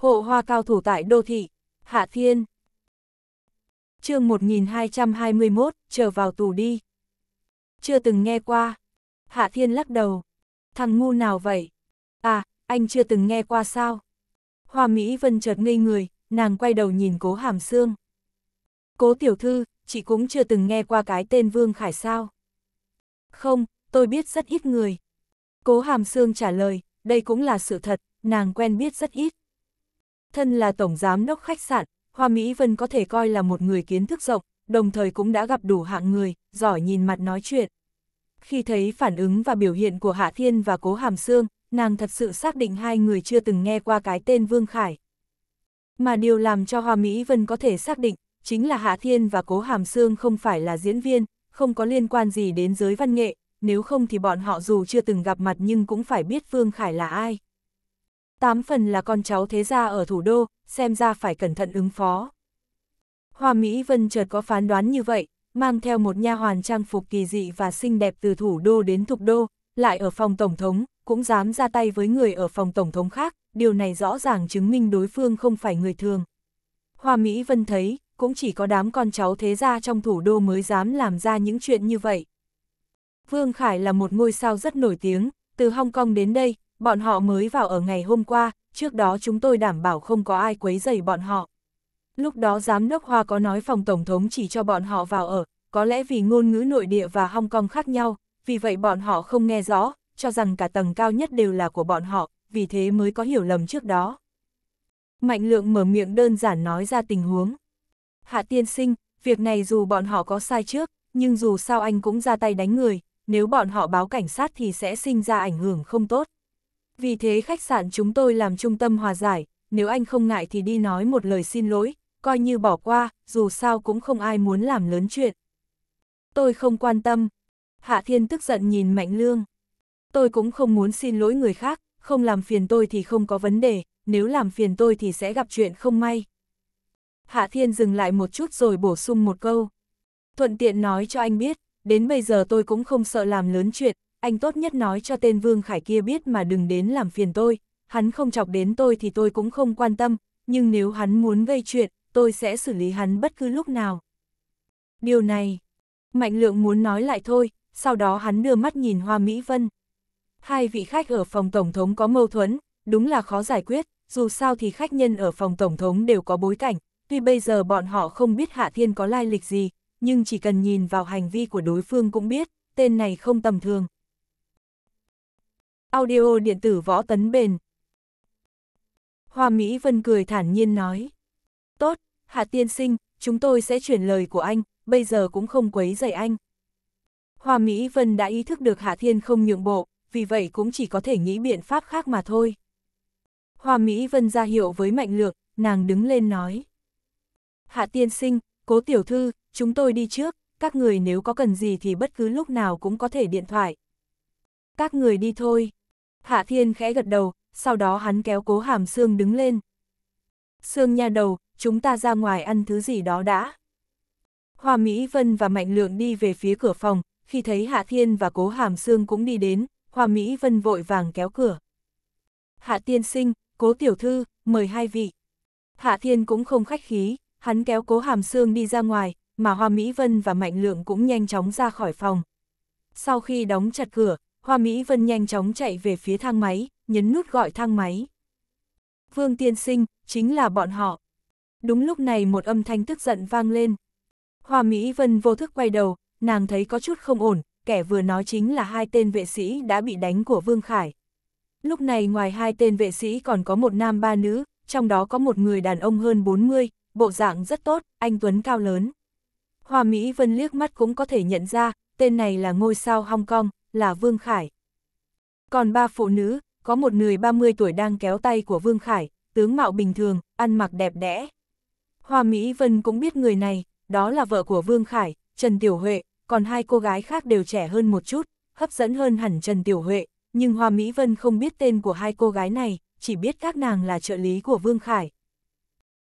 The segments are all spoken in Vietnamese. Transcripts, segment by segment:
Hộ hoa cao thủ tại đô thị, Hạ Thiên. chương 1221, trở vào tù đi. Chưa từng nghe qua. Hạ Thiên lắc đầu. Thằng ngu nào vậy? À, anh chưa từng nghe qua sao? Hoa Mỹ Vân chợt ngây người, nàng quay đầu nhìn cố hàm xương. Cố tiểu thư, chị cũng chưa từng nghe qua cái tên Vương Khải sao? Không, tôi biết rất ít người. Cố hàm xương trả lời, đây cũng là sự thật, nàng quen biết rất ít. Thân là tổng giám đốc khách sạn, Hoa Mỹ Vân có thể coi là một người kiến thức rộng, đồng thời cũng đã gặp đủ hạng người, giỏi nhìn mặt nói chuyện. Khi thấy phản ứng và biểu hiện của Hạ Thiên và Cố Hàm Sương, nàng thật sự xác định hai người chưa từng nghe qua cái tên Vương Khải. Mà điều làm cho Hoa Mỹ Vân có thể xác định, chính là Hạ Thiên và Cố Hàm Sương không phải là diễn viên, không có liên quan gì đến giới văn nghệ, nếu không thì bọn họ dù chưa từng gặp mặt nhưng cũng phải biết Vương Khải là ai tám phần là con cháu thế gia ở thủ đô, xem ra phải cẩn thận ứng phó. Hoa Mỹ Vân chợt có phán đoán như vậy, mang theo một nha hoàn trang phục kỳ dị và xinh đẹp từ thủ đô đến thục đô, lại ở phòng tổng thống, cũng dám ra tay với người ở phòng tổng thống khác, điều này rõ ràng chứng minh đối phương không phải người thường. Hoa Mỹ Vân thấy, cũng chỉ có đám con cháu thế gia trong thủ đô mới dám làm ra những chuyện như vậy. Vương Khải là một ngôi sao rất nổi tiếng, từ Hong Kong đến đây, bọn họ mới vào ở ngày hôm qua, trước đó chúng tôi đảm bảo không có ai quấy rầy bọn họ. Lúc đó giám đốc Hoa có nói phòng tổng thống chỉ cho bọn họ vào ở, có lẽ vì ngôn ngữ nội địa và Hong Kong khác nhau, vì vậy bọn họ không nghe rõ, cho rằng cả tầng cao nhất đều là của bọn họ, vì thế mới có hiểu lầm trước đó. Mạnh lượng mở miệng đơn giản nói ra tình huống. Hạ tiên sinh, việc này dù bọn họ có sai trước, nhưng dù sao anh cũng ra tay đánh người, nếu bọn họ báo cảnh sát thì sẽ sinh ra ảnh hưởng không tốt. Vì thế khách sạn chúng tôi làm trung tâm hòa giải, nếu anh không ngại thì đi nói một lời xin lỗi, coi như bỏ qua, dù sao cũng không ai muốn làm lớn chuyện. Tôi không quan tâm. Hạ Thiên tức giận nhìn Mạnh Lương. Tôi cũng không muốn xin lỗi người khác, không làm phiền tôi thì không có vấn đề, nếu làm phiền tôi thì sẽ gặp chuyện không may. Hạ Thiên dừng lại một chút rồi bổ sung một câu. Thuận tiện nói cho anh biết, đến bây giờ tôi cũng không sợ làm lớn chuyện, anh tốt nhất nói cho tên Vương Khải kia biết mà đừng đến làm phiền tôi, hắn không chọc đến tôi thì tôi cũng không quan tâm, nhưng nếu hắn muốn gây chuyện, tôi sẽ xử lý hắn bất cứ lúc nào. Điều này, Mạnh Lượng muốn nói lại thôi, sau đó hắn đưa mắt nhìn Hoa Mỹ Vân. Hai vị khách ở phòng Tổng thống có mâu thuẫn, đúng là khó giải quyết, dù sao thì khách nhân ở phòng Tổng thống đều có bối cảnh, tuy bây giờ bọn họ không biết Hạ Thiên có lai lịch gì, nhưng chỉ cần nhìn vào hành vi của đối phương cũng biết, tên này không tầm thường. Audio điện tử võ tấn bền. Hoa Mỹ Vân cười thản nhiên nói. Tốt, Hạ Tiên Sinh, chúng tôi sẽ chuyển lời của anh, bây giờ cũng không quấy dậy anh. Hoa Mỹ Vân đã ý thức được Hạ Thiên không nhượng bộ, vì vậy cũng chỉ có thể nghĩ biện pháp khác mà thôi. Hoa Mỹ Vân ra hiệu với mạnh lược, nàng đứng lên nói. Hạ Tiên Sinh, cố tiểu thư, chúng tôi đi trước, các người nếu có cần gì thì bất cứ lúc nào cũng có thể điện thoại. Các người đi thôi. Hạ Thiên khẽ gật đầu, sau đó hắn kéo cố hàm Sương đứng lên. Sương nha đầu, chúng ta ra ngoài ăn thứ gì đó đã. Hoa Mỹ Vân và Mạnh Lượng đi về phía cửa phòng, khi thấy Hạ Thiên và cố hàm Sương cũng đi đến, Hoa Mỹ Vân vội vàng kéo cửa. Hạ Tiên Sinh, cố tiểu thư, mời hai vị. Hạ Thiên cũng không khách khí, hắn kéo cố hàm Sương đi ra ngoài, mà Hoa Mỹ Vân và Mạnh Lượng cũng nhanh chóng ra khỏi phòng. Sau khi đóng chặt cửa, Hoa Mỹ Vân nhanh chóng chạy về phía thang máy, nhấn nút gọi thang máy. Vương Tiên Sinh, chính là bọn họ. Đúng lúc này một âm thanh tức giận vang lên. Hoa Mỹ Vân vô thức quay đầu, nàng thấy có chút không ổn, kẻ vừa nói chính là hai tên vệ sĩ đã bị đánh của Vương Khải. Lúc này ngoài hai tên vệ sĩ còn có một nam ba nữ, trong đó có một người đàn ông hơn 40, bộ dạng rất tốt, anh Tuấn cao lớn. Hoa Mỹ Vân liếc mắt cũng có thể nhận ra, tên này là ngôi sao Hong Kong, là Vương Khải. Còn ba phụ nữ, có một người 30 tuổi đang kéo tay của Vương Khải, tướng mạo bình thường, ăn mặc đẹp đẽ. Hoa Mỹ Vân cũng biết người này, đó là vợ của Vương Khải, Trần Tiểu Huệ, còn hai cô gái khác đều trẻ hơn một chút, hấp dẫn hơn hẳn Trần Tiểu Huệ, nhưng Hoa Mỹ Vân không biết tên của hai cô gái này, chỉ biết các nàng là trợ lý của Vương Khải.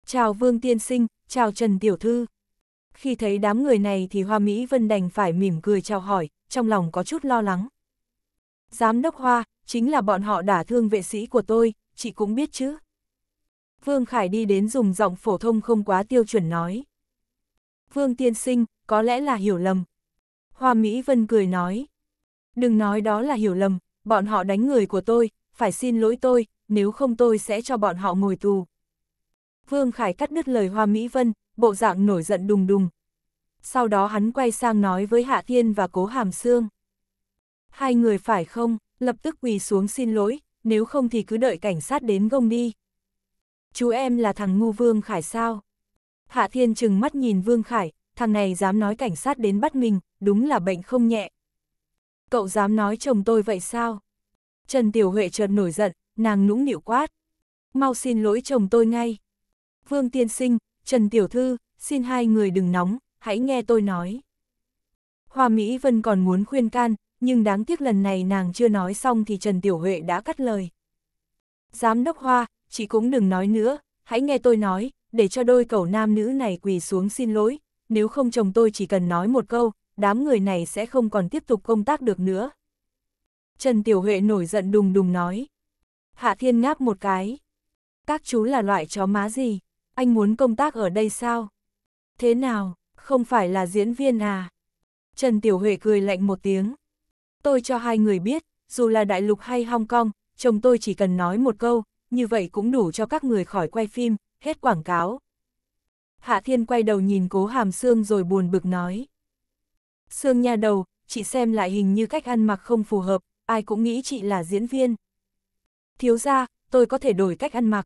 Chào Vương Tiên Sinh, chào Trần Tiểu Thư. Khi thấy đám người này thì Hoa Mỹ Vân đành phải mỉm cười chào hỏi, trong lòng có chút lo lắng. Giám đốc Hoa, chính là bọn họ đả thương vệ sĩ của tôi, chị cũng biết chứ. Vương Khải đi đến dùng giọng phổ thông không quá tiêu chuẩn nói. Vương tiên sinh, có lẽ là hiểu lầm. Hoa Mỹ Vân cười nói. Đừng nói đó là hiểu lầm, bọn họ đánh người của tôi, phải xin lỗi tôi, nếu không tôi sẽ cho bọn họ ngồi tù. Vương Khải cắt đứt lời Hoa Mỹ Vân, bộ dạng nổi giận đùng đùng, sau đó hắn quay sang nói với Hạ Thiên và Cố Hàm Sương. Hai người phải không, lập tức quỳ xuống xin lỗi, nếu không thì cứ đợi cảnh sát đến gông đi. Chú em là thằng ngu Vương Khải sao? Hạ Thiên chừng mắt nhìn Vương Khải, thằng này dám nói cảnh sát đến bắt mình, đúng là bệnh không nhẹ. Cậu dám nói chồng tôi vậy sao? Trần Tiểu Huệ chợt nổi giận, nàng nũng nịu quát. Mau xin lỗi chồng tôi ngay. Vương Tiên Sinh, Trần Tiểu Thư, xin hai người đừng nóng, hãy nghe tôi nói. Hoa Mỹ Vân còn muốn khuyên can, nhưng đáng tiếc lần này nàng chưa nói xong thì Trần Tiểu Huệ đã cắt lời. Giám đốc Hoa, chị cũng đừng nói nữa, hãy nghe tôi nói, để cho đôi cậu nam nữ này quỳ xuống xin lỗi, nếu không chồng tôi chỉ cần nói một câu, đám người này sẽ không còn tiếp tục công tác được nữa. Trần Tiểu Huệ nổi giận đùng đùng nói. Hạ Thiên ngáp một cái. Các chú là loại chó má gì? Anh muốn công tác ở đây sao? Thế nào? không phải là diễn viên à? Trần Tiểu Huệ cười lạnh một tiếng. Tôi cho hai người biết, dù là đại lục hay Hong Kong, chồng tôi chỉ cần nói một câu, như vậy cũng đủ cho các người khỏi quay phim, hết quảng cáo. Hạ Thiên quay đầu nhìn cố hàm xương rồi buồn bực nói. Sương nha đầu, chị xem lại hình như cách ăn mặc không phù hợp, ai cũng nghĩ chị là diễn viên. Thiếu ra, tôi có thể đổi cách ăn mặc.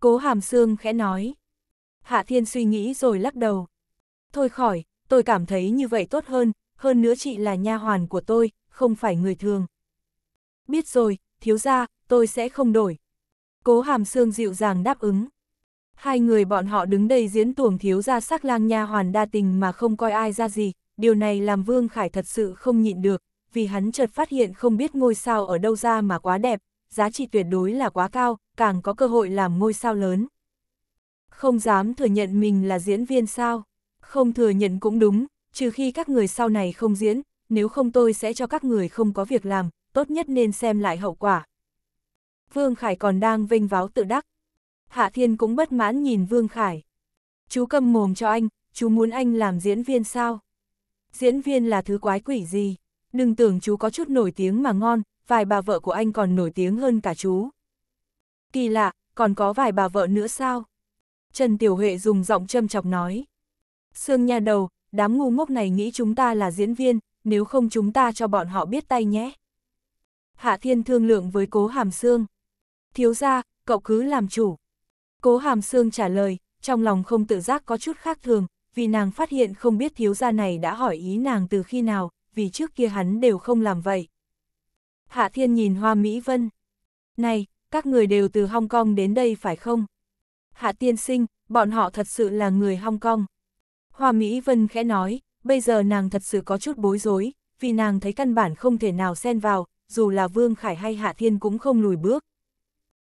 Cố hàm xương khẽ nói. Hạ Thiên suy nghĩ rồi lắc đầu. Thôi khỏi, tôi cảm thấy như vậy tốt hơn, hơn nữa chị là nha hoàn của tôi, không phải người thường. Biết rồi, thiếu gia, tôi sẽ không đổi. Cố hàm xương dịu dàng đáp ứng. Hai người bọn họ đứng đây diễn tuồng thiếu gia sắc lang nha hoàn đa tình mà không coi ai ra gì, điều này làm Vương Khải thật sự không nhịn được, vì hắn chợt phát hiện không biết ngôi sao ở đâu ra mà quá đẹp, giá trị tuyệt đối là quá cao, càng có cơ hội làm ngôi sao lớn. Không dám thừa nhận mình là diễn viên sao. Không thừa nhận cũng đúng, trừ khi các người sau này không diễn, nếu không tôi sẽ cho các người không có việc làm, tốt nhất nên xem lại hậu quả. Vương Khải còn đang vênh váo tự đắc. Hạ Thiên cũng bất mãn nhìn Vương Khải. Chú cầm mồm cho anh, chú muốn anh làm diễn viên sao? Diễn viên là thứ quái quỷ gì? Đừng tưởng chú có chút nổi tiếng mà ngon, vài bà vợ của anh còn nổi tiếng hơn cả chú. Kỳ lạ, còn có vài bà vợ nữa sao? Trần Tiểu Huệ dùng giọng châm chọc nói. Sương nha đầu, đám ngu ngốc này nghĩ chúng ta là diễn viên, nếu không chúng ta cho bọn họ biết tay nhé. Hạ Thiên thương lượng với Cố Hàm Sương. Thiếu ra, cậu cứ làm chủ. Cố Hàm Sương trả lời, trong lòng không tự giác có chút khác thường, vì nàng phát hiện không biết thiếu gia này đã hỏi ý nàng từ khi nào, vì trước kia hắn đều không làm vậy. Hạ Thiên nhìn Hoa Mỹ Vân. Này, các người đều từ Hong Kong đến đây phải không? Hạ Tiên Sinh, bọn họ thật sự là người Hong Kong. Hoa Mỹ Vân khẽ nói, bây giờ nàng thật sự có chút bối rối, vì nàng thấy căn bản không thể nào xen vào, dù là Vương Khải hay Hạ Thiên cũng không lùi bước.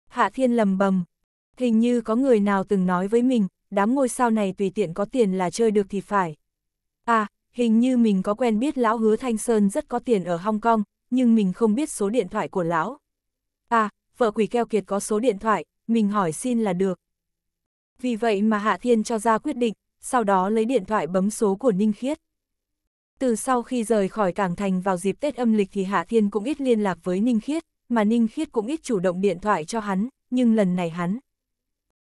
Hạ Thiên lầm bầm, hình như có người nào từng nói với mình, đám ngôi sao này tùy tiện có tiền là chơi được thì phải. À, hình như mình có quen biết lão hứa Thanh Sơn rất có tiền ở Hong Kong, nhưng mình không biết số điện thoại của lão. À, vợ quỷ keo kiệt có số điện thoại, mình hỏi xin là được. Vì vậy mà Hạ Thiên cho ra quyết định, sau đó lấy điện thoại bấm số của Ninh Khiết. Từ sau khi rời khỏi Cảng Thành vào dịp Tết âm lịch thì Hạ Thiên cũng ít liên lạc với Ninh Khiết, mà Ninh Khiết cũng ít chủ động điện thoại cho hắn, nhưng lần này hắn.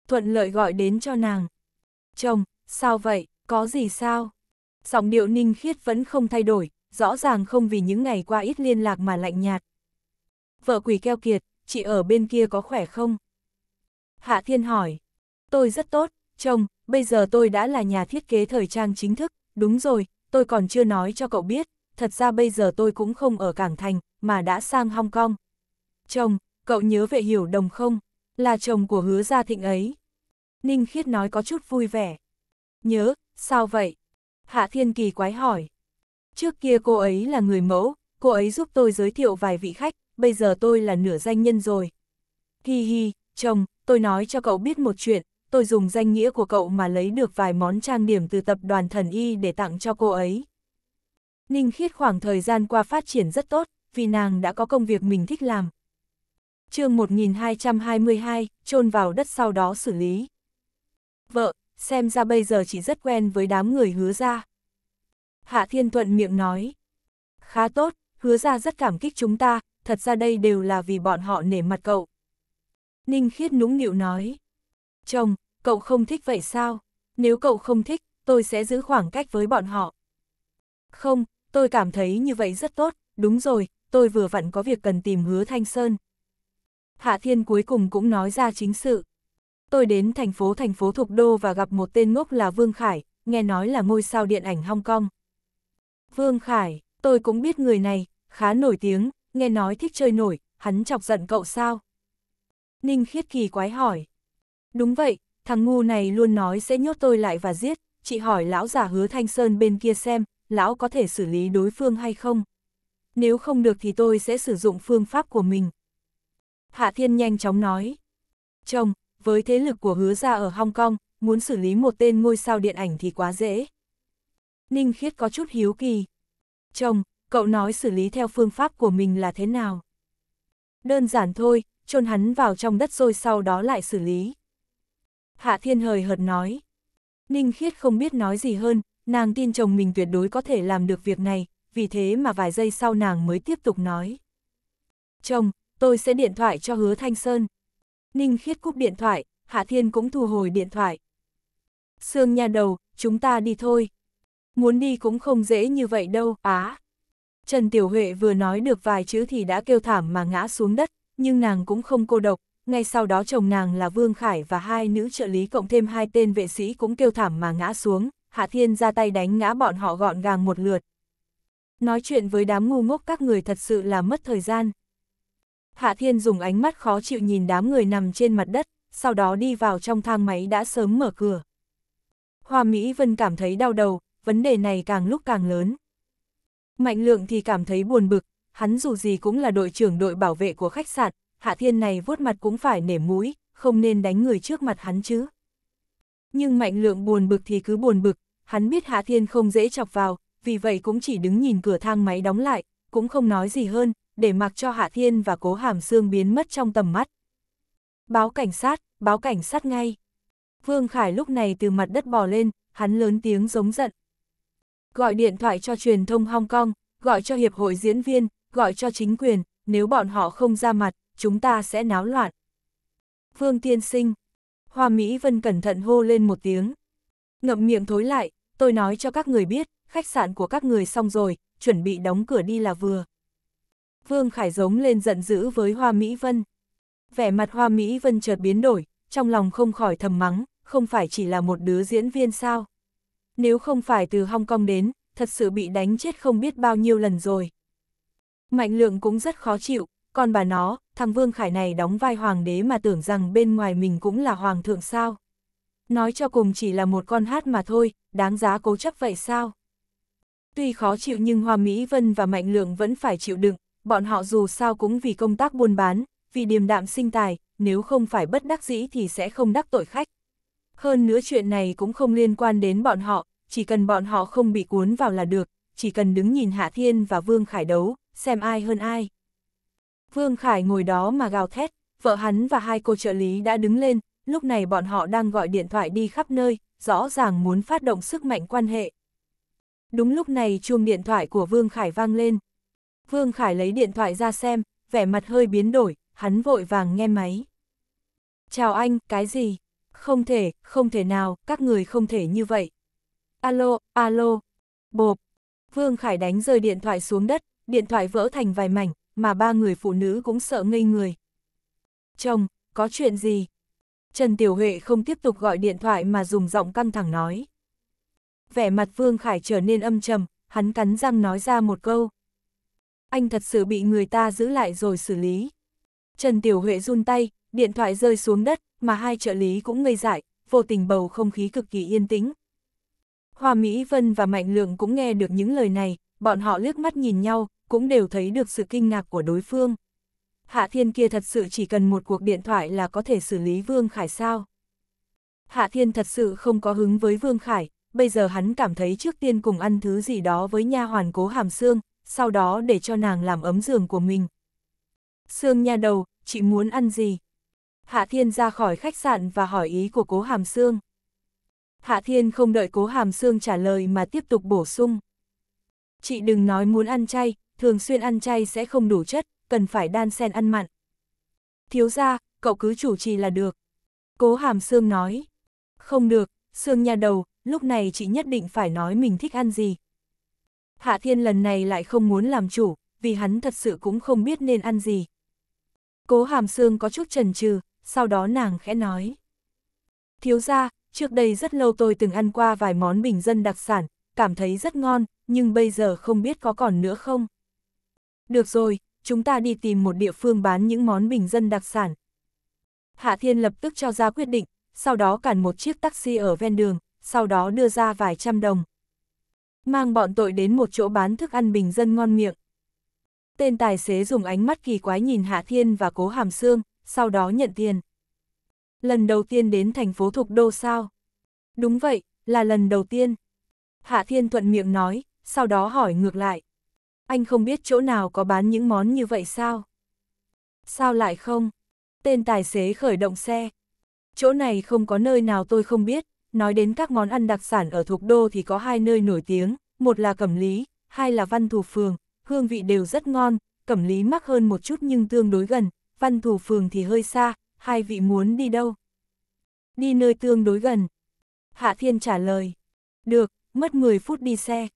Thuận lợi gọi đến cho nàng. Chồng, sao vậy, có gì sao? Giọng điệu Ninh Khiết vẫn không thay đổi, rõ ràng không vì những ngày qua ít liên lạc mà lạnh nhạt. Vợ quỷ keo kiệt, chị ở bên kia có khỏe không? Hạ Thiên hỏi, tôi rất tốt, chồng, bây giờ tôi đã là nhà thiết kế thời trang chính thức, đúng rồi, tôi còn chưa nói cho cậu biết, thật ra bây giờ tôi cũng không ở Cảng Thành, mà đã sang Hong Kong. Chồng, cậu nhớ vệ hiểu đồng không? Là chồng của hứa gia thịnh ấy. Ninh Khiết nói có chút vui vẻ. Nhớ, sao vậy? Hạ Thiên Kỳ quái hỏi. Trước kia cô ấy là người mẫu, cô ấy giúp tôi giới thiệu vài vị khách, bây giờ tôi là nửa danh nhân rồi. Hi hi, chồng, tôi nói cho cậu biết một chuyện, tôi dùng danh nghĩa của cậu mà lấy được vài món trang điểm từ tập đoàn thần y để tặng cho cô ấy. Ninh Khiết khoảng thời gian qua phát triển rất tốt, vì nàng đã có công việc mình thích làm. chương 1222, chôn vào đất sau đó xử lý. Vợ, xem ra bây giờ chỉ rất quen với đám người hứa ra. Hạ Thiên Thuận miệng nói. Khá tốt, hứa ra rất cảm kích chúng ta, thật ra đây đều là vì bọn họ nể mặt cậu. Ninh Khiết nũng nịu nói. Chồng, cậu không thích vậy sao? Nếu cậu không thích, tôi sẽ giữ khoảng cách với bọn họ. Không, tôi cảm thấy như vậy rất tốt, đúng rồi, tôi vừa vặn có việc cần tìm hứa Thanh Sơn. Hạ Thiên cuối cùng cũng nói ra chính sự. Tôi đến thành phố thành phố Thục Đô và gặp một tên ngốc là Vương Khải, nghe nói là ngôi sao điện ảnh Hong Kong. Vương Khải, tôi cũng biết người này, khá nổi tiếng, nghe nói thích chơi nổi, hắn chọc giận cậu sao? Ninh Khiết Kỳ quái hỏi. Đúng vậy, thằng ngu này luôn nói sẽ nhốt tôi lại và giết, chị hỏi lão giả hứa Thanh Sơn bên kia xem, lão có thể xử lý đối phương hay không. Nếu không được thì tôi sẽ sử dụng phương pháp của mình. Hạ Thiên nhanh chóng nói. Chồng, với thế lực của hứa gia ở Hong Kong, muốn xử lý một tên ngôi sao điện ảnh thì quá dễ. Ninh Khiết có chút hiếu kỳ. Chồng, cậu nói xử lý theo phương pháp của mình là thế nào? Đơn giản thôi, chôn hắn vào trong đất rồi sau đó lại xử lý. Hạ Thiên hời hợt nói. Ninh Khiết không biết nói gì hơn, nàng tin chồng mình tuyệt đối có thể làm được việc này, vì thế mà vài giây sau nàng mới tiếp tục nói. Chồng, tôi sẽ điện thoại cho hứa Thanh Sơn. Ninh Khiết cúp điện thoại, Hạ Thiên cũng thu hồi điện thoại. Sương nhà đầu, chúng ta đi thôi. Muốn đi cũng không dễ như vậy đâu, á. Trần Tiểu Huệ vừa nói được vài chữ thì đã kêu thảm mà ngã xuống đất, nhưng nàng cũng không cô độc, ngay sau đó chồng nàng là Vương Khải và hai nữ trợ lý cộng thêm hai tên vệ sĩ cũng kêu thảm mà ngã xuống, Hạ Thiên ra tay đánh ngã bọn họ gọn gàng một lượt. Nói chuyện với đám ngu ngốc các người thật sự là mất thời gian. Hạ Thiên dùng ánh mắt khó chịu nhìn đám người nằm trên mặt đất, sau đó đi vào trong thang máy đã sớm mở cửa. Hoa Mỹ Vân cảm thấy đau đầu, vấn đề này càng lúc càng lớn. Mạnh lượng thì cảm thấy buồn bực, hắn dù gì cũng là đội trưởng đội bảo vệ của khách sạn, Hạ Thiên này vuốt mặt cũng phải nể mũi, không nên đánh người trước mặt hắn chứ. Nhưng Mạnh Lượng buồn bực thì cứ buồn bực, hắn biết Hạ Thiên không dễ chọc vào, vì vậy cũng chỉ đứng nhìn cửa thang máy đóng lại, cũng không nói gì hơn, để mặc cho Hạ Thiên và Cố Hàm Sương biến mất trong tầm mắt. Báo cảnh sát, báo cảnh sát ngay. Vương Khải lúc này từ mặt đất bò lên, hắn lớn tiếng giống giận. Gọi điện thoại cho truyền thông Hong Kong, gọi cho Hiệp hội diễn viên, gọi cho chính quyền, nếu bọn họ không ra mặt, chúng ta sẽ náo loạn. Vương tiên sinh, Hoa Mỹ Vân cẩn thận hô lên một tiếng. Ngậm miệng thối lại, tôi nói cho các người biết, khách sạn của các người xong rồi, chuẩn bị đóng cửa đi là vừa. Vương Khải giống lên giận dữ với Hoa Mỹ Vân. Vẻ mặt Hoa Mỹ Vân chợt biến đổi, trong lòng không khỏi thầm mắng, không phải chỉ là một đứa diễn viên sao. Nếu không phải từ Hong Kong đến, thật sự bị đánh chết không biết bao nhiêu lần rồi. Mạnh lượng cũng rất khó chịu, còn bà nó, thằng Vương Khải này đóng vai hoàng đế mà tưởng rằng bên ngoài mình cũng là hoàng thượng sao. Nói cho cùng chỉ là một con hát mà thôi, đáng giá cố chấp vậy sao. Tuy khó chịu nhưng Hoa Mỹ Vân và Mạnh Lượng vẫn phải chịu đựng, bọn họ dù sao cũng vì công tác buôn bán, vì điềm đạm sinh tài, nếu không phải bất đắc dĩ thì sẽ không đắc tội khách. Hơn nữa chuyện này cũng không liên quan đến bọn họ, chỉ cần bọn họ không bị cuốn vào là được, chỉ cần đứng nhìn Hạ Thiên và Vương Khải đấu, xem ai hơn ai. Vương Khải ngồi đó mà gào thét, vợ hắn và hai cô trợ lý đã đứng lên, lúc này bọn họ đang gọi điện thoại đi khắp nơi, rõ ràng muốn phát động sức mạnh quan hệ. Đúng lúc này chuông điện thoại của Vương Khải vang lên. Vương Khải lấy điện thoại ra xem, vẻ mặt hơi biến đổi, hắn vội vàng nghe máy. Chào anh, cái gì? Không thể, không thể nào, các người không thể như vậy. Alo, alo. Bộp. Vương Khải đánh rơi điện thoại xuống đất, điện thoại vỡ thành vài mảnh, mà ba người phụ nữ cũng sợ ngây người. Chồng, có chuyện gì? Trần Tiểu Huệ không tiếp tục gọi điện thoại mà dùng giọng căng thẳng nói. Vẻ mặt Vương Khải trở nên âm trầm, hắn cắn răng nói ra một câu. Anh thật sự bị người ta giữ lại rồi xử lý. Trần Tiểu Huệ run tay, điện thoại rơi xuống đất, mà hai trợ lý cũng ngây dại, vô tình bầu không khí cực kỳ yên tĩnh. Hoa Mỹ Vân và Mạnh Lượng cũng nghe được những lời này, bọn họ liếc mắt nhìn nhau, cũng đều thấy được sự kinh ngạc của đối phương. Hạ Thiên kia thật sự chỉ cần một cuộc điện thoại là có thể xử lý Vương Khải sao? Hạ Thiên thật sự không có hứng với Vương Khải, bây giờ hắn cảm thấy trước tiên cùng ăn thứ gì đó với nha hoàn cố hàm xương, sau đó để cho nàng làm ấm giường của mình. Sương nha đầu, chị muốn ăn gì? Hạ Thiên ra khỏi khách sạn và hỏi ý của cố hàm xương. Hạ Thiên không đợi cố hàm xương trả lời mà tiếp tục bổ sung. Chị đừng nói muốn ăn chay, thường xuyên ăn chay sẽ không đủ chất, cần phải đan sen ăn mặn. Thiếu ra, cậu cứ chủ trì là được. Cố hàm xương nói. Không được, xương nhà đầu, lúc này chị nhất định phải nói mình thích ăn gì. Hạ Thiên lần này lại không muốn làm chủ, vì hắn thật sự cũng không biết nên ăn gì. Cố hàm xương có chút chần chừ, sau đó nàng khẽ nói. Thiếu ra, trước đây rất lâu tôi từng ăn qua vài món bình dân đặc sản, cảm thấy rất ngon, nhưng bây giờ không biết có còn nữa không. Được rồi, chúng ta đi tìm một địa phương bán những món bình dân đặc sản. Hạ Thiên lập tức cho ra quyết định, sau đó cản một chiếc taxi ở ven đường, sau đó đưa ra vài trăm đồng. Mang bọn tội đến một chỗ bán thức ăn bình dân ngon miệng. Tên tài xế dùng ánh mắt kỳ quái nhìn Hạ Thiên và cố hàm xương, sau đó nhận tiền. Lần đầu tiên đến thành phố Thục Đô sao? Đúng vậy, là lần đầu tiên. Hạ Thiên thuận miệng nói, sau đó hỏi ngược lại, anh không biết chỗ nào có bán những món như vậy sao? Sao lại không? Tên tài xế khởi động xe. Chỗ này không có nơi nào tôi không biết, nói đến các món ăn đặc sản ở thuộc đô thì có hai nơi nổi tiếng, một là Cẩm Lý, hai là Văn Thù Phường, hương vị đều rất ngon, Cẩm Lý mắc hơn một chút nhưng tương đối gần, Văn Thù Phường thì hơi xa, hai vị muốn đi đâu? Đi nơi tương đối gần. Hạ Thiên trả lời. Được, mất 10 phút đi xe,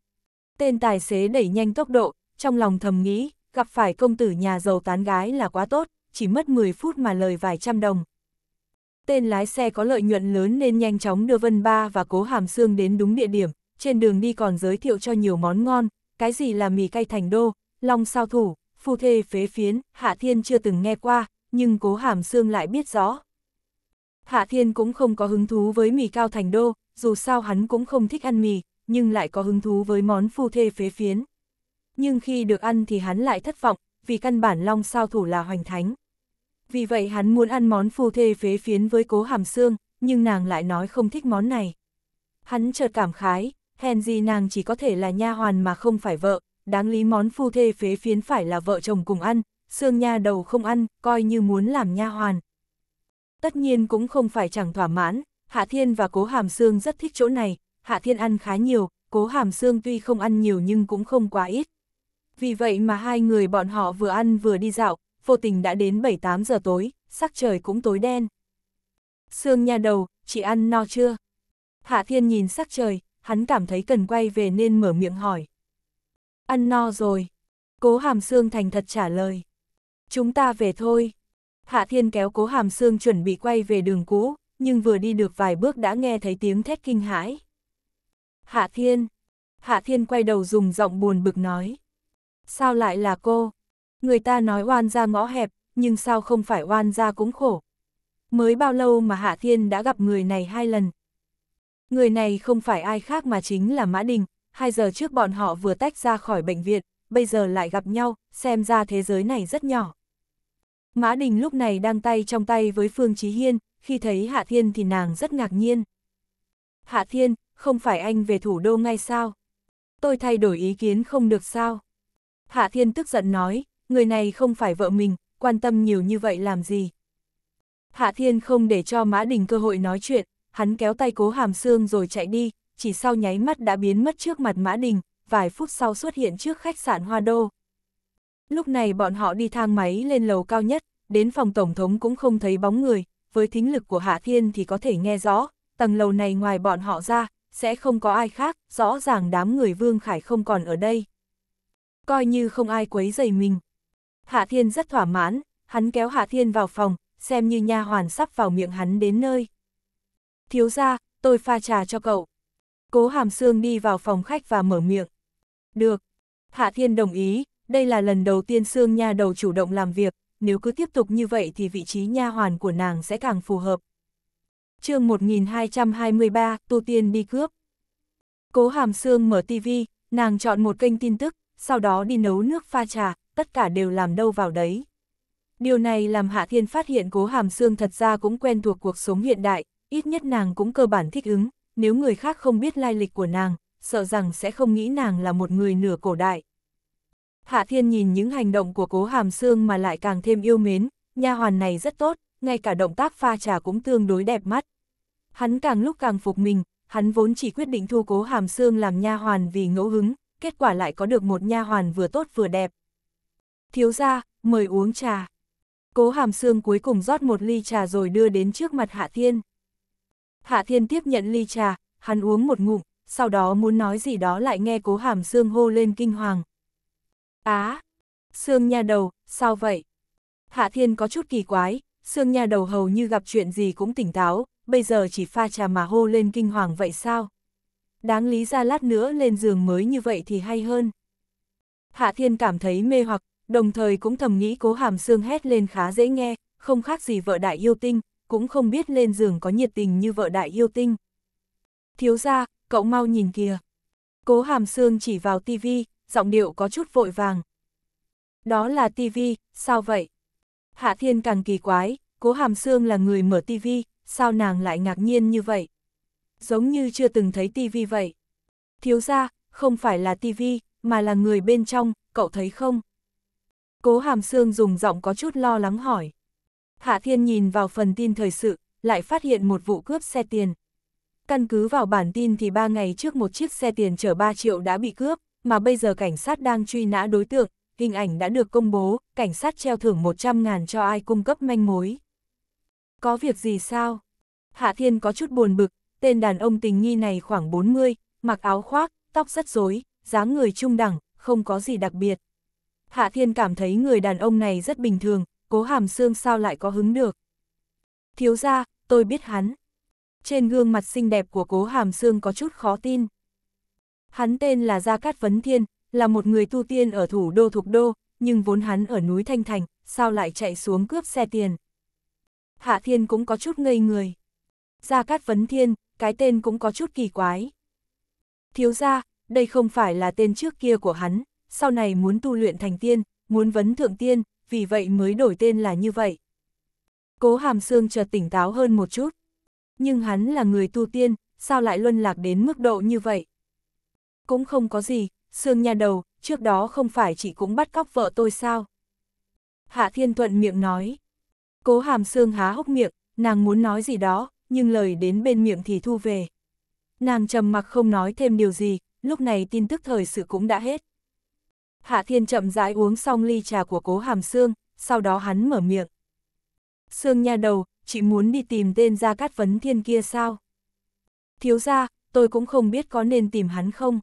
Tên tài xế đẩy nhanh tốc độ, trong lòng thầm nghĩ, gặp phải công tử nhà giàu tán gái là quá tốt, chỉ mất 10 phút mà lời vài trăm đồng. Tên lái xe có lợi nhuận lớn nên nhanh chóng đưa Vân Ba và Cố Hàm Sương đến đúng địa điểm, trên đường đi còn giới thiệu cho nhiều món ngon, cái gì là mì cay thành đô, long sao thủ, phu thê phế phiến, Hạ Thiên chưa từng nghe qua, nhưng Cố Hàm Sương lại biết rõ. Hạ Thiên cũng không có hứng thú với mì cao thành đô, dù sao hắn cũng không thích ăn mì, nhưng lại có hứng thú với món phu thê phế phiến. Nhưng khi được ăn thì hắn lại thất vọng, vì căn bản long sao thủ là hoành thánh. Vì vậy hắn muốn ăn món phu thê phế phiến với cố hàm xương, nhưng nàng lại nói không thích món này. Hắn chợt cảm khái, hèn gì nàng chỉ có thể là nha hoàn mà không phải vợ, đáng lý món phu thê phế phiến phải là vợ chồng cùng ăn, xương nha đầu không ăn, coi như muốn làm nha hoàn. Tất nhiên cũng không phải chẳng thỏa mãn, Hạ Thiên và Cố Hàm xương rất thích chỗ này, Hạ Thiên ăn khá nhiều, cố hàm xương tuy không ăn nhiều nhưng cũng không quá ít. Vì vậy mà hai người bọn họ vừa ăn vừa đi dạo, vô tình đã đến 7-8 giờ tối, sắc trời cũng tối đen. Sương nhà đầu, chị ăn no chưa? Hạ Thiên nhìn sắc trời, hắn cảm thấy cần quay về nên mở miệng hỏi. Ăn no rồi. Cố hàm xương thành thật trả lời. Chúng ta về thôi. Hạ Thiên kéo cố hàm xương chuẩn bị quay về đường cũ, nhưng vừa đi được vài bước đã nghe thấy tiếng thét kinh hãi. Hạ Thiên. Hạ Thiên quay đầu dùng giọng buồn bực nói. Sao lại là cô? Người ta nói oan ra ngõ hẹp, nhưng sao không phải oan ra cũng khổ. Mới bao lâu mà Hạ Thiên đã gặp người này hai lần. Người này không phải ai khác mà chính là Mã Đình, hai giờ trước bọn họ vừa tách ra khỏi bệnh viện, bây giờ lại gặp nhau, xem ra thế giới này rất nhỏ. Mã Đình lúc này đang tay trong tay với Phương Chí Hiên, khi thấy Hạ Thiên thì nàng rất ngạc nhiên. Hạ Thiên, không phải anh về thủ đô ngay sao? Tôi thay đổi ý kiến không được sao? Hạ Thiên tức giận nói, người này không phải vợ mình, quan tâm nhiều như vậy làm gì? Hạ Thiên không để cho Mã Đình cơ hội nói chuyện, hắn kéo tay cố hàm xương rồi chạy đi, chỉ sau nháy mắt đã biến mất trước mặt Mã Đình, vài phút sau xuất hiện trước khách sạn Hoa Đô. Lúc này bọn họ đi thang máy lên lầu cao nhất, đến phòng Tổng thống cũng không thấy bóng người, với thính lực của Hạ Thiên thì có thể nghe rõ, tầng lầu này ngoài bọn họ ra, sẽ không có ai khác, rõ ràng đám người Vương Khải không còn ở đây. Coi như không ai quấy dày mình. Hạ Thiên rất thỏa mãn, hắn kéo Hạ Thiên vào phòng, xem như nha hoàn sắp vào miệng hắn đến nơi. Thiếu ra, tôi pha trà cho cậu. Cố Hàm Sương đi vào phòng khách và mở miệng. Được. Hạ Thiên đồng ý, đây là lần đầu tiên Sương nha đầu chủ động làm việc, nếu cứ tiếp tục như vậy thì vị trí nha hoàn của nàng sẽ càng phù hợp, chương 1223, tu tiên đi cướp. Cố hàm xương mở tivi, nàng chọn một kênh tin tức, sau đó đi nấu nước pha trà, tất cả đều làm đâu vào đấy. Điều này làm Hạ Thiên phát hiện cố hàm xương thật ra cũng quen thuộc cuộc sống hiện đại, ít nhất nàng cũng cơ bản thích ứng, nếu người khác không biết lai lịch của nàng, sợ rằng sẽ không nghĩ nàng là một người nửa cổ đại. Hạ Thiên nhìn những hành động của cố hàm xương mà lại càng thêm yêu mến, nha hoàn này rất tốt, ngay cả động tác pha trà cũng tương đối đẹp mắt. Hắn càng lúc càng phục mình, hắn vốn chỉ quyết định thu cố hàm xương làm nha hoàn vì ngẫu hứng, kết quả lại có được một nha hoàn vừa tốt vừa đẹp. Thiếu ra, mời uống trà. Cố hàm xương cuối cùng rót một ly trà rồi đưa đến trước mặt Hạ Thiên. Hạ Thiên tiếp nhận ly trà, hắn uống một ngụm, sau đó muốn nói gì đó lại nghe cố hàm xương hô lên kinh hoàng. Á! xương nha đầu, sao vậy? Hạ Thiên có chút kỳ quái, Sương Nha đầu hầu như gặp chuyện gì cũng tỉnh táo, bây giờ chỉ pha trà mà hô lên kinh hoàng vậy sao? Đáng lý ra lát nữa lên giường mới như vậy thì hay hơn. Hạ Thiên cảm thấy mê hoặc, đồng thời cũng thầm nghĩ cố hàm xương hét lên khá dễ nghe, không khác gì vợ đại yêu tinh, cũng không biết lên giường có nhiệt tình như vợ đại yêu tinh. Thiếu ra, cậu mau nhìn kìa. Cố hàm xương chỉ vào tivi, giọng điệu có chút vội vàng. Đó là tivi, sao vậy? Hạ Thiên càng kỳ quái, cố hàm Sương là người mở tivi, sao nàng lại ngạc nhiên như vậy? Giống như chưa từng thấy tivi vậy. Thiếu ra, không phải là tivi, mà là người bên trong, cậu thấy không? Cố hàm Sương dùng giọng có chút lo lắng hỏi. Hạ Thiên nhìn vào phần tin thời sự, lại phát hiện một vụ cướp xe tiền. Căn cứ vào bản tin thì ba ngày trước một chiếc xe tiền chở 3 triệu đã bị cướp, mà bây giờ cảnh sát đang truy nã đối tượng, hình ảnh đã được công bố, cảnh sát treo thưởng 100.000 cho ai cung cấp manh mối. Có việc gì sao? Hạ Thiên có chút buồn bực, tên đàn ông tình nghi này khoảng 40, mặc áo khoác, tóc rất rối, dáng người trung đẳng, không có gì đặc biệt. Hạ Thiên cảm thấy người đàn ông này rất bình thường, cố hàm xương sao lại có hứng được. Thiếu ra, tôi biết hắn. Trên gương mặt xinh đẹp của cố hàm xương có chút khó tin. Hắn tên là Gia Cát Vấn Thiên, là một người tu tiên ở thủ đô thuộc đô, nhưng vốn hắn ở núi Thanh Thành, sao lại chạy xuống cướp xe tiền. Hạ Thiên cũng có chút ngây người. Gia Cát Vấn Thiên, cái tên cũng có chút kỳ quái. Thiếu gia, đây không phải là tên trước kia của hắn, sau này muốn tu luyện thành tiên, muốn vấn thượng tiên, vì vậy mới đổi tên là như vậy. Cố Hàm Sương chợt tỉnh táo hơn một chút. Nhưng hắn là người tu tiên, sao lại luân lạc đến mức độ như vậy? Cũng không có gì, Sương nha đầu, trước đó không phải chị cũng bắt cóc vợ tôi sao? Hạ Thiên Thuận miệng nói. Cố hàm Sương há hốc miệng, nàng muốn nói gì đó, nhưng lời đến bên miệng thì thu về. Nàng trầm mặc không nói thêm điều gì, lúc này tin tức thời sự cũng đã hết. Hạ Thiên chậm rãi uống xong ly trà của cố hàm Sương, sau đó hắn mở miệng. Sương nha đầu, chị muốn đi tìm tên Gia Cát Vấn Thiên kia sao? Thiếu ra, tôi cũng không biết có nên tìm hắn không.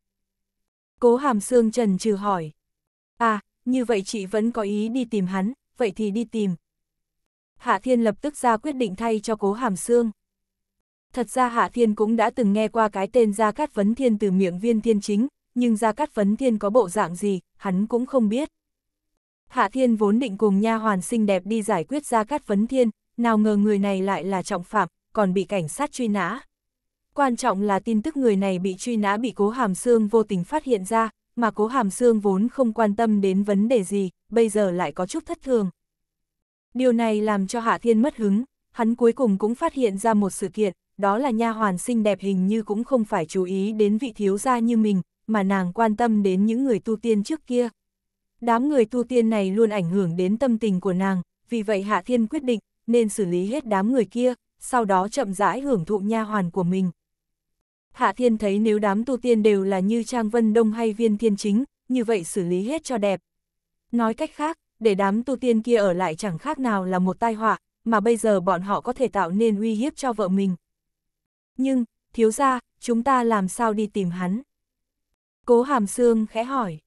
Cố hàm xương trần trừ hỏi. À, như vậy chị vẫn có ý đi tìm hắn, vậy thì đi tìm. Hạ Thiên lập tức ra quyết định thay cho cố hàm xương. Thật ra Hạ Thiên cũng đã từng nghe qua cái tên Gia Cát Vấn Thiên từ miệng viên thiên chính, nhưng Gia Cát Vấn Thiên có bộ dạng gì, hắn cũng không biết. Hạ Thiên vốn định cùng nha hoàn xinh đẹp đi giải quyết Gia Cát Vấn Thiên, nào ngờ người này lại là trọng phạm, còn bị cảnh sát truy nã quan trọng là tin tức người này bị truy nã bị cố hàm xương vô tình phát hiện ra, mà cố hàm xương vốn không quan tâm đến vấn đề gì, bây giờ lại có chút thất thường. Điều này làm cho Hạ Thiên mất hứng, hắn cuối cùng cũng phát hiện ra một sự kiện, đó là nha hoàn xinh đẹp hình như cũng không phải chú ý đến vị thiếu gia như mình, mà nàng quan tâm đến những người tu tiên trước kia. Đám người tu tiên này luôn ảnh hưởng đến tâm tình của nàng, vì vậy Hạ Thiên quyết định nên xử lý hết đám người kia, sau đó chậm rãi hưởng thụ nha hoàn của mình. Hạ Thiên thấy nếu đám tu tiên đều là như Trang Vân Đông hay Viên Thiên Chính, như vậy xử lý hết cho đẹp. Nói cách khác, để đám tu tiên kia ở lại chẳng khác nào là một tai họa, mà bây giờ bọn họ có thể tạo nên uy hiếp cho vợ mình. Nhưng, thiếu ra, chúng ta làm sao đi tìm hắn? Cố Hàm Sương khẽ hỏi.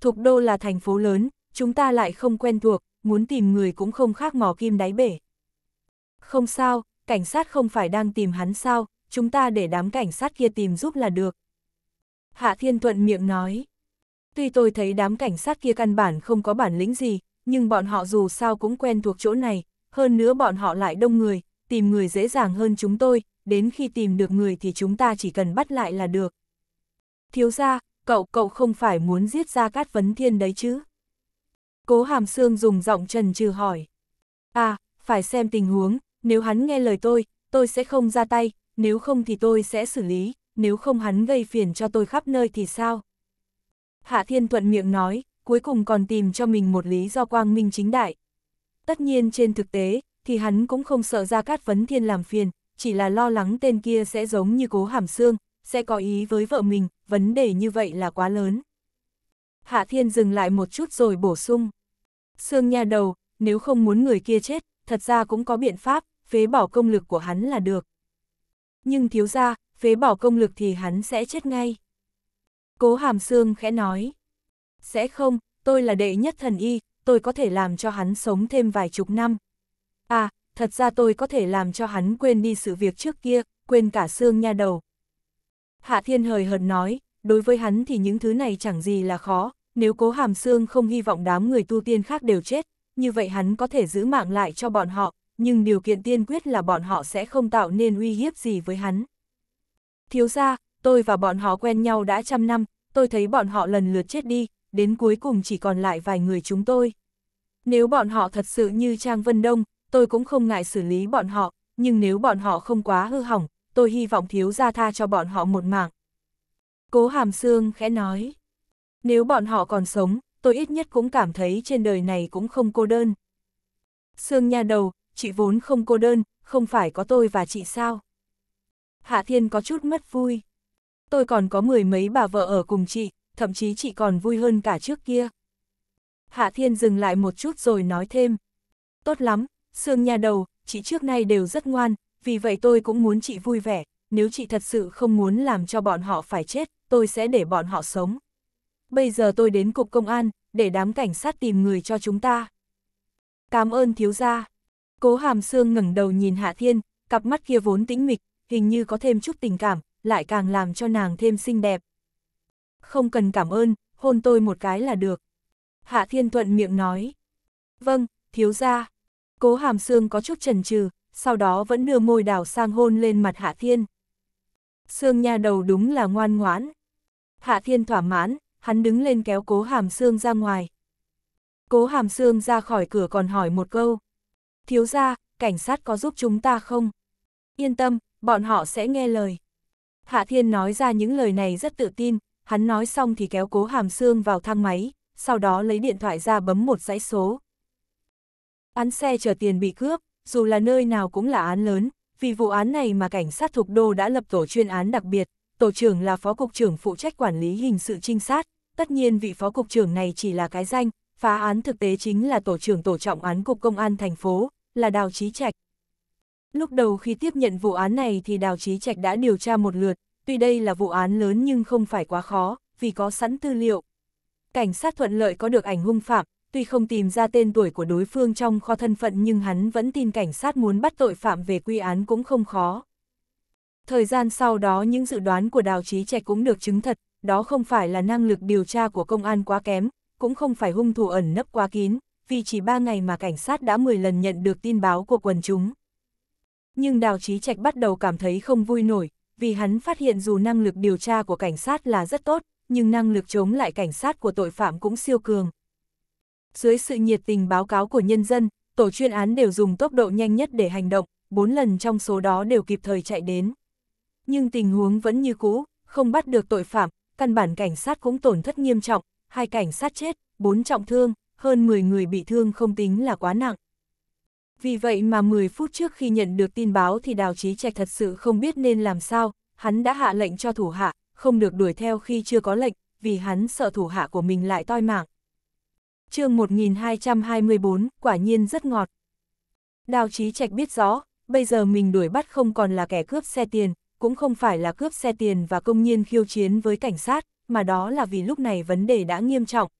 Thục Đô là thành phố lớn, chúng ta lại không quen thuộc, muốn tìm người cũng không khác mò kim đáy bể. Không sao, cảnh sát không phải đang tìm hắn sao, chúng ta để đám cảnh sát kia tìm giúp là được. Hạ Thiên Thuận miệng nói. Tuy tôi thấy đám cảnh sát kia căn bản không có bản lĩnh gì, nhưng bọn họ dù sao cũng quen thuộc chỗ này, hơn nữa bọn họ lại đông người, tìm người dễ dàng hơn chúng tôi, đến khi tìm được người thì chúng ta chỉ cần bắt lại là được. Thiếu ra, cậu cậu không phải muốn giết ra Cát Vấn Thiên đấy chứ? Cố Hàm xương dùng giọng trần trừ hỏi. À, phải xem tình huống, nếu hắn nghe lời tôi, tôi sẽ không ra tay, nếu không thì tôi sẽ xử lý, nếu không hắn gây phiền cho tôi khắp nơi thì sao? Hạ Thiên Thuận miệng nói, cuối cùng còn tìm cho mình một lý do quang minh chính đại. Tất nhiên trên thực tế, thì hắn cũng không sợ ra Cát Vấn Thiên làm phiền, chỉ là lo lắng tên kia sẽ giống như cố hàm xương, sẽ có ý với vợ mình, vấn đề như vậy là quá lớn. Hạ Thiên dừng lại một chút rồi bổ sung. Sương nha đầu, nếu không muốn người kia chết, thật ra cũng có biện pháp, phế bỏ công lực của hắn là được nhưng thiếu ra, phế bỏ công lực thì hắn sẽ chết ngay. Cố hàm xương khẽ nói, sẽ không, tôi là đệ nhất thần y, tôi có thể làm cho hắn sống thêm vài chục năm. À, thật ra tôi có thể làm cho hắn quên đi sự việc trước kia, quên cả xương nha đầu. Hạ Thiên hời hợt nói, đối với hắn thì những thứ này chẳng gì là khó, nếu cố hàm xương không hy vọng đám người tu tiên khác đều chết, như vậy hắn có thể giữ mạng lại cho bọn họ, nhưng điều kiện tiên quyết là bọn họ sẽ không tạo nên uy hiếp gì với hắn. Thiếu ra, tôi và bọn họ quen nhau đã trăm năm, tôi thấy bọn họ lần lượt chết đi, đến cuối cùng chỉ còn lại vài người chúng tôi. Nếu bọn họ thật sự như Trang Vân Đông, tôi cũng không ngại xử lý bọn họ, nhưng nếu bọn họ không quá hư hỏng, tôi hy vọng thiếu gia tha cho bọn họ một mạng. Cố Hàm Sương khẽ nói, nếu bọn họ còn sống, tôi ít nhất cũng cảm thấy trên đời này cũng không cô đơn. Sương nha đầu, chị vốn không cô đơn, không phải có tôi và chị sao? Hạ Thiên có chút mất vui. Tôi còn có mười mấy bà vợ ở cùng chị, thậm chí chị còn vui hơn cả trước kia. Hạ Thiên dừng lại một chút rồi nói thêm. Tốt lắm, xương nhà đầu, chị trước nay đều rất ngoan, vì vậy tôi cũng muốn chị vui vẻ, nếu chị thật sự không muốn làm cho bọn họ phải chết, tôi sẽ để bọn họ sống. Bây giờ tôi đến cục công an, để đám cảnh sát tìm người cho chúng ta. Cảm ơn thiếu gia. Cố hàm xương ngẩng đầu nhìn Hạ Thiên, cặp mắt kia vốn tĩnh mịch, hình như có thêm chút tình cảm, lại càng làm cho nàng thêm xinh đẹp. Không cần cảm ơn, hôn tôi một cái là được. Hạ Thiên thuận miệng nói. Vâng, thiếu gia. Cố hàm xương có chút chần chừ, sau đó vẫn đưa môi đào sang hôn lên mặt Hạ Thiên. Sương nha đầu đúng là ngoan ngoãn. Hạ Thiên thỏa mãn, hắn đứng lên kéo cố hàm xương ra ngoài. Cố hàm xương ra khỏi cửa còn hỏi một câu thiếu ra, cảnh sát có giúp chúng ta không? Yên tâm, bọn họ sẽ nghe lời. Hạ Thiên nói ra những lời này rất tự tin, hắn nói xong thì kéo cố hàm xương vào thang máy, sau đó lấy điện thoại ra bấm một dãy số. Án xe chở tiền bị cướp, dù là nơi nào cũng là án lớn, vì vụ án này mà cảnh sát thuộc đô đã lập tổ chuyên án đặc biệt, tổ trưởng là phó cục trưởng phụ trách quản lý hình sự trinh sát, tất nhiên vị phó cục trưởng này chỉ là cái danh, phá án thực tế chính là tổ trưởng tổ trọng án cục công an thành phố, là Đào Trí Trạch. Lúc đầu khi tiếp nhận vụ án này thì Đào Trí Trạch đã điều tra một lượt, tuy đây là vụ án lớn nhưng không phải quá khó, vì có sẵn tư liệu. Cảnh sát thuận lợi có được ảnh hung phạm, tuy không tìm ra tên tuổi của đối phương trong kho thân phận nhưng hắn vẫn tin cảnh sát muốn bắt tội phạm về quy án cũng không khó. Thời gian sau đó những dự đoán của Đào Trí Trạch cũng được chứng thật, đó không phải là năng lực điều tra của công an quá kém, cũng không phải hung thủ ẩn nấp quá kín, vì chỉ ba ngày mà cảnh sát đã 10 lần nhận được tin báo của quần chúng. Nhưng Đào Chí Trạch bắt đầu cảm thấy không vui nổi, vì hắn phát hiện dù năng lực điều tra của cảnh sát là rất tốt, nhưng năng lực chống lại cảnh sát của tội phạm cũng siêu cường. Dưới sự nhiệt tình báo cáo của nhân dân, tổ chuyên án đều dùng tốc độ nhanh nhất để hành động, bốn lần trong số đó đều kịp thời chạy đến. Nhưng tình huống vẫn như cũ, không bắt được tội phạm, căn bản cảnh sát cũng tổn thất nghiêm trọng, hai cảnh sát chết, bốn trọng thương, hơn 10 người bị thương không tính là quá nặng. Vì vậy mà 10 phút trước khi nhận được tin báo thì Đào trí Trạch thật sự không biết nên làm sao, hắn đã hạ lệnh cho thủ hạ, không được đuổi theo khi chưa có lệnh, vì hắn sợ thủ hạ của mình lại toi mạng. chương 1224, quả nhiên rất ngọt. Đào trí Trạch biết rõ, bây giờ mình đuổi bắt không còn là kẻ cướp xe tiền, cũng không phải là cướp xe tiền và công nhiên khiêu chiến với cảnh sát, mà đó là vì lúc này vấn đề đã nghiêm trọng,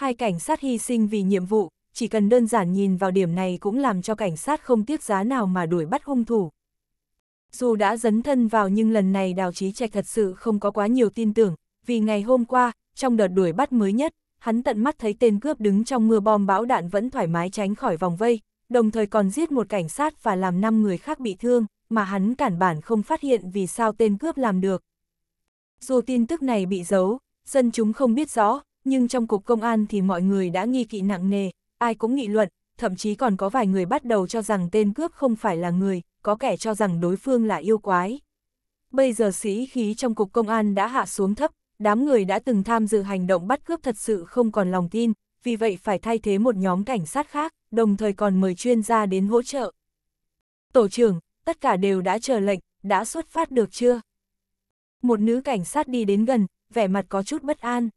hai cảnh sát hy sinh vì nhiệm vụ, chỉ cần đơn giản nhìn vào điểm này cũng làm cho cảnh sát không tiếc giá nào mà đuổi bắt hung thủ. Dù đã dấn thân vào nhưng lần này đào trí trạch thật sự không có quá nhiều tin tưởng, vì ngày hôm qua, trong đợt đuổi bắt mới nhất, hắn tận mắt thấy tên cướp đứng trong mưa bom bão đạn vẫn thoải mái tránh khỏi vòng vây, đồng thời còn giết một cảnh sát và làm 5 người khác bị thương, mà hắn cản bản không phát hiện vì sao tên cướp làm được. Dù tin tức này bị giấu, dân chúng không biết rõ, nhưng trong cục công an thì mọi người đã nghi kỵ nặng nề, ai cũng nghị luận, thậm chí còn có vài người bắt đầu cho rằng tên cướp không phải là người, có kẻ cho rằng đối phương là yêu quái. Bây giờ sĩ khí trong cục công an đã hạ xuống thấp, đám người đã từng tham dự hành động bắt cướp thật sự không còn lòng tin, vì vậy phải thay thế một nhóm cảnh sát khác, đồng thời còn mời chuyên gia đến hỗ trợ. Tổ trưởng, tất cả đều đã chờ lệnh, đã xuất phát được chưa? Một nữ cảnh sát đi đến gần, vẻ mặt có chút bất an.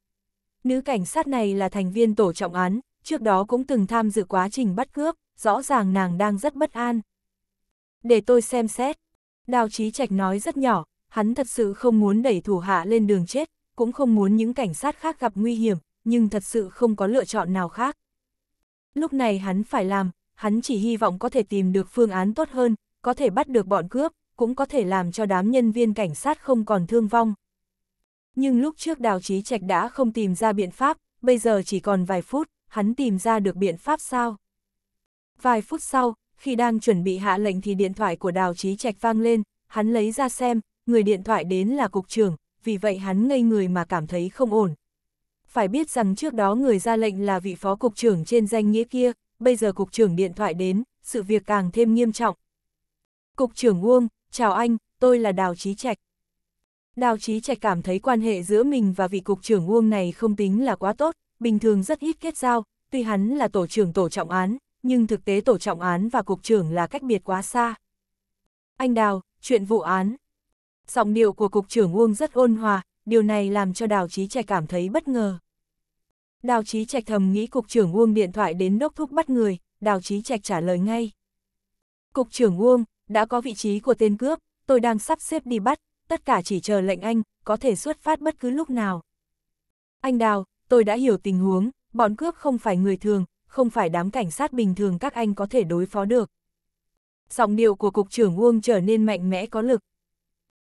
Nữ cảnh sát này là thành viên tổ trọng án, trước đó cũng từng tham dự quá trình bắt cướp, rõ ràng nàng đang rất bất an. Để tôi xem xét. Đào Chí Trạch nói rất nhỏ, hắn thật sự không muốn đẩy thủ hạ lên đường chết, cũng không muốn những cảnh sát khác gặp nguy hiểm, nhưng thật sự không có lựa chọn nào khác. Lúc này hắn phải làm, hắn chỉ hy vọng có thể tìm được phương án tốt hơn, có thể bắt được bọn cướp, cũng có thể làm cho đám nhân viên cảnh sát không còn thương vong. Nhưng lúc trước đào trí trạch đã không tìm ra biện pháp, bây giờ chỉ còn vài phút, hắn tìm ra được biện pháp sao? Vài phút sau, khi đang chuẩn bị hạ lệnh thì điện thoại của đào trí trạch vang lên, hắn lấy ra xem, người điện thoại đến là cục trưởng, vì vậy hắn ngây người mà cảm thấy không ổn. Phải biết rằng trước đó người ra lệnh là vị phó cục trưởng trên danh nghĩa kia, bây giờ cục trưởng điện thoại đến, sự việc càng thêm nghiêm trọng. Cục trưởng Uông, chào anh, tôi là Đào Trí Trạch. Đào Chí Trạch cảm thấy quan hệ giữa mình và vị cục trưởng Uông này không tính là quá tốt, bình thường rất ít kết giao, tuy hắn là tổ trưởng tổ trọng án, nhưng thực tế tổ trọng án và cục trưởng là cách biệt quá xa. Anh Đào, chuyện vụ án. Giọng điệu của cục trưởng Uông rất ôn hòa, điều này làm cho Đào Chí Trạch cảm thấy bất ngờ. Đào Chí Trạch thầm nghĩ cục trưởng Uông điện thoại đến đốc thúc bắt người, Đào Chí Trạch trả lời ngay. Cục trưởng Uông, đã có vị trí của tên cướp, tôi đang sắp xếp đi bắt, tất cả chỉ chờ lệnh anh, có thể xuất phát bất cứ lúc nào. Anh Đào, tôi đã hiểu tình huống, bọn cướp không phải người thường, không phải đám cảnh sát bình thường các anh có thể đối phó được. Giọng điệu của Cục trưởng Uông trở nên mạnh mẽ có lực.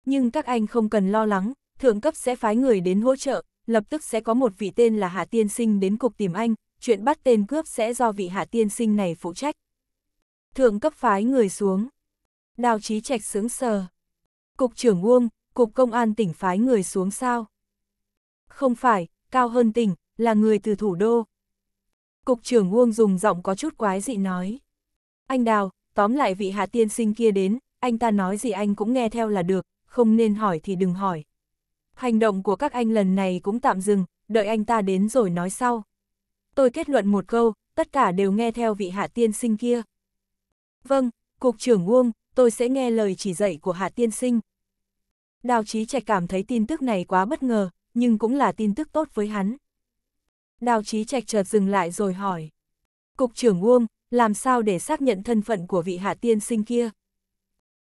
Nhưng các anh không cần lo lắng, thượng cấp sẽ phái người đến hỗ trợ, lập tức sẽ có một vị tên là Hạ Tiên Sinh đến cục tìm anh, chuyện bắt tên cướp sẽ do vị Hạ Tiên Sinh này phụ trách. Thượng cấp phái người xuống. Đào trí Trạch sướng sờ. Cục trưởng Uông, Cục Công an tỉnh phái người xuống sao? Không phải, cao hơn tỉnh, là người từ thủ đô. Cục trưởng Uông dùng giọng có chút quái dị nói. Anh Đào, tóm lại vị hạ tiên sinh kia đến, anh ta nói gì anh cũng nghe theo là được, không nên hỏi thì đừng hỏi. Hành động của các anh lần này cũng tạm dừng, đợi anh ta đến rồi nói sau. Tôi kết luận một câu, tất cả đều nghe theo vị hạ tiên sinh kia. Vâng, Cục trưởng Uông, tôi sẽ nghe lời chỉ dạy của Hạ Tiên Sinh. Đào Chí Trạch cảm thấy tin tức này quá bất ngờ, nhưng cũng là tin tức tốt với hắn. Đào Chí Trạch chợt dừng lại rồi hỏi. Cục trưởng Uông, làm sao để xác nhận thân phận của vị Hạ Tiên Sinh kia?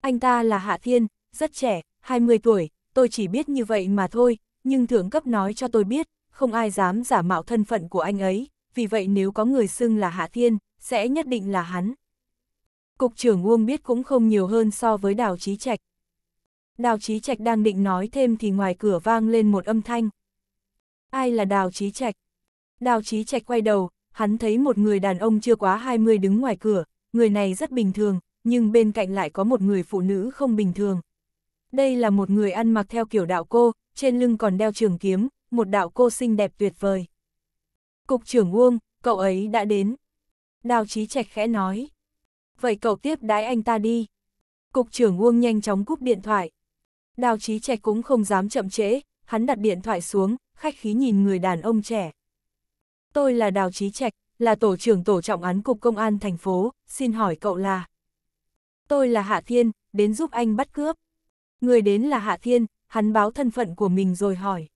Anh ta là Hạ Thiên, rất trẻ, 20 tuổi, tôi chỉ biết như vậy mà thôi, nhưng thượng cấp nói cho tôi biết, không ai dám giả mạo thân phận của anh ấy, vì vậy nếu có người xưng là Hạ Thiên, sẽ nhất định là hắn. Cục trưởng Uông biết cũng không nhiều hơn so với đào trí trạch. Đào trí trạch đang định nói thêm thì ngoài cửa vang lên một âm thanh. Ai là đào trí trạch? Đào trí trạch quay đầu, hắn thấy một người đàn ông chưa quá 20 đứng ngoài cửa, người này rất bình thường, nhưng bên cạnh lại có một người phụ nữ không bình thường. Đây là một người ăn mặc theo kiểu đạo cô, trên lưng còn đeo trường kiếm, một đạo cô xinh đẹp tuyệt vời. Cục trưởng Uông, cậu ấy đã đến. Đào Chí Trạch khẽ nói vậy cậu tiếp đái anh ta đi. Cục trưởng Uông nhanh chóng cúp điện thoại. Đào trí trẻ cũng không dám chậm trễ, hắn đặt điện thoại xuống, khách khí nhìn người đàn ông trẻ. Tôi là Đào trí trẻ, là tổ trưởng tổ trọng án cục công an thành phố, xin hỏi cậu là. Tôi là Hạ Thiên, đến giúp anh bắt cướp. Người đến là Hạ Thiên, hắn báo thân phận của mình rồi hỏi.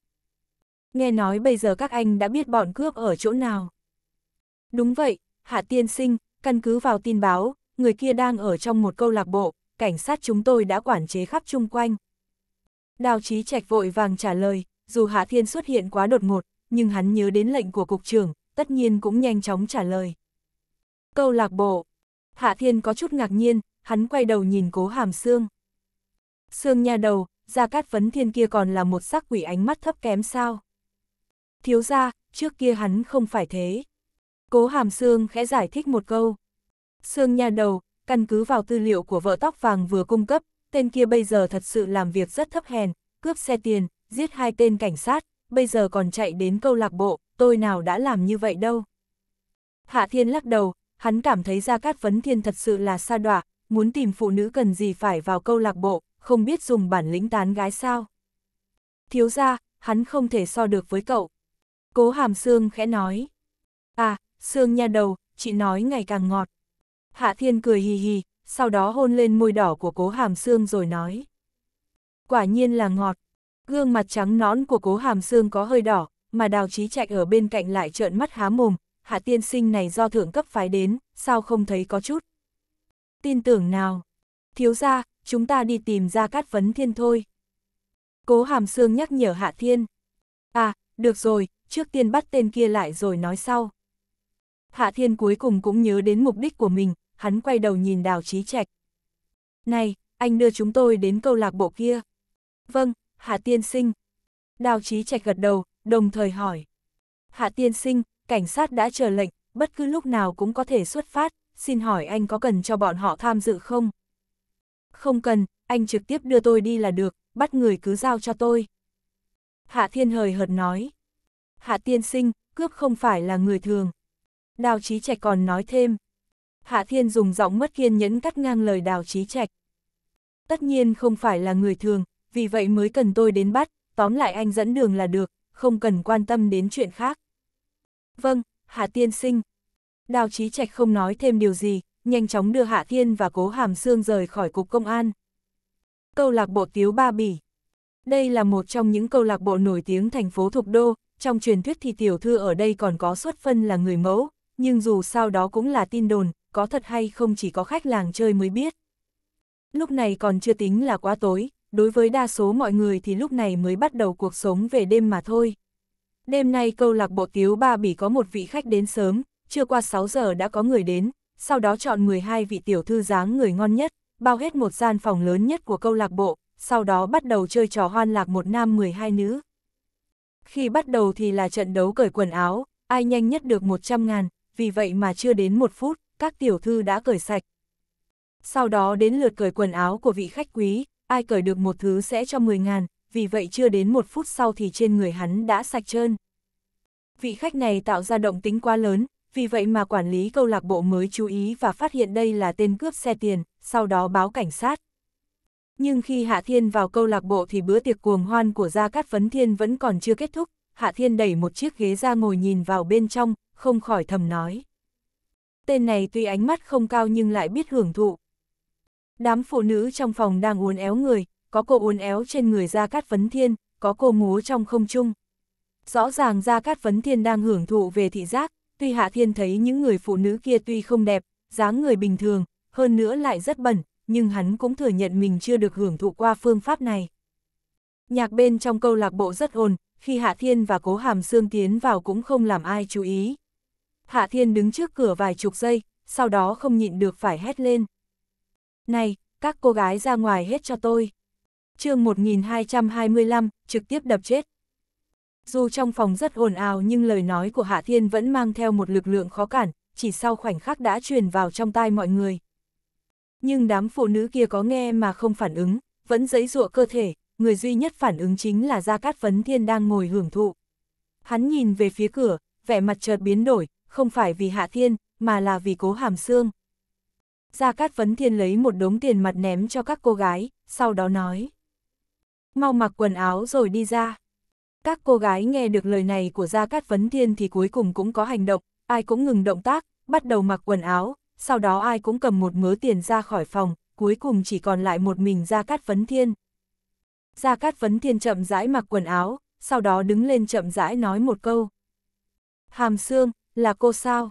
Nghe nói bây giờ các anh đã biết bọn cướp ở chỗ nào. Đúng vậy, Hạ Tiên Sinh, căn cứ vào tin báo, người kia đang ở trong một câu lạc bộ, cảnh sát chúng tôi đã quản chế khắp chung quanh. Đào Chí Trạch vội vàng trả lời, dù Hạ Thiên xuất hiện quá đột ngột, nhưng hắn nhớ đến lệnh của cục trưởng, tất nhiên cũng nhanh chóng trả lời. Câu lạc bộ. Hạ Thiên có chút ngạc nhiên, hắn quay đầu nhìn cố hàm xương. Xương nha đầu, Gia Cát Vấn Thiên kia còn là một sắc quỷ ánh mắt thấp kém sao. Thiếu ra, trước kia hắn không phải thế. Cố hàm xương khẽ giải thích một câu. Sương Nha Đầu, căn cứ vào tư liệu của vợ tóc vàng vừa cung cấp, tên kia bây giờ thật sự làm việc rất thấp hèn, cướp xe tiền, giết hai tên cảnh sát, bây giờ còn chạy đến câu lạc bộ, tôi nào đã làm như vậy đâu. Hạ Thiên lắc đầu, hắn cảm thấy Gia Cát Vấn Thiên thật sự là xa đọa, muốn tìm phụ nữ cần gì phải vào câu lạc bộ, không biết dùng bản lĩnh tán gái sao. Thiếu ra, hắn không thể so được với cậu. Cố Hàm Sương khẽ nói. À, Sương nha đầu, chị nói ngày càng ngọt. Hạ Thiên cười hì hì, sau đó hôn lên môi đỏ của cố hàm xương rồi nói. Quả nhiên là ngọt, gương mặt trắng nón của cố hàm xương có hơi đỏ, mà đào trí chạy ở bên cạnh lại trợn mắt há mồm, hạ tiên sinh này do thượng cấp phái đến, sao không thấy có chút. Tin tưởng nào, thiếu ra, chúng ta đi tìm ra cát vấn thiên thôi. Cố hàm xương nhắc nhở hạ thiên. À, được rồi, trước tiên bắt tên kia lại rồi nói sau. Hạ thiên cuối cùng cũng nhớ đến mục đích của mình, hắn quay đầu nhìn đào trí trạch. Này, anh đưa chúng tôi đến câu lạc bộ kia. Vâng, Hạ Tiên Sinh. Đào trí trạch gật đầu, đồng thời hỏi. Hạ Tiên Sinh, cảnh sát đã chờ lệnh, bất cứ lúc nào cũng có thể xuất phát, xin hỏi anh có cần cho bọn họ tham dự không? Không cần, anh trực tiếp đưa tôi đi là được, bắt người cứ giao cho tôi. Hạ Thiên hời hợt nói. Hạ Tiên Sinh, cướp không phải là người thường. Đào trí Trạch còn nói thêm, Hạ Thiên dùng giọng mất kiên nhẫn cắt ngang lời đào trí trạch. Tất nhiên không phải là người thường, vì vậy mới cần tôi đến bắt, tóm lại anh dẫn đường là được, không cần quan tâm đến chuyện khác. Vâng, Hạ Tiên sinh. Đào trí trạch không nói thêm điều gì, nhanh chóng đưa Hạ Thiên và Cố Hàm xương rời khỏi cục công an. Câu lạc bộ Tiếu Ba Bỉ Đây là một trong những câu lạc bộ nổi tiếng thành phố Thục Đô, trong truyền thuyết thì tiểu thư ở đây còn có xuất phân là người mẫu, nhưng dù sao đó cũng là tin đồn, có thật hay không chỉ có khách làng chơi mới biết. Lúc này còn chưa tính là quá tối, đối với đa số mọi người thì lúc này mới bắt đầu cuộc sống về đêm mà thôi. Đêm nay câu lạc bộ Tiếu Ba Bỉ có một vị khách đến sớm, chưa qua 6 giờ đã có người đến, sau đó chọn 12 vị tiểu thư dáng người ngon nhất, bao hết một gian phòng lớn nhất của câu lạc bộ, sau đó bắt đầu chơi trò hoan lạc một nam 12 nữ. Khi bắt đầu thì là trận đấu cởi quần áo, ai nhanh nhất được 100 ngàn, vì vậy mà chưa đến một phút, các tiểu thư đã cởi sạch. Sau đó đến lượt cởi quần áo của vị khách quý, ai cởi được một thứ sẽ cho 10 ngàn, vì vậy chưa đến một phút sau thì trên người hắn đã sạch trơn. Vị khách này tạo ra động tính quá lớn, vì vậy mà quản lý câu lạc bộ mới chú ý và phát hiện đây là tên cướp xe tiền, sau đó báo cảnh sát. Nhưng khi Hạ Thiên vào câu lạc bộ thì bữa tiệc cuồng hoan của Gia Cát Vấn Thiên vẫn còn chưa kết thúc, Hạ Thiên đẩy một chiếc ghế ra ngồi nhìn vào bên trong, không khỏi thầm nói tên này tuy ánh mắt không cao nhưng lại biết hưởng thụ. Đám phụ nữ trong phòng đang uốn éo người, có cô uốn éo trên người Gia Cát Vấn Thiên, có cô múa trong không trung. Rõ ràng Gia Cát Vấn Thiên đang hưởng thụ về thị giác, tuy Hạ Thiên thấy những người phụ nữ kia tuy không đẹp, dáng người bình thường, hơn nữa lại rất bẩn, nhưng hắn cũng thừa nhận mình chưa được hưởng thụ qua phương pháp này. Nhạc bên trong câu lạc bộ rất ồn, khi Hạ Thiên và Cố Hàm Sương tiến vào cũng không làm ai chú ý. Hạ Thiên đứng trước cửa vài chục giây, sau đó không nhịn được phải hét lên. Này, các cô gái ra ngoài hết cho tôi. chương 1225, trực tiếp đập chết. Dù trong phòng rất ồn ào nhưng lời nói của Hạ Thiên vẫn mang theo một lực lượng khó cản, chỉ sau khoảnh khắc đã truyền vào trong tai mọi người. Nhưng đám phụ nữ kia có nghe mà không phản ứng, vẫn giấy dụa cơ thể, người duy nhất phản ứng chính là Gia Cát Vấn Thiên đang ngồi hưởng thụ. Hắn nhìn về phía cửa, vẻ mặt chợt biến đổi, không phải vì Hạ Thiên, mà là vì cố hàm Sương. Gia Cát Vấn Thiên lấy một đống tiền mặt ném cho các cô gái, sau đó nói. Mau mặc quần áo rồi đi ra. Các cô gái nghe được lời này của Gia Cát Vấn Thiên thì cuối cùng cũng có hành động, ai cũng ngừng động tác, bắt đầu mặc quần áo, sau đó ai cũng cầm một mớ tiền ra khỏi phòng, cuối cùng chỉ còn lại một mình Gia Cát Vấn Thiên. Gia Cát Vấn Thiên chậm rãi mặc quần áo, sau đó đứng lên chậm rãi nói một câu. Hàm Sương. Là cô sao?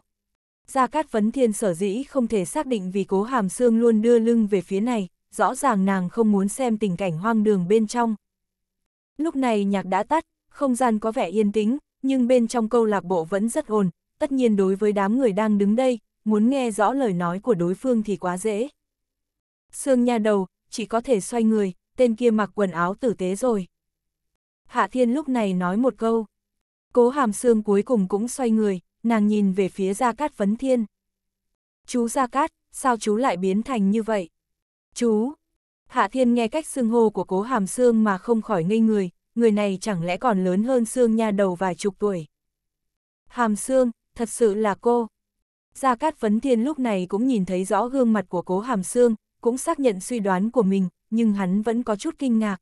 Gia Cát Vấn Thiên sở dĩ không thể xác định vì cố hàm xương luôn đưa lưng về phía này, rõ ràng nàng không muốn xem tình cảnh hoang đường bên trong. Lúc này nhạc đã tắt, không gian có vẻ yên tĩnh, nhưng bên trong câu lạc bộ vẫn rất ồn, tất nhiên đối với đám người đang đứng đây, muốn nghe rõ lời nói của đối phương thì quá dễ. Sương nha đầu, chỉ có thể xoay người, tên kia mặc quần áo tử tế rồi. Hạ Thiên lúc này nói một câu. Cố hàm xương cuối cùng cũng xoay người, nàng nhìn về phía Gia Cát Vấn Thiên. Chú Gia Cát, sao chú lại biến thành như vậy? Chú! Hạ Thiên nghe cách xưng hô của cố hàm xương mà không khỏi ngây người, người này chẳng lẽ còn lớn hơn xương nha đầu vài chục tuổi. Hàm xương, thật sự là cô. Gia Cát Vấn Thiên lúc này cũng nhìn thấy rõ gương mặt của cố hàm xương, cũng xác nhận suy đoán của mình, nhưng hắn vẫn có chút kinh ngạc.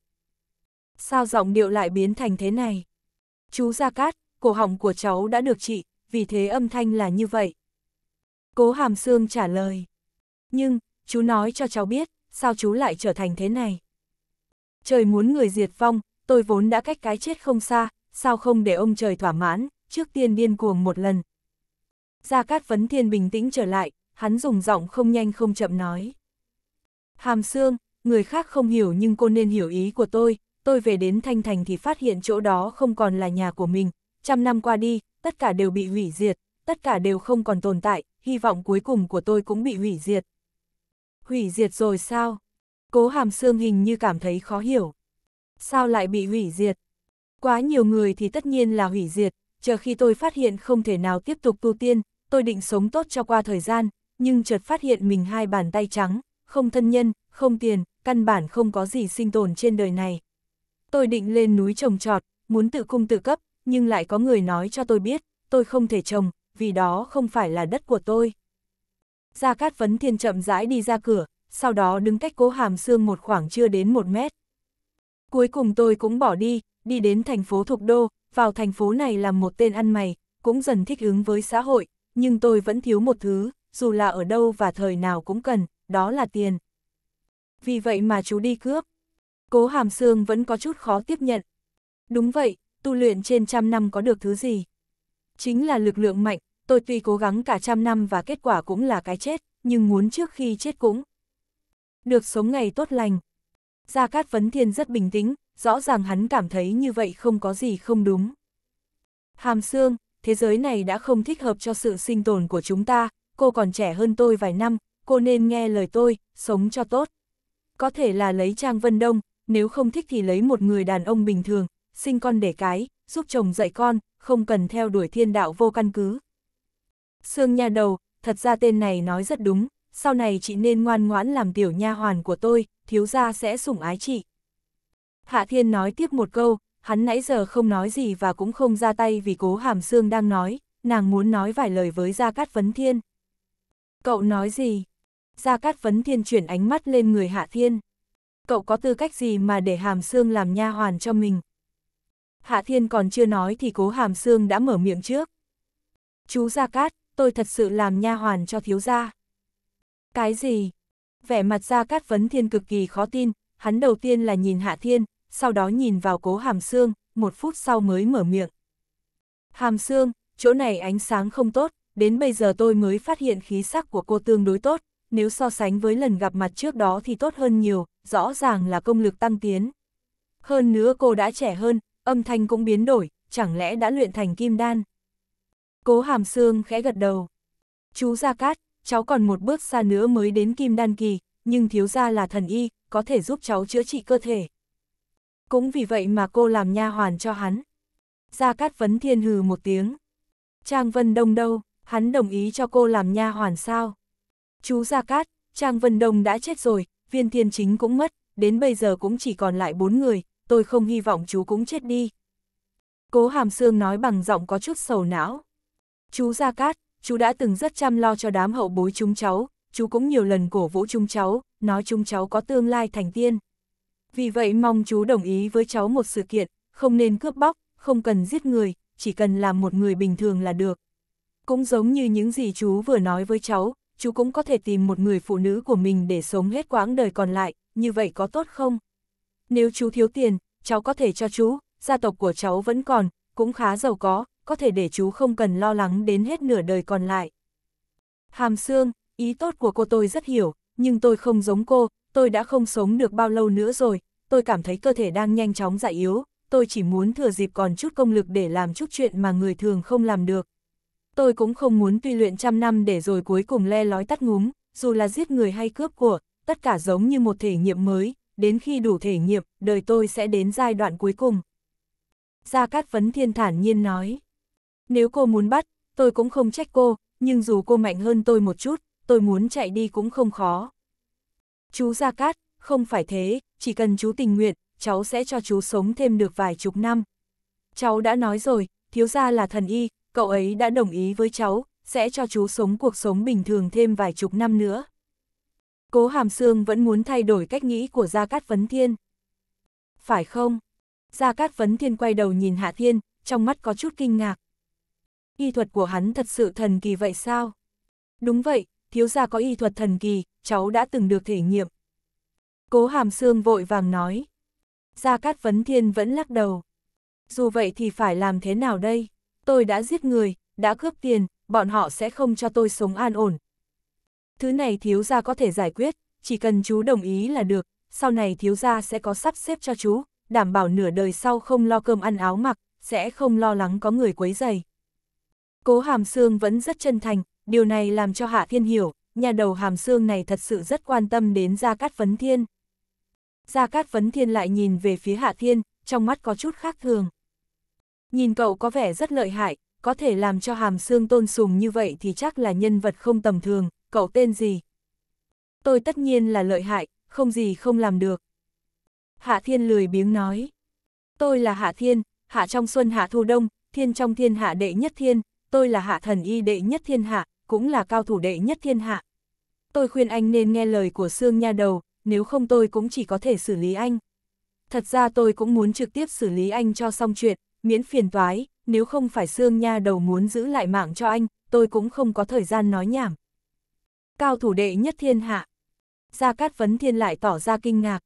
Sao giọng điệu lại biến thành thế này? Chú Gia Cát, cổ họng của cháu đã được trị, vì thế âm thanh là như vậy. Cố hàm xương trả lời. Nhưng, chú nói cho cháu biết, sao chú lại trở thành thế này? Trời muốn người diệt vong, tôi vốn đã cách cái chết không xa, sao không để ông trời thỏa mãn, trước tiên điên cuồng một lần. Gia Cát Vấn Thiên bình tĩnh trở lại, hắn dùng giọng không nhanh không chậm nói. Hàm xương, người khác không hiểu nhưng cô nên hiểu ý của tôi, tôi về đến Thanh Thành thì phát hiện chỗ đó không còn là nhà của mình, trăm năm qua đi, tất cả đều bị hủy diệt, tất cả đều không còn tồn tại, hy vọng cuối cùng của tôi cũng bị hủy diệt. Hủy diệt rồi sao? Cố hàm xương hình như cảm thấy khó hiểu. Sao lại bị hủy diệt? Quá nhiều người thì tất nhiên là hủy diệt, chờ khi tôi phát hiện không thể nào tiếp tục tu tiên, tôi định sống tốt cho qua thời gian, nhưng chợt phát hiện mình hai bàn tay trắng, không thân nhân, không tiền, căn bản không có gì sinh tồn trên đời này. Tôi định lên núi trồng trọt, muốn tự cung tự cấp, nhưng lại có người nói cho tôi biết, tôi không thể trồng, vì đó không phải là đất của tôi. Gia Cát Vấn Thiên chậm rãi đi ra cửa, sau đó đứng cách cố hàm xương một khoảng chưa đến một mét. Cuối cùng tôi cũng bỏ đi, đi đến thành phố Thục Đô, vào thành phố này làm một tên ăn mày, cũng dần thích ứng với xã hội, nhưng tôi vẫn thiếu một thứ, dù là ở đâu và thời nào cũng cần, đó là tiền. Vì vậy mà chú đi cướp. Cố hàm xương vẫn có chút khó tiếp nhận. Đúng vậy, tu luyện trên trăm năm có được thứ gì? Chính là lực lượng mạnh, tôi tuy cố gắng cả trăm năm và kết quả cũng là cái chết, nhưng muốn trước khi chết cũng. Được sống ngày tốt lành. Gia Cát Vấn Thiên rất bình tĩnh, rõ ràng hắn cảm thấy như vậy không có gì không đúng. Hàm Sương, thế giới này đã không thích hợp cho sự sinh tồn của chúng ta, cô còn trẻ hơn tôi vài năm, cô nên nghe lời tôi, sống cho tốt. Có thể là lấy Trang Vân Đông, nếu không thích thì lấy một người đàn ông bình thường, sinh con để cái, giúp chồng dạy con, không cần theo đuổi thiên đạo vô căn cứ. Sương nha đầu, thật ra tên này nói rất đúng, sau này chị nên ngoan ngoãn làm tiểu nha hoàn của tôi, thiếu gia sẽ sủng ái chị. Hạ Thiên nói tiếp một câu, hắn nãy giờ không nói gì và cũng không ra tay vì cố hàm Sương đang nói, nàng muốn nói vài lời với Gia Cát Vấn Thiên. Cậu nói gì? Gia Cát Vấn Thiên chuyển ánh mắt lên người Hạ Thiên. Cậu có tư cách gì mà để hàm Sương làm nha hoàn cho mình? Hạ Thiên còn chưa nói thì cố hàm Sương đã mở miệng trước. Chú Gia Cát, tôi thật sự làm nha hoàn cho thiếu gia. Cái gì? Vẻ mặt Gia Cát Vấn Thiên cực kỳ khó tin, hắn đầu tiên là nhìn Hạ Thiên, sau đó nhìn vào cố hàm Sương, một phút sau mới mở miệng. Hàm Sương, chỗ này ánh sáng không tốt, đến bây giờ tôi mới phát hiện khí sắc của cô tương đối tốt, nếu so sánh với lần gặp mặt trước đó thì tốt hơn nhiều, rõ ràng là công lực tăng tiến. Hơn nữa cô đã trẻ hơn, âm thanh cũng biến đổi, chẳng lẽ đã luyện thành kim đan. Cố hàm xương khẽ gật đầu. Chú Gia Cát, cháu còn một bước xa nữa mới đến kim đan kỳ, nhưng thiếu gia là thần y, có thể giúp cháu chữa trị cơ thể. Cũng vì vậy mà cô làm nha hoàn cho hắn. Gia Cát Vấn Thiên hừ một tiếng. Trang Vân Đông đâu, hắn đồng ý cho cô làm nha hoàn sao? Chú Gia Cát, Trang Vân Đông đã chết rồi, viên thiên chính cũng mất, đến bây giờ cũng chỉ còn lại bốn người, tôi không hy vọng chú cũng chết đi. Cố Hàm xương nói bằng giọng có chút sầu não. Chú Gia Cát, chú đã từng rất chăm lo cho đám hậu bối chúng cháu, chú cũng nhiều lần cổ vũ chúng cháu, nói chúng cháu có tương lai thành tiên. Vì vậy mong chú đồng ý với cháu một sự kiện, không nên cướp bóc, không cần giết người, chỉ cần làm một người bình thường là được. Cũng giống như những gì chú vừa nói với cháu, chú cũng có thể tìm một người phụ nữ của mình để sống hết quãng đời còn lại, như vậy có tốt không? nếu chú thiếu tiền, cháu có thể cho chú, gia tộc của cháu vẫn còn, cũng khá giàu có, có thể để chú không cần lo lắng đến hết nửa đời còn lại. Hàm Sương, ý tốt của cô tôi rất hiểu, nhưng tôi không giống cô, tôi đã không sống được bao lâu nữa rồi, tôi cảm thấy cơ thể đang nhanh chóng giải yếu, tôi chỉ muốn thừa dịp còn chút công lực để làm chút chuyện mà người thường không làm được. Tôi cũng không muốn tuy luyện trăm năm để rồi cuối cùng le lói tắt ngúm, dù là giết người hay cướp của, tất cả giống như một thể nghiệm mới, đến khi đủ thể nghiệm, đời tôi sẽ đến giai đoạn cuối cùng. Gia Cát Vấn Thiên thản nhiên nói. Nếu cô muốn bắt, tôi cũng không trách cô, nhưng dù cô mạnh hơn tôi một chút, tôi muốn chạy đi cũng không khó. Chú Gia Cát, không phải thế, chỉ cần chú tình nguyện, cháu sẽ cho chú sống thêm được vài chục năm. Cháu đã nói rồi, thiếu gia là thần y, cậu ấy đã đồng ý với cháu, sẽ cho chú sống cuộc sống bình thường thêm vài chục năm nữa. Cố Hàm Sương vẫn muốn thay đổi cách nghĩ của Gia Cát Vấn Thiên. Phải không? Gia Cát Vấn Thiên quay đầu nhìn Hạ Thiên, trong mắt có chút kinh ngạc. Y thuật của hắn thật sự thần kỳ vậy sao? Đúng vậy, thiếu gia có y thuật thần kỳ, cháu đã từng được thể nghiệm. Cố Hàm Sương vội vàng nói. Gia Cát Vấn Thiên vẫn lắc đầu. Dù vậy thì phải làm thế nào đây? Tôi đã giết người, đã cướp tiền, bọn họ sẽ không cho tôi sống an ổn, Thứ này thiếu gia có thể giải quyết, chỉ cần chú đồng ý là được, sau này thiếu gia sẽ có sắp xếp cho chú, đảm bảo nửa đời sau không lo cơm ăn áo mặc, sẽ không lo lắng có người quấy dày. Cố Hàm Sương vẫn rất chân thành, điều này làm cho Hạ Thiên hiểu, nhà đầu Hàm Sương này thật sự rất quan tâm đến Gia Cát Vấn Thiên. Gia Cát Vấn Thiên lại nhìn về phía Hạ Thiên, trong mắt có chút khác thường. Nhìn cậu có vẻ rất lợi hại, có thể làm cho Hàm Sương tôn sùng như vậy thì chắc là nhân vật không tầm thường, cậu tên gì? Tôi tất nhiên là lợi hại, không gì không làm được. Hạ Thiên lười biếng nói. Tôi là Hạ Thiên, Hạ trong xuân Hạ thu đông, Thiên trong thiên hạ đệ nhất thiên, tôi là Hạ thần y đệ nhất thiên hạ, cũng là cao thủ đệ nhất thiên hạ. Tôi khuyên anh nên nghe lời của Sương Nha Đầu, nếu không tôi cũng chỉ có thể xử lý anh. Thật ra tôi cũng muốn trực tiếp xử lý anh cho xong chuyện, miễn phiền toái, nếu không phải Sương Nha Đầu muốn giữ lại mạng cho anh, tôi cũng không có thời gian nói nhảm cao thủ đệ nhất thiên hạ. Gia Cát Vấn Thiên lại tỏ ra kinh ngạc.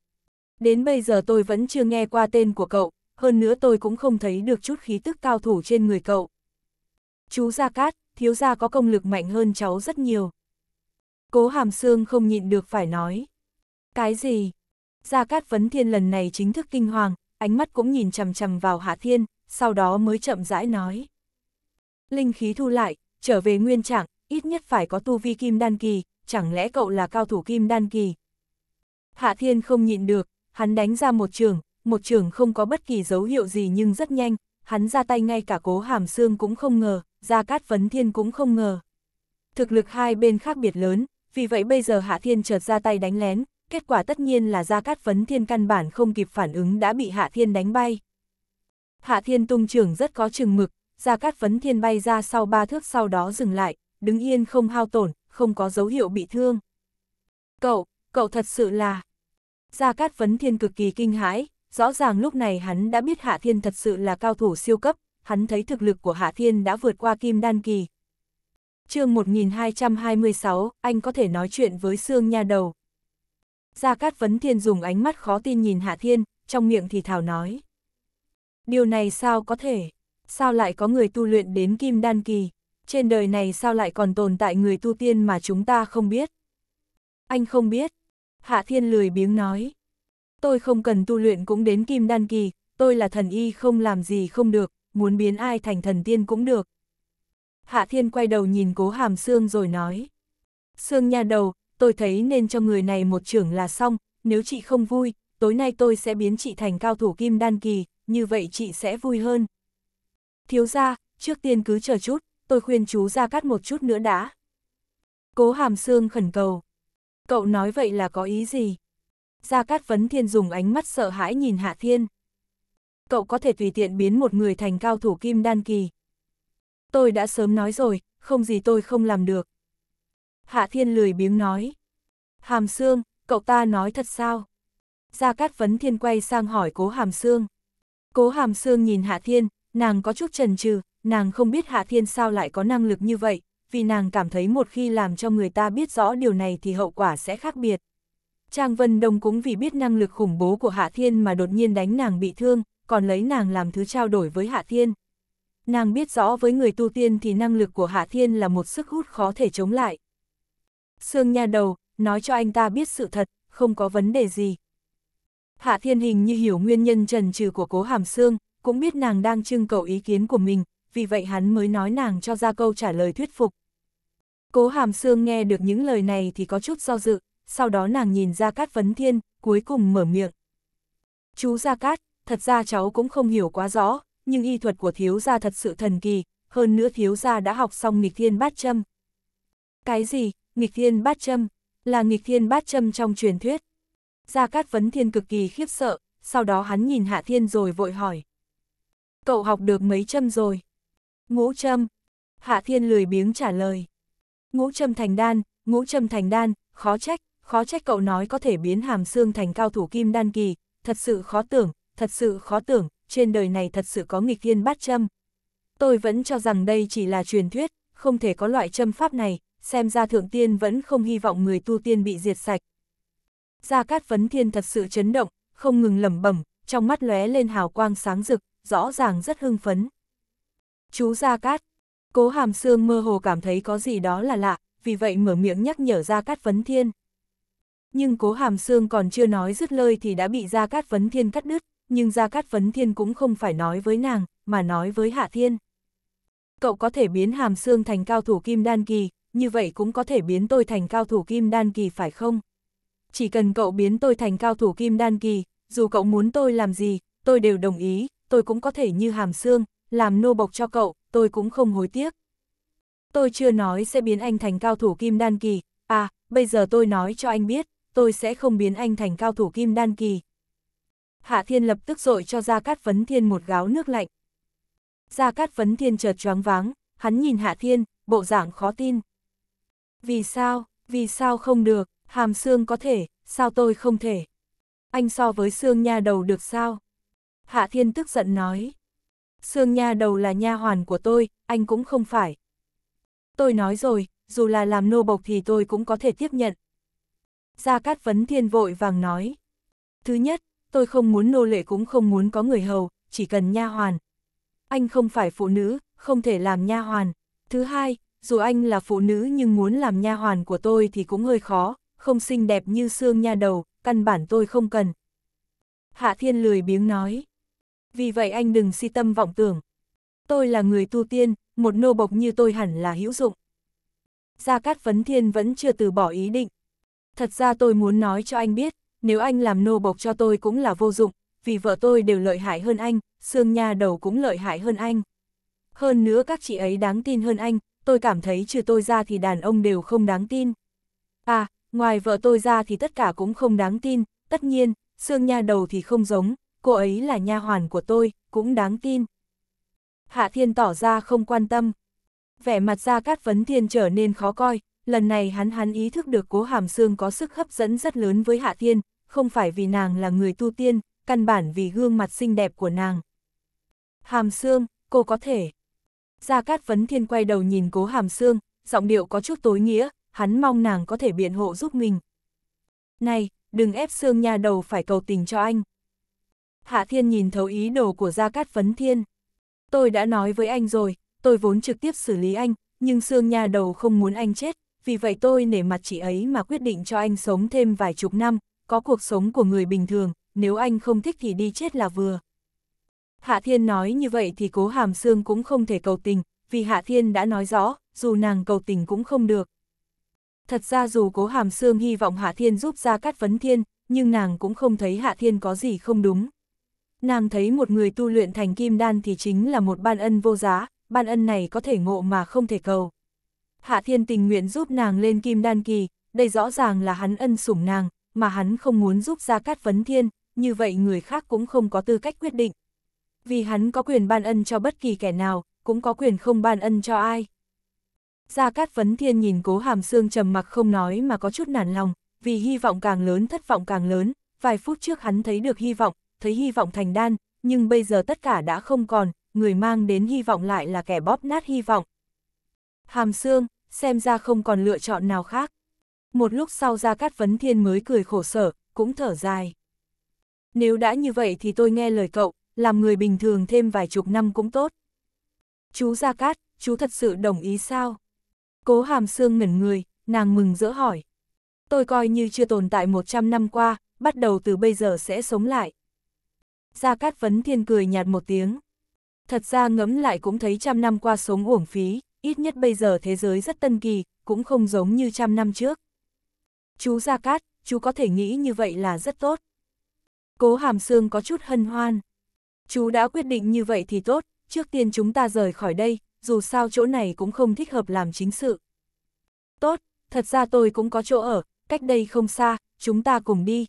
Đến bây giờ tôi vẫn chưa nghe qua tên của cậu, hơn nữa tôi cũng không thấy được chút khí tức cao thủ trên người cậu. Chú Gia Cát, thiếu gia có công lực mạnh hơn cháu rất nhiều. Cố Hàm Sương không nhịn được phải nói. Cái gì? Gia Cát Vấn Thiên lần này chính thức kinh hoàng, ánh mắt cũng nhìn chầm chầm vào Hạ Thiên, sau đó mới chậm rãi nói. Linh khí thu lại, trở về nguyên trạng, ít nhất phải có tu vi kim đan kỳ, chẳng lẽ cậu là cao thủ kim đan kỳ? Hạ Thiên không nhịn được, hắn đánh ra một trường, một trường không có bất kỳ dấu hiệu gì nhưng rất nhanh, hắn ra tay ngay cả cố hàm xương cũng không ngờ, ra cát vấn thiên cũng không ngờ. Thực lực hai bên khác biệt lớn, vì vậy bây giờ Hạ Thiên chợt ra tay đánh lén, kết quả tất nhiên là ra cát vấn thiên căn bản không kịp phản ứng đã bị Hạ Thiên đánh bay. Hạ Thiên tung trường rất có chừng mực, ra cát vấn thiên bay ra sau ba thước sau đó dừng lại, đứng yên không hao tổn, không có dấu hiệu bị thương. Cậu, cậu thật sự là... Gia Cát Vấn Thiên cực kỳ kinh hãi, rõ ràng lúc này hắn đã biết Hạ Thiên thật sự là cao thủ siêu cấp, hắn thấy thực lực của Hạ Thiên đã vượt qua Kim Đan Kỳ. chương 1226, anh có thể nói chuyện với Sương Nha Đầu. Gia Cát Vấn Thiên dùng ánh mắt khó tin nhìn Hạ Thiên, trong miệng thì thảo nói. Điều này sao có thể? Sao lại có người tu luyện đến Kim Đan Kỳ? trên đời này sao lại còn tồn tại người tu tiên mà chúng ta không biết? Anh không biết. Hạ Thiên lười biếng nói. Tôi không cần tu luyện cũng đến kim đan kỳ, tôi là thần y không làm gì không được, muốn biến ai thành thần tiên cũng được. Hạ Thiên quay đầu nhìn cố hàm xương rồi nói. Sương nha đầu, tôi thấy nên cho người này một trưởng là xong, nếu chị không vui, tối nay tôi sẽ biến chị thành cao thủ kim đan kỳ, như vậy chị sẽ vui hơn. Thiếu ra, trước tiên cứ chờ chút, tôi khuyên chú ra cắt một chút nữa đã. Cố hàm xương khẩn cầu. Cậu nói vậy là có ý gì? Gia Cát Vấn Thiên dùng ánh mắt sợ hãi nhìn Hạ Thiên. Cậu có thể tùy tiện biến một người thành cao thủ kim đan kỳ. Tôi đã sớm nói rồi, không gì tôi không làm được. Hạ Thiên lười biếng nói. Hàm Sương, cậu ta nói thật sao? Gia Cát Vấn Thiên quay sang hỏi Cố Hàm Sương. Cố Hàm Sương nhìn Hạ Thiên, nàng có chút trần trừ Nàng không biết Hạ Thiên sao lại có năng lực như vậy, vì nàng cảm thấy một khi làm cho người ta biết rõ điều này thì hậu quả sẽ khác biệt. Trang Vân Đông cũng vì biết năng lực khủng bố của Hạ Thiên mà đột nhiên đánh nàng bị thương, còn lấy nàng làm thứ trao đổi với Hạ Thiên. Nàng biết rõ với người tu tiên thì năng lực của Hạ Thiên là một sức hút khó thể chống lại. Sương nha đầu, nói cho anh ta biết sự thật, không có vấn đề gì. Hạ Thiên hình như hiểu nguyên nhân trần trừ của cố hàm Sương, cũng biết nàng đang trưng cầu ý kiến của mình, vì vậy hắn mới nói nàng cho ra câu trả lời thuyết phục. Cố Hàm xương nghe được những lời này thì có chút do dự, sau đó nàng nhìn ra Cát Vấn Thiên, cuối cùng mở miệng. Chú Gia Cát, thật ra cháu cũng không hiểu quá rõ, nhưng y thuật của thiếu gia thật sự thần kỳ, hơn nữa thiếu gia đã học xong nghịch thiên bát châm. Cái gì, nghịch thiên bát châm, là nghịch thiên bát châm trong truyền thuyết. Gia Cát Vấn Thiên cực kỳ khiếp sợ, sau đó hắn nhìn Hạ Thiên rồi vội hỏi. Cậu học được mấy châm rồi? Ngũ châm. Hạ Thiên lười biếng trả lời. Ngũ châm thành đan, ngũ châm thành đan, khó trách, khó trách cậu nói có thể biến hàm xương thành cao thủ kim đan kỳ, thật sự khó tưởng, thật sự khó tưởng, trên đời này thật sự có nghịch thiên bát châm. Tôi vẫn cho rằng đây chỉ là truyền thuyết, không thể có loại châm pháp này, xem ra thượng tiên vẫn không hy vọng người tu tiên bị diệt sạch. Gia Cát Vấn Thiên thật sự chấn động, không ngừng lẩm bẩm, trong mắt lóe lên hào quang sáng rực, rõ ràng rất hưng phấn chú Gia Cát. Cố hàm xương mơ hồ cảm thấy có gì đó là lạ, vì vậy mở miệng nhắc nhở Gia Cát Vấn Thiên. Nhưng cố hàm xương còn chưa nói dứt lời thì đã bị Gia Cát Vấn Thiên cắt đứt, nhưng Gia Cát Vấn Thiên cũng không phải nói với nàng, mà nói với Hạ Thiên. Cậu có thể biến hàm xương thành cao thủ kim đan kỳ, như vậy cũng có thể biến tôi thành cao thủ kim đan kỳ phải không? Chỉ cần cậu biến tôi thành cao thủ kim đan kỳ, dù cậu muốn tôi làm gì, tôi đều đồng ý, tôi cũng có thể như hàm xương, làm nô bộc cho cậu, tôi cũng không hối tiếc. Tôi chưa nói sẽ biến anh thành cao thủ kim đan kỳ, à, bây giờ tôi nói cho anh biết, tôi sẽ không biến anh thành cao thủ kim đan kỳ. Hạ Thiên lập tức dội cho Gia Cát Vấn Thiên một gáo nước lạnh. Gia Cát Vấn Thiên chợt choáng váng, hắn nhìn Hạ Thiên, bộ dạng khó tin. Vì sao, vì sao không được, hàm xương có thể, sao tôi không thể? Anh so với xương nha đầu được sao? Hạ Thiên tức giận nói. Sương Nha đầu là nha hoàn của tôi, anh cũng không phải. Tôi nói rồi, dù là làm nô bộc thì tôi cũng có thể tiếp nhận. Gia Cát Vấn Thiên vội vàng nói. Thứ nhất, tôi không muốn nô lệ cũng không muốn có người hầu, chỉ cần nha hoàn. Anh không phải phụ nữ, không thể làm nha hoàn. Thứ hai, dù anh là phụ nữ nhưng muốn làm nha hoàn của tôi thì cũng hơi khó, không xinh đẹp như xương nha đầu, căn bản tôi không cần. Hạ Thiên lười biếng nói vì vậy anh đừng si tâm vọng tưởng. Tôi là người tu tiên, một nô bộc như tôi hẳn là hữu dụng. Gia Cát Vấn Thiên vẫn chưa từ bỏ ý định. Thật ra tôi muốn nói cho anh biết, nếu anh làm nô bộc cho tôi cũng là vô dụng, vì vợ tôi đều lợi hại hơn anh, xương nha đầu cũng lợi hại hơn anh. Hơn nữa các chị ấy đáng tin hơn anh, tôi cảm thấy trừ tôi ra thì đàn ông đều không đáng tin. À, ngoài vợ tôi ra thì tất cả cũng không đáng tin, tất nhiên, xương nha đầu thì không giống, cô ấy là nha hoàn của tôi, cũng đáng tin. Hạ Thiên tỏ ra không quan tâm. Vẻ mặt ra Cát Vấn Thiên trở nên khó coi, lần này hắn hắn ý thức được Cố Hàm xương có sức hấp dẫn rất lớn với Hạ Thiên, không phải vì nàng là người tu tiên, căn bản vì gương mặt xinh đẹp của nàng. Hàm xương cô có thể. Gia Cát Vấn Thiên quay đầu nhìn Cố Hàm xương giọng điệu có chút tối nghĩa, hắn mong nàng có thể biện hộ giúp mình. Này, đừng ép xương nha đầu phải cầu tình cho anh. Hạ Thiên nhìn thấu ý đồ của Gia Cát Phấn Thiên. Tôi đã nói với anh rồi, tôi vốn trực tiếp xử lý anh, nhưng xương nhà đầu không muốn anh chết, vì vậy tôi nể mặt chị ấy mà quyết định cho anh sống thêm vài chục năm, có cuộc sống của người bình thường, nếu anh không thích thì đi chết là vừa. Hạ Thiên nói như vậy thì cố hàm Sương cũng không thể cầu tình, vì Hạ Thiên đã nói rõ, dù nàng cầu tình cũng không được. Thật ra dù cố hàm Sương hy vọng Hạ Thiên giúp Gia Cát vấn thiên, nhưng nàng cũng không thấy Hạ Thiên có gì không đúng nàng thấy một người tu luyện thành kim đan thì chính là một ban ân vô giá, ban ân này có thể ngộ mà không thể cầu. Hạ Thiên tình nguyện giúp nàng lên kim đan kỳ, đây rõ ràng là hắn ân sủng nàng, mà hắn không muốn giúp ra cát vấn thiên, như vậy người khác cũng không có tư cách quyết định. Vì hắn có quyền ban ân cho bất kỳ kẻ nào, cũng có quyền không ban ân cho ai. Gia Cát Vấn Thiên nhìn cố hàm xương trầm mặc không nói mà có chút nản lòng, vì hy vọng càng lớn thất vọng càng lớn, vài phút trước hắn thấy được hy vọng, thấy hy vọng thành đan, nhưng bây giờ tất cả đã không còn, người mang đến hy vọng lại là kẻ bóp nát hy vọng. Hàm xương, xem ra không còn lựa chọn nào khác. Một lúc sau ra Cát Vấn Thiên mới cười khổ sở, cũng thở dài. Nếu đã như vậy thì tôi nghe lời cậu, làm người bình thường thêm vài chục năm cũng tốt. Chú Gia Cát, chú thật sự đồng ý sao? Cố hàm xương ngẩn người, nàng mừng rỡ hỏi. Tôi coi như chưa tồn tại 100 năm qua, bắt đầu từ bây giờ sẽ sống lại. Gia Cát Vấn Thiên cười nhạt một tiếng. Thật ra ngẫm lại cũng thấy trăm năm qua sống uổng phí, ít nhất bây giờ thế giới rất tân kỳ, cũng không giống như trăm năm trước. Chú Gia Cát, chú có thể nghĩ như vậy là rất tốt. Cố Hàm Sương có chút hân hoan. Chú đã quyết định như vậy thì tốt, trước tiên chúng ta rời khỏi đây, dù sao chỗ này cũng không thích hợp làm chính sự. Tốt, thật ra tôi cũng có chỗ ở, cách đây không xa, chúng ta cùng đi.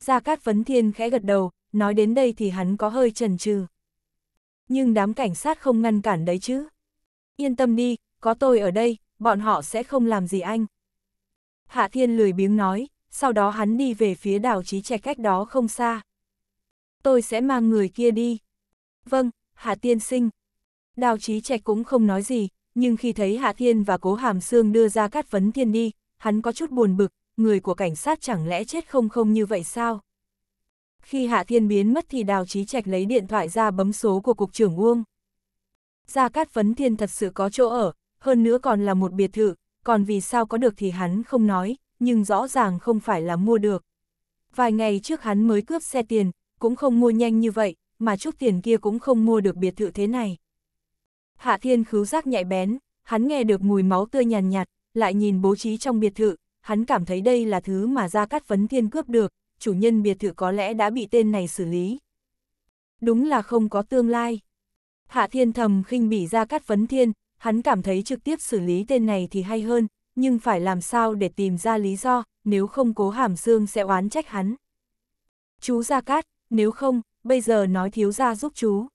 Gia Cát Vấn Thiên khẽ gật đầu, nói đến đây thì hắn có hơi chần chừ. Nhưng đám cảnh sát không ngăn cản đấy chứ. Yên tâm đi, có tôi ở đây, bọn họ sẽ không làm gì anh. Hạ Thiên lười biếng nói, sau đó hắn đi về phía đảo trí trẻ cách đó không xa. Tôi sẽ mang người kia đi. Vâng, Hạ Tiên sinh. Đào trí trẻ cũng không nói gì, nhưng khi thấy Hạ Thiên và Cố Hàm Sương đưa ra cát vấn thiên đi, hắn có chút buồn bực, người của cảnh sát chẳng lẽ chết không không như vậy sao? Khi Hạ Thiên biến mất thì Đào Chí Trạch lấy điện thoại ra bấm số của Cục trưởng Uông. Gia Cát Vấn Thiên thật sự có chỗ ở, hơn nữa còn là một biệt thự, còn vì sao có được thì hắn không nói, nhưng rõ ràng không phải là mua được. Vài ngày trước hắn mới cướp xe tiền, cũng không mua nhanh như vậy, mà chút tiền kia cũng không mua được biệt thự thế này. Hạ Thiên khứu giác nhạy bén, hắn nghe được mùi máu tươi nhàn nhạt, nhạt, lại nhìn bố trí trong biệt thự, hắn cảm thấy đây là thứ mà Gia Cát Vấn Thiên cướp được, chủ nhân biệt thự có lẽ đã bị tên này xử lý. Đúng là không có tương lai. Hạ Thiên thầm khinh bỉ ra cát vấn thiên, hắn cảm thấy trực tiếp xử lý tên này thì hay hơn, nhưng phải làm sao để tìm ra lý do, nếu không cố hàm xương sẽ oán trách hắn. Chú Gia Cát, nếu không, bây giờ nói thiếu gia giúp chú.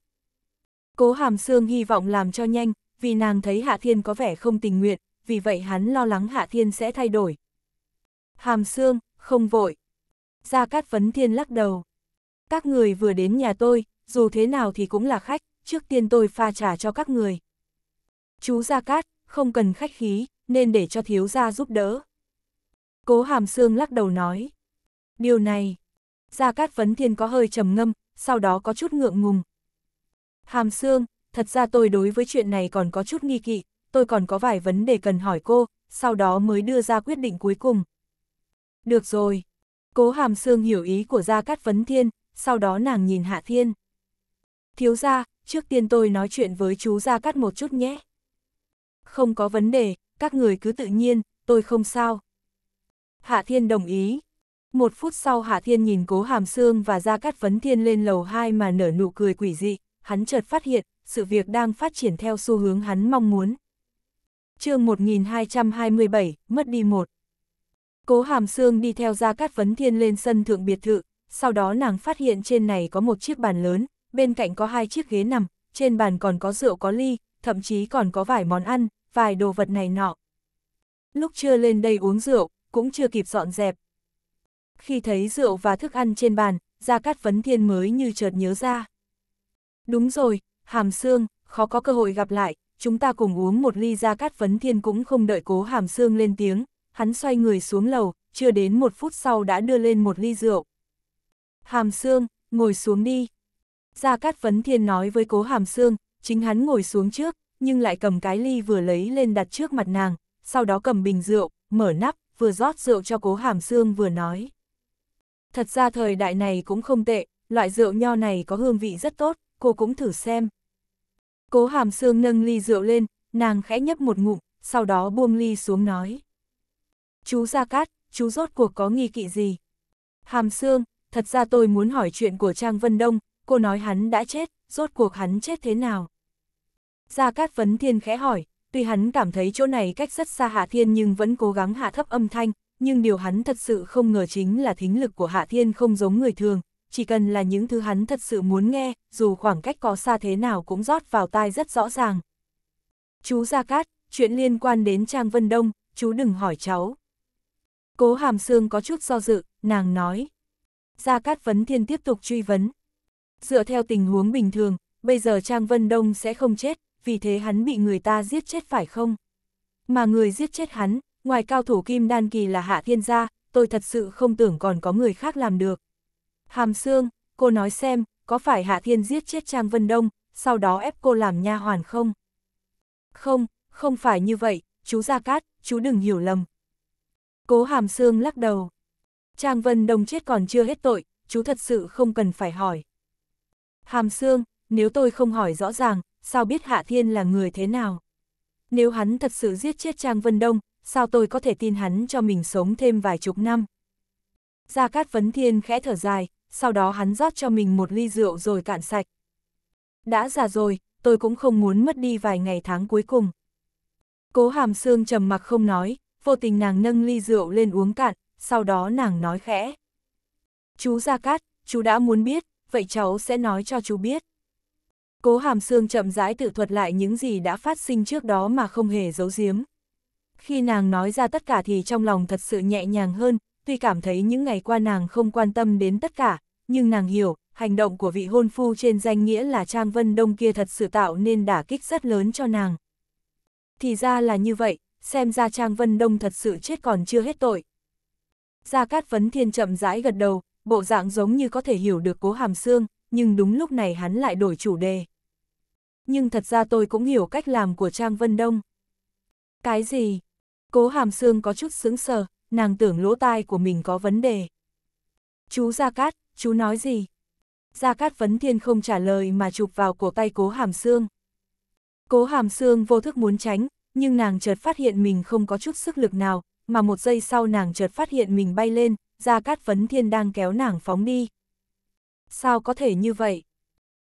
Cố hàm xương hy vọng làm cho nhanh, vì nàng thấy Hạ Thiên có vẻ không tình nguyện, vì vậy hắn lo lắng Hạ Thiên sẽ thay đổi. Hàm xương, không vội. Gia Cát Vấn Thiên lắc đầu. Các người vừa đến nhà tôi, dù thế nào thì cũng là khách, trước tiên tôi pha trả cho các người. Chú Gia Cát, không cần khách khí, nên để cho thiếu gia giúp đỡ. Cố Hàm Sương lắc đầu nói. Điều này, Gia Cát Vấn Thiên có hơi trầm ngâm, sau đó có chút ngượng ngùng. Hàm Sương, thật ra tôi đối với chuyện này còn có chút nghi kỵ, tôi còn có vài vấn đề cần hỏi cô, sau đó mới đưa ra quyết định cuối cùng. Được rồi, Cố hàm xương hiểu ý của Gia Cát Vấn Thiên, sau đó nàng nhìn Hạ Thiên. Thiếu gia, trước tiên tôi nói chuyện với chú Gia Cát một chút nhé. Không có vấn đề, các người cứ tự nhiên, tôi không sao. Hạ Thiên đồng ý. Một phút sau Hạ Thiên nhìn Cố Hàm Sương và Gia Cát Vấn Thiên lên lầu 2 mà nở nụ cười quỷ dị, hắn chợt phát hiện, sự việc đang phát triển theo xu hướng hắn mong muốn. chương 1227, mất đi một. Cố hàm Sương đi theo Gia cát vấn thiên lên sân thượng biệt thự, sau đó nàng phát hiện trên này có một chiếc bàn lớn, bên cạnh có hai chiếc ghế nằm, trên bàn còn có rượu có ly, thậm chí còn có vài món ăn, vài đồ vật này nọ. Lúc chưa lên đây uống rượu, cũng chưa kịp dọn dẹp. Khi thấy rượu và thức ăn trên bàn, Gia Cát Vấn Thiên mới như chợt nhớ ra. Đúng rồi, Hàm Sương, khó có cơ hội gặp lại, chúng ta cùng uống một ly Gia Cát Vấn Thiên cũng không đợi cố Hàm Sương lên tiếng, hắn xoay người xuống lầu, chưa đến một phút sau đã đưa lên một ly rượu. Hàm Sương, ngồi xuống đi. Gia Cát Vấn Thiên nói với cố Hàm Sương, chính hắn ngồi xuống trước, nhưng lại cầm cái ly vừa lấy lên đặt trước mặt nàng, sau đó cầm bình rượu, mở nắp, vừa rót rượu cho cố Hàm Sương vừa nói. Thật ra thời đại này cũng không tệ, loại rượu nho này có hương vị rất tốt, cô cũng thử xem. Cố Hàm Sương nâng ly rượu lên, nàng khẽ nhấp một ngụm, sau đó buông ly xuống nói. Chú Gia Cát, chú rốt cuộc có nghi kỵ gì? Hàm Sương, thật ra tôi muốn hỏi chuyện của Trang Vân Đông, cô nói hắn đã chết, rốt cuộc hắn chết thế nào? Gia Cát Vấn Thiên khẽ hỏi, tuy hắn cảm thấy chỗ này cách rất xa Hạ Thiên nhưng vẫn cố gắng hạ thấp âm thanh, nhưng điều hắn thật sự không ngờ chính là thính lực của Hạ Thiên không giống người thường, chỉ cần là những thứ hắn thật sự muốn nghe, dù khoảng cách có xa thế nào cũng rót vào tai rất rõ ràng. Chú Gia Cát, chuyện liên quan đến Trang Vân Đông, chú đừng hỏi cháu. Cố hàm xương có chút do dự, nàng nói. Gia Cát Vấn Thiên tiếp tục truy vấn. Dựa theo tình huống bình thường, bây giờ Trang Vân Đông sẽ không chết, vì thế hắn bị người ta giết chết phải không? Mà người giết chết hắn, ngoài cao thủ kim đan kỳ là Hạ Thiên Gia, tôi thật sự không tưởng còn có người khác làm được. Hàm xương, cô nói xem, có phải Hạ Thiên giết chết Trang Vân Đông, sau đó ép cô làm nha hoàn không? Không, không phải như vậy, chú Gia Cát, chú đừng hiểu lầm, Cố hàm xương lắc đầu. Trang Vân Đông chết còn chưa hết tội, chú thật sự không cần phải hỏi. Hàm xương, nếu tôi không hỏi rõ ràng, sao biết Hạ Thiên là người thế nào? Nếu hắn thật sự giết chết Trang Vân Đông, sao tôi có thể tin hắn cho mình sống thêm vài chục năm? Gia Cát Vấn Thiên khẽ thở dài, sau đó hắn rót cho mình một ly rượu rồi cạn sạch. Đã già rồi, tôi cũng không muốn mất đi vài ngày tháng cuối cùng. Cố hàm xương trầm mặc không nói, vô tình nàng nâng ly rượu lên uống cạn, sau đó nàng nói khẽ. Chú Gia Cát, chú đã muốn biết, vậy cháu sẽ nói cho chú biết. Cố Hàm xương chậm rãi tự thuật lại những gì đã phát sinh trước đó mà không hề giấu giếm. Khi nàng nói ra tất cả thì trong lòng thật sự nhẹ nhàng hơn, tuy cảm thấy những ngày qua nàng không quan tâm đến tất cả, nhưng nàng hiểu, hành động của vị hôn phu trên danh nghĩa là Trang Vân Đông kia thật sự tạo nên đả kích rất lớn cho nàng. Thì ra là như vậy, xem ra Trang Vân Đông thật sự chết còn chưa hết tội. Gia Cát Vấn Thiên chậm rãi gật đầu, bộ dạng giống như có thể hiểu được cố hàm xương, nhưng đúng lúc này hắn lại đổi chủ đề. Nhưng thật ra tôi cũng hiểu cách làm của Trang Vân Đông. Cái gì? Cố hàm xương có chút sững sờ, nàng tưởng lỗ tai của mình có vấn đề. Chú Gia Cát, chú nói gì? Gia Cát Vấn Thiên không trả lời mà chụp vào cổ tay cố hàm xương. Cố hàm xương vô thức muốn tránh, nhưng nàng chợt phát hiện mình không có chút sức lực nào, mà một giây sau nàng chợt phát hiện mình bay lên, ra cát vấn thiên đang kéo nàng phóng đi. Sao có thể như vậy?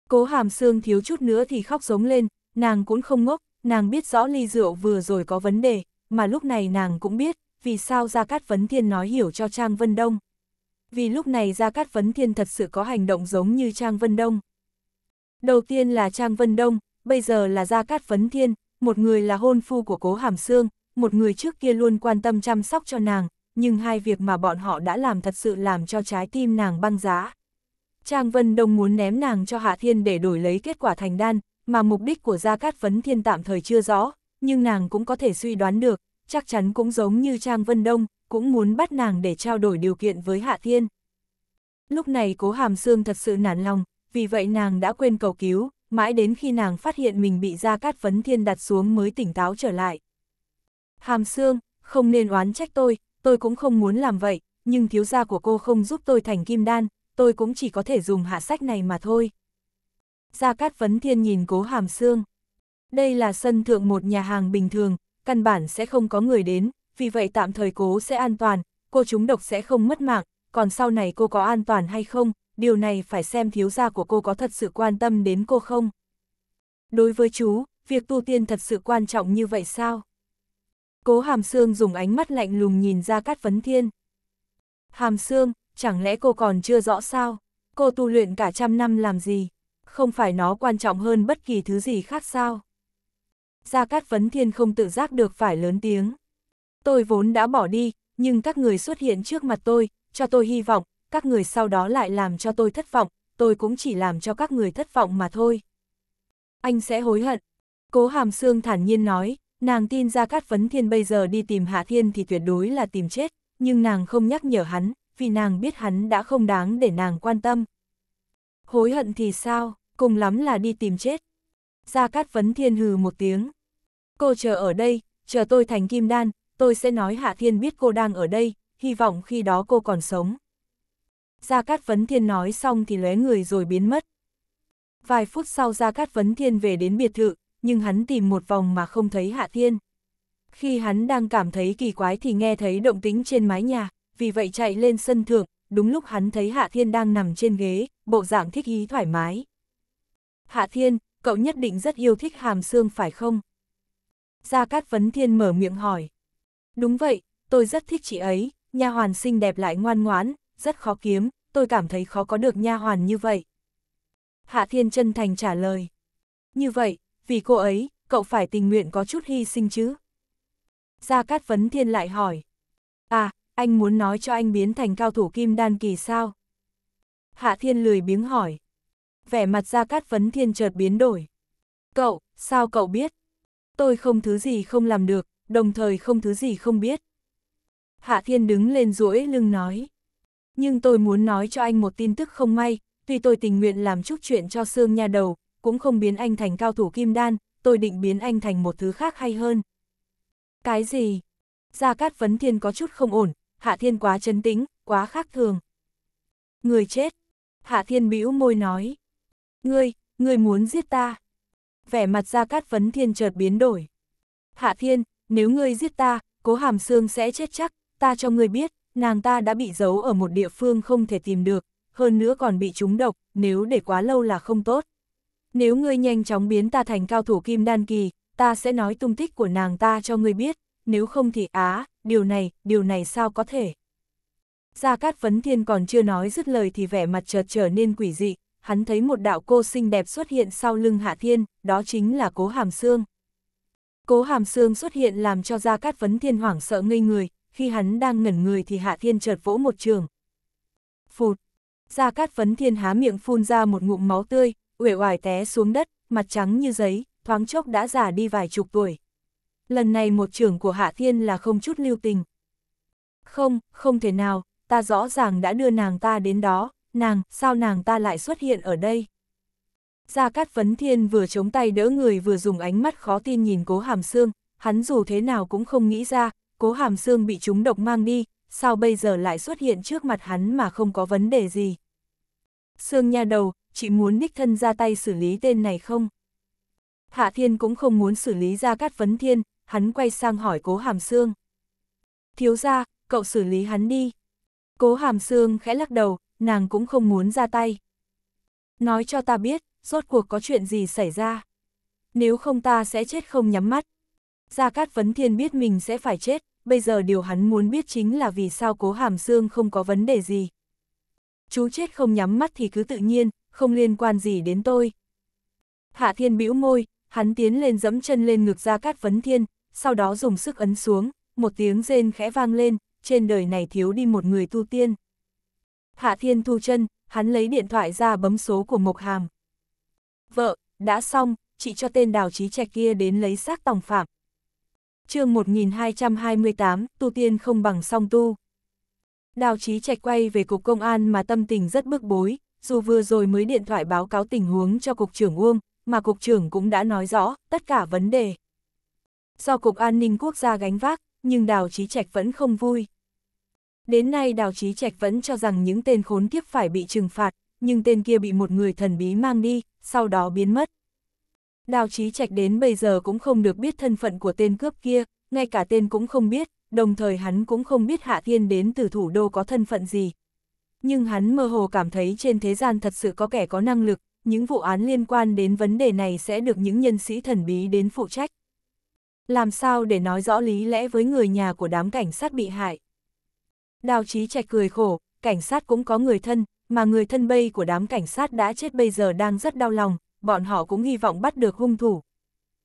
Cố hàm xương thiếu chút nữa thì khóc giống lên, nàng cũng không ngốc, nàng biết rõ ly rượu vừa rồi có vấn đề, mà lúc này nàng cũng biết, vì sao Gia Cát Vấn Thiên nói hiểu cho Trang Vân Đông. Vì lúc này Gia Cát Vấn Thiên thật sự có hành động giống như Trang Vân Đông. Đầu tiên là Trang Vân Đông, bây giờ là Gia Cát Vấn Thiên, một người là hôn phu của cố hàm xương, một người trước kia luôn quan tâm chăm sóc cho nàng, nhưng hai việc mà bọn họ đã làm thật sự làm cho trái tim nàng băng giá. Trang Vân Đông muốn ném nàng cho Hạ Thiên để đổi lấy kết quả thành đan, mà mục đích của Gia Cát Vấn Thiên tạm thời chưa rõ, nhưng nàng cũng có thể suy đoán được, chắc chắn cũng giống như Trang Vân Đông, cũng muốn bắt nàng để trao đổi điều kiện với Hạ Thiên. Lúc này cố hàm xương thật sự nản lòng, vì vậy nàng đã quên cầu cứu, mãi đến khi nàng phát hiện mình bị Gia Cát Vấn Thiên đặt xuống mới tỉnh táo trở lại. Hàm Sương, không nên oán trách tôi, tôi cũng không muốn làm vậy, nhưng thiếu gia của cô không giúp tôi thành kim đan, tôi cũng chỉ có thể dùng hạ sách này mà thôi. Gia Cát Vấn Thiên nhìn cố Hàm Sương. Đây là sân thượng một nhà hàng bình thường, căn bản sẽ không có người đến, vì vậy tạm thời cố sẽ an toàn, cô chúng độc sẽ không mất mạng, còn sau này cô có an toàn hay không, điều này phải xem thiếu gia của cô có thật sự quan tâm đến cô không. Đối với chú, việc tu tiên thật sự quan trọng như vậy sao? Cố Hàm Sương dùng ánh mắt lạnh lùng nhìn ra Cát Vấn Thiên. Hàm Sương, chẳng lẽ cô còn chưa rõ sao? Cô tu luyện cả trăm năm làm gì? Không phải nó quan trọng hơn bất kỳ thứ gì khác sao? Gia Cát Vấn Thiên không tự giác được phải lớn tiếng. Tôi vốn đã bỏ đi, nhưng các người xuất hiện trước mặt tôi, cho tôi hy vọng, các người sau đó lại làm cho tôi thất vọng, tôi cũng chỉ làm cho các người thất vọng mà thôi. Anh sẽ hối hận. Cố Hàm Sương thản nhiên nói, nàng tin ra Cát Vấn Thiên bây giờ đi tìm Hạ Thiên thì tuyệt đối là tìm chết, nhưng nàng không nhắc nhở hắn, vì nàng biết hắn đã không đáng để nàng quan tâm. Hối hận thì sao, cùng lắm là đi tìm chết. Gia Cát Vấn Thiên hừ một tiếng. Cô chờ ở đây, chờ tôi thành kim đan, tôi sẽ nói Hạ Thiên biết cô đang ở đây, hy vọng khi đó cô còn sống. Gia Cát Vấn Thiên nói xong thì lóe người rồi biến mất. Vài phút sau Gia Cát Vấn Thiên về đến biệt thự, nhưng hắn tìm một vòng mà không thấy Hạ Thiên. Khi hắn đang cảm thấy kỳ quái thì nghe thấy động tính trên mái nhà, vì vậy chạy lên sân thượng, đúng lúc hắn thấy Hạ Thiên đang nằm trên ghế, bộ dạng thích ý thoải mái. Hạ Thiên, cậu nhất định rất yêu thích hàm xương phải không? Gia Cát Vấn Thiên mở miệng hỏi. Đúng vậy, tôi rất thích chị ấy, nha hoàn xinh đẹp lại ngoan ngoãn, rất khó kiếm, tôi cảm thấy khó có được nha hoàn như vậy. Hạ Thiên chân thành trả lời. Như vậy, vì cô ấy, cậu phải tình nguyện có chút hy sinh chứ. Gia Cát Vấn Thiên lại hỏi. À, anh muốn nói cho anh biến thành cao thủ kim đan kỳ sao? Hạ Thiên lười biếng hỏi. Vẻ mặt Gia Cát Vấn Thiên chợt biến đổi. Cậu, sao cậu biết? Tôi không thứ gì không làm được, đồng thời không thứ gì không biết. Hạ Thiên đứng lên duỗi lưng nói nhưng tôi muốn nói cho anh một tin tức không may, tuy tôi tình nguyện làm chút chuyện cho xương nha đầu, cũng không biến anh thành cao thủ kim đan, tôi định biến anh thành một thứ khác hay hơn. Cái gì? Gia Cát Vấn Thiên có chút không ổn, Hạ Thiên quá chấn tĩnh, quá khác thường. Người chết. Hạ Thiên bĩu môi nói. Ngươi, ngươi muốn giết ta. Vẻ mặt Gia Cát Vấn Thiên chợt biến đổi. Hạ Thiên, nếu ngươi giết ta, cố hàm xương sẽ chết chắc, ta cho ngươi biết, nàng ta đã bị giấu ở một địa phương không thể tìm được, hơn nữa còn bị trúng độc, nếu để quá lâu là không tốt. Nếu ngươi nhanh chóng biến ta thành cao thủ kim đan kỳ, ta sẽ nói tung tích của nàng ta cho ngươi biết, nếu không thì á, điều này, điều này sao có thể. Gia Cát Vấn Thiên còn chưa nói dứt lời thì vẻ mặt chợt trở nên quỷ dị, hắn thấy một đạo cô xinh đẹp xuất hiện sau lưng Hạ Thiên, đó chính là Cố Hàm Sương. Cố Hàm Sương xuất hiện làm cho Gia Cát Vấn Thiên hoảng sợ ngây người, khi hắn đang ngẩn người thì Hạ Thiên chợt vỗ một trường. Phụt! Gia Cát Phấn Thiên há miệng phun ra một ngụm máu tươi, uể oải té xuống đất, mặt trắng như giấy, thoáng chốc đã già đi vài chục tuổi. Lần này một trường của Hạ Thiên là không chút lưu tình. Không, không thể nào, ta rõ ràng đã đưa nàng ta đến đó, nàng, sao nàng ta lại xuất hiện ở đây? Gia Cát Phấn Thiên vừa chống tay đỡ người vừa dùng ánh mắt khó tin nhìn cố hàm xương, hắn dù thế nào cũng không nghĩ ra, cố hàm xương bị chúng độc mang đi, sao bây giờ lại xuất hiện trước mặt hắn mà không có vấn đề gì. Sương nha đầu, chị muốn đích thân ra tay xử lý tên này không? Hạ Thiên cũng không muốn xử lý ra cát vấn thiên, hắn quay sang hỏi cố hàm xương. Thiếu ra, cậu xử lý hắn đi. Cố hàm xương khẽ lắc đầu, nàng cũng không muốn ra tay. Nói cho ta biết, rốt cuộc có chuyện gì xảy ra. Nếu không ta sẽ chết không nhắm mắt. Gia Cát Vấn Thiên biết mình sẽ phải chết, bây giờ điều hắn muốn biết chính là vì sao cố hàm xương không có vấn đề gì. Chú chết không nhắm mắt thì cứ tự nhiên, không liên quan gì đến tôi. Hạ thiên bĩu môi, hắn tiến lên dẫm chân lên ngực ra cát vấn thiên, sau đó dùng sức ấn xuống, một tiếng rên khẽ vang lên, trên đời này thiếu đi một người tu tiên. Hạ thiên thu chân, hắn lấy điện thoại ra bấm số của Mộc Hàm. Vợ, đã xong, chị cho tên đào trí trẻ kia đến lấy xác tòng phạm chương 1228, tu tiên không bằng song tu. Đào trí Trạch quay về cục công an mà tâm tình rất bức bối, dù vừa rồi mới điện thoại báo cáo tình huống cho cục trưởng Uông, mà cục trưởng cũng đã nói rõ tất cả vấn đề. Do cục an ninh quốc gia gánh vác, nhưng Đào trí Trạch vẫn không vui. Đến nay Đào trí Trạch vẫn cho rằng những tên khốn kiếp phải bị trừng phạt, nhưng tên kia bị một người thần bí mang đi, sau đó biến mất. Đào Chí Trạch đến bây giờ cũng không được biết thân phận của tên cướp kia, ngay cả tên cũng không biết, đồng thời hắn cũng không biết Hạ Thiên đến từ thủ đô có thân phận gì. Nhưng hắn mơ hồ cảm thấy trên thế gian thật sự có kẻ có năng lực, những vụ án liên quan đến vấn đề này sẽ được những nhân sĩ thần bí đến phụ trách. Làm sao để nói rõ lý lẽ với người nhà của đám cảnh sát bị hại? Đào Chí Trạch cười khổ, cảnh sát cũng có người thân, mà người thân bây của đám cảnh sát đã chết bây giờ đang rất đau lòng, bọn họ cũng hy vọng bắt được hung thủ.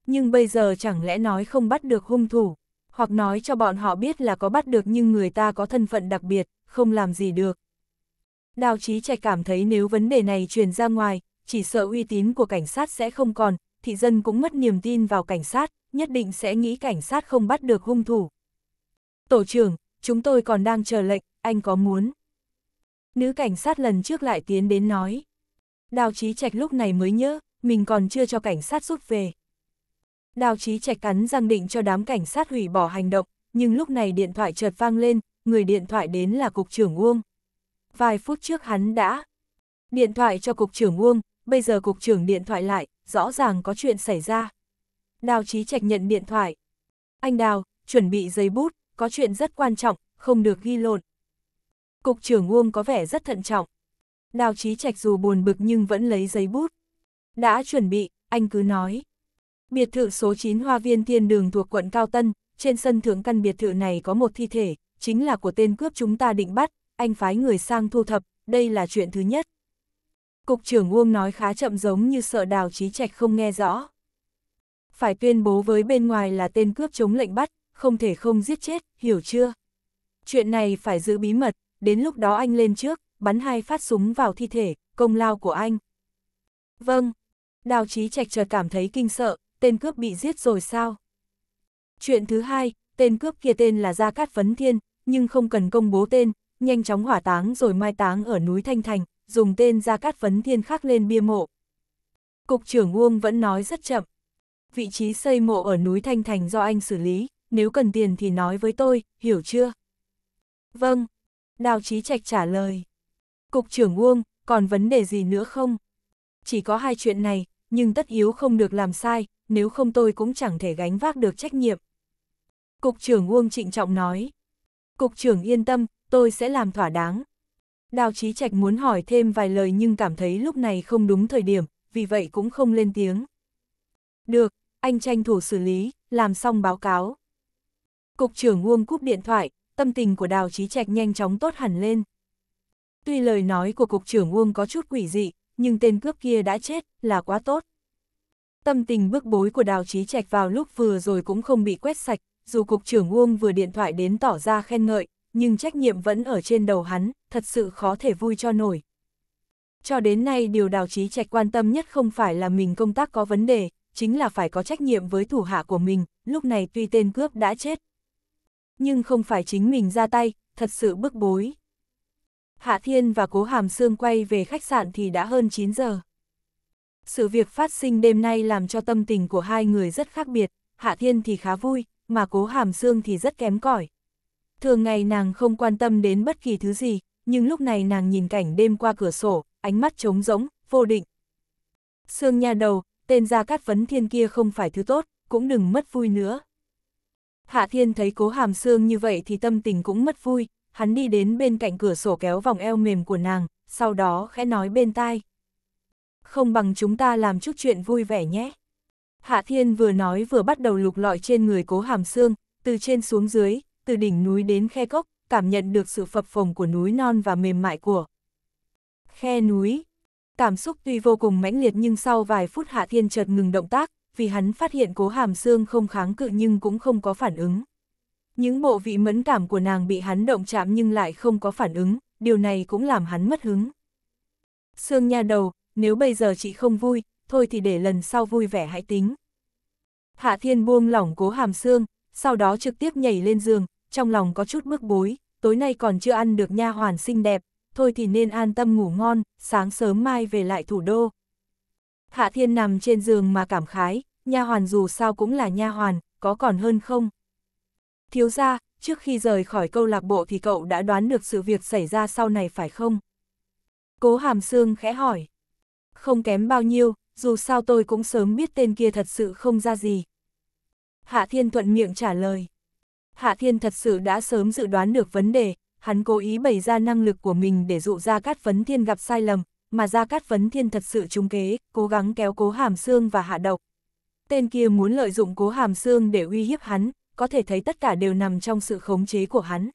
Nhưng bây giờ chẳng lẽ nói không bắt được hung thủ, hoặc nói cho bọn họ biết là có bắt được nhưng người ta có thân phận đặc biệt, không làm gì được. Đào Chí Trạch cảm thấy nếu vấn đề này truyền ra ngoài, chỉ sợ uy tín của cảnh sát sẽ không còn, thị dân cũng mất niềm tin vào cảnh sát, nhất định sẽ nghĩ cảnh sát không bắt được hung thủ. Tổ trưởng, chúng tôi còn đang chờ lệnh, anh có muốn? Nữ cảnh sát lần trước lại tiến đến nói. Đào Chí Trạch lúc này mới nhớ, mình còn chưa cho cảnh sát rút về. Đào Chí Trạch cắn răng định cho đám cảnh sát hủy bỏ hành động, nhưng lúc này điện thoại chợt vang lên, người điện thoại đến là cục trưởng Uông. Vài phút trước hắn đã điện thoại cho cục trưởng Uông, bây giờ cục trưởng điện thoại lại, rõ ràng có chuyện xảy ra. Đào Chí Trạch nhận điện thoại. Anh Đào, chuẩn bị giấy bút, có chuyện rất quan trọng, không được ghi lộn. Cục trưởng Uông có vẻ rất thận trọng. Đào Chí Trạch dù buồn bực nhưng vẫn lấy giấy bút. Đã chuẩn bị, anh cứ nói. Biệt thự số 9 Hoa Viên Thiên Đường thuộc quận Cao Tân, trên sân thượng căn biệt thự này có một thi thể, chính là của tên cướp chúng ta định bắt, anh phái người sang thu thập, đây là chuyện thứ nhất. Cục trưởng Uông nói khá chậm giống như sợ Đào Chí Trạch không nghe rõ. Phải tuyên bố với bên ngoài là tên cướp chống lệnh bắt, không thể không giết chết, hiểu chưa? Chuyện này phải giữ bí mật, đến lúc đó anh lên trước, bắn hai phát súng vào thi thể, công lao của anh. Vâng, đào trí trạch chợt cảm thấy kinh sợ, tên cướp bị giết rồi sao? Chuyện thứ hai, tên cướp kia tên là Gia Cát Vấn Thiên, nhưng không cần công bố tên, nhanh chóng hỏa táng rồi mai táng ở núi Thanh Thành, dùng tên Gia Cát Vấn Thiên khắc lên bia mộ. Cục trưởng Uông vẫn nói rất chậm. Vị trí xây mộ ở núi Thanh Thành do anh xử lý, nếu cần tiền thì nói với tôi, hiểu chưa? Vâng, Đào trí Trạch trả lời. Cục trưởng Uông, còn vấn đề gì nữa không? Chỉ có hai chuyện này, nhưng tất yếu không được làm sai, nếu không tôi cũng chẳng thể gánh vác được trách nhiệm. Cục trưởng Uông trịnh trọng nói. Cục trưởng yên tâm, tôi sẽ làm thỏa đáng. Đào Chí Trạch muốn hỏi thêm vài lời nhưng cảm thấy lúc này không đúng thời điểm, vì vậy cũng không lên tiếng. Được, anh tranh thủ xử lý, làm xong báo cáo. Cục trưởng Uông cúp điện thoại, tâm tình của Đào Chí Trạch nhanh chóng tốt hẳn lên. Tuy lời nói của Cục trưởng Uông có chút quỷ dị, nhưng tên cướp kia đã chết, là quá tốt. Tâm tình bức bối của đào trí trạch vào lúc vừa rồi cũng không bị quét sạch, dù Cục trưởng Uông vừa điện thoại đến tỏ ra khen ngợi, nhưng trách nhiệm vẫn ở trên đầu hắn, thật sự khó thể vui cho nổi. Cho đến nay điều đào trí trạch quan tâm nhất không phải là mình công tác có vấn đề, chính là phải có trách nhiệm với thủ hạ của mình, lúc này tuy tên cướp đã chết. Nhưng không phải chính mình ra tay, thật sự bức bối. Hạ Thiên và Cố Hàm Sương quay về khách sạn thì đã hơn 9 giờ. Sự việc phát sinh đêm nay làm cho tâm tình của hai người rất khác biệt, Hạ Thiên thì khá vui, mà Cố Hàm Sương thì rất kém cỏi. Thường ngày nàng không quan tâm đến bất kỳ thứ gì, nhưng lúc này nàng nhìn cảnh đêm qua cửa sổ, ánh mắt trống rỗng, vô định. Sương nha đầu, tên Gia Cát Vấn Thiên kia không phải thứ tốt, cũng đừng mất vui nữa. Hạ Thiên thấy Cố Hàm Sương như vậy thì tâm tình cũng mất vui, hắn đi đến bên cạnh cửa sổ kéo vòng eo mềm của nàng, sau đó khẽ nói bên tai. Không bằng chúng ta làm chút chuyện vui vẻ nhé. Hạ Thiên vừa nói vừa bắt đầu lục lọi trên người cố hàm xương, từ trên xuống dưới, từ đỉnh núi đến khe cốc, cảm nhận được sự phập phồng của núi non và mềm mại của khe núi. Cảm xúc tuy vô cùng mãnh liệt nhưng sau vài phút Hạ Thiên chợt ngừng động tác, vì hắn phát hiện cố hàm xương không kháng cự nhưng cũng không có phản ứng. Những bộ vị mẫn cảm của nàng bị hắn động chạm nhưng lại không có phản ứng, điều này cũng làm hắn mất hứng. Sương nha đầu, nếu bây giờ chị không vui, thôi thì để lần sau vui vẻ hãy tính. Hạ thiên buông lỏng cố hàm xương, sau đó trực tiếp nhảy lên giường, trong lòng có chút bức bối, tối nay còn chưa ăn được nha hoàn xinh đẹp, thôi thì nên an tâm ngủ ngon, sáng sớm mai về lại thủ đô. Hạ thiên nằm trên giường mà cảm khái, nha hoàn dù sao cũng là nha hoàn, có còn hơn không? thiếu ra, trước khi rời khỏi câu lạc bộ thì cậu đã đoán được sự việc xảy ra sau này phải không? Cố hàm xương khẽ hỏi. Không kém bao nhiêu, dù sao tôi cũng sớm biết tên kia thật sự không ra gì. Hạ Thiên thuận miệng trả lời. Hạ Thiên thật sự đã sớm dự đoán được vấn đề, hắn cố ý bày ra năng lực của mình để dụ ra Cát Vấn Thiên gặp sai lầm, mà ra Cát Vấn Thiên thật sự trung kế, cố gắng kéo cố hàm xương và hạ độc. Tên kia muốn lợi dụng cố hàm xương để uy hiếp hắn, có thể thấy tất cả đều nằm trong sự khống chế của hắn.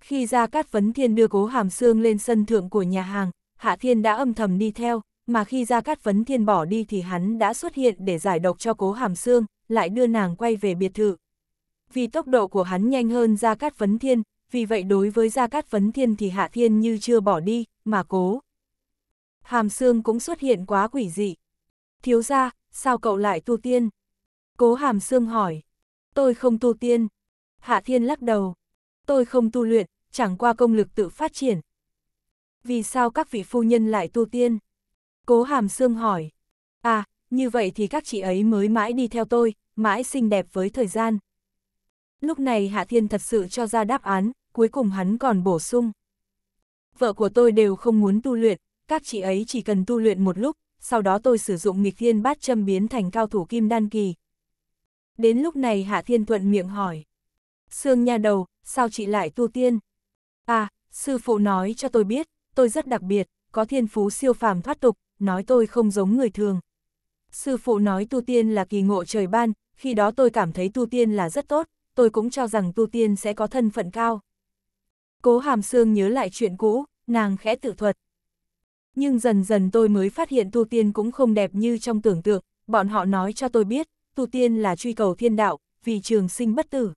Khi ra Cát Vấn Thiên đưa cố hàm xương lên sân thượng của nhà hàng, Hạ Thiên đã âm thầm đi theo, mà khi ra Cát Vấn Thiên bỏ đi thì hắn đã xuất hiện để giải độc cho cố hàm xương, lại đưa nàng quay về biệt thự. Vì tốc độ của hắn nhanh hơn ra Cát Vấn Thiên, vì vậy đối với Gia Cát Vấn Thiên thì Hạ Thiên như chưa bỏ đi, mà cố. Hàm xương cũng xuất hiện quá quỷ dị. Thiếu ra, sao cậu lại tu tiên? Cố hàm xương hỏi. Tôi không tu tiên. Hạ Thiên lắc đầu. Tôi không tu luyện, chẳng qua công lực tự phát triển. Vì sao các vị phu nhân lại tu tiên? Cố Hàm Sương hỏi. À, như vậy thì các chị ấy mới mãi đi theo tôi, mãi xinh đẹp với thời gian. Lúc này Hạ Thiên thật sự cho ra đáp án, cuối cùng hắn còn bổ sung. Vợ của tôi đều không muốn tu luyện, các chị ấy chỉ cần tu luyện một lúc, sau đó tôi sử dụng nghịch thiên bát châm biến thành cao thủ kim đan kỳ, Đến lúc này Hạ Thiên Thuận miệng hỏi. Sương nha đầu, sao chị lại tu tiên? À, sư phụ nói cho tôi biết, tôi rất đặc biệt, có thiên phú siêu phàm thoát tục, nói tôi không giống người thường. Sư phụ nói tu tiên là kỳ ngộ trời ban, khi đó tôi cảm thấy tu tiên là rất tốt, tôi cũng cho rằng tu tiên sẽ có thân phận cao. Cố hàm Sương nhớ lại chuyện cũ, nàng khẽ tự thuật. Nhưng dần dần tôi mới phát hiện tu tiên cũng không đẹp như trong tưởng tượng, bọn họ nói cho tôi biết, tu tiên là truy cầu thiên đạo, vì trường sinh bất tử.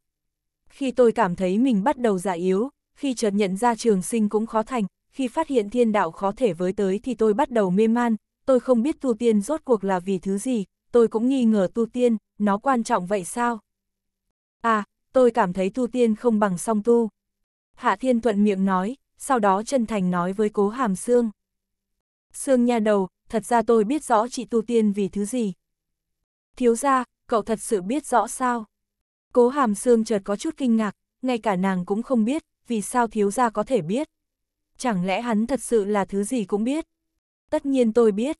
Khi tôi cảm thấy mình bắt đầu già yếu, khi chợt nhận ra trường sinh cũng khó thành, khi phát hiện thiên đạo khó thể với tới thì tôi bắt đầu mê man, tôi không biết tu tiên rốt cuộc là vì thứ gì, tôi cũng nghi ngờ tu tiên, nó quan trọng vậy sao? À, tôi cảm thấy tu tiên không bằng song tu. Hạ Thiên Thuận miệng nói, sau đó chân thành nói với cố hàm xương, Sương nha đầu, thật ra tôi biết rõ chị tu tiên vì thứ gì, Thiếu ra, cậu thật sự biết rõ sao? Cố hàm xương chợt có chút kinh ngạc, ngay cả nàng cũng không biết, vì sao thiếu ra có thể biết. Chẳng lẽ hắn thật sự là thứ gì cũng biết? Tất nhiên tôi biết.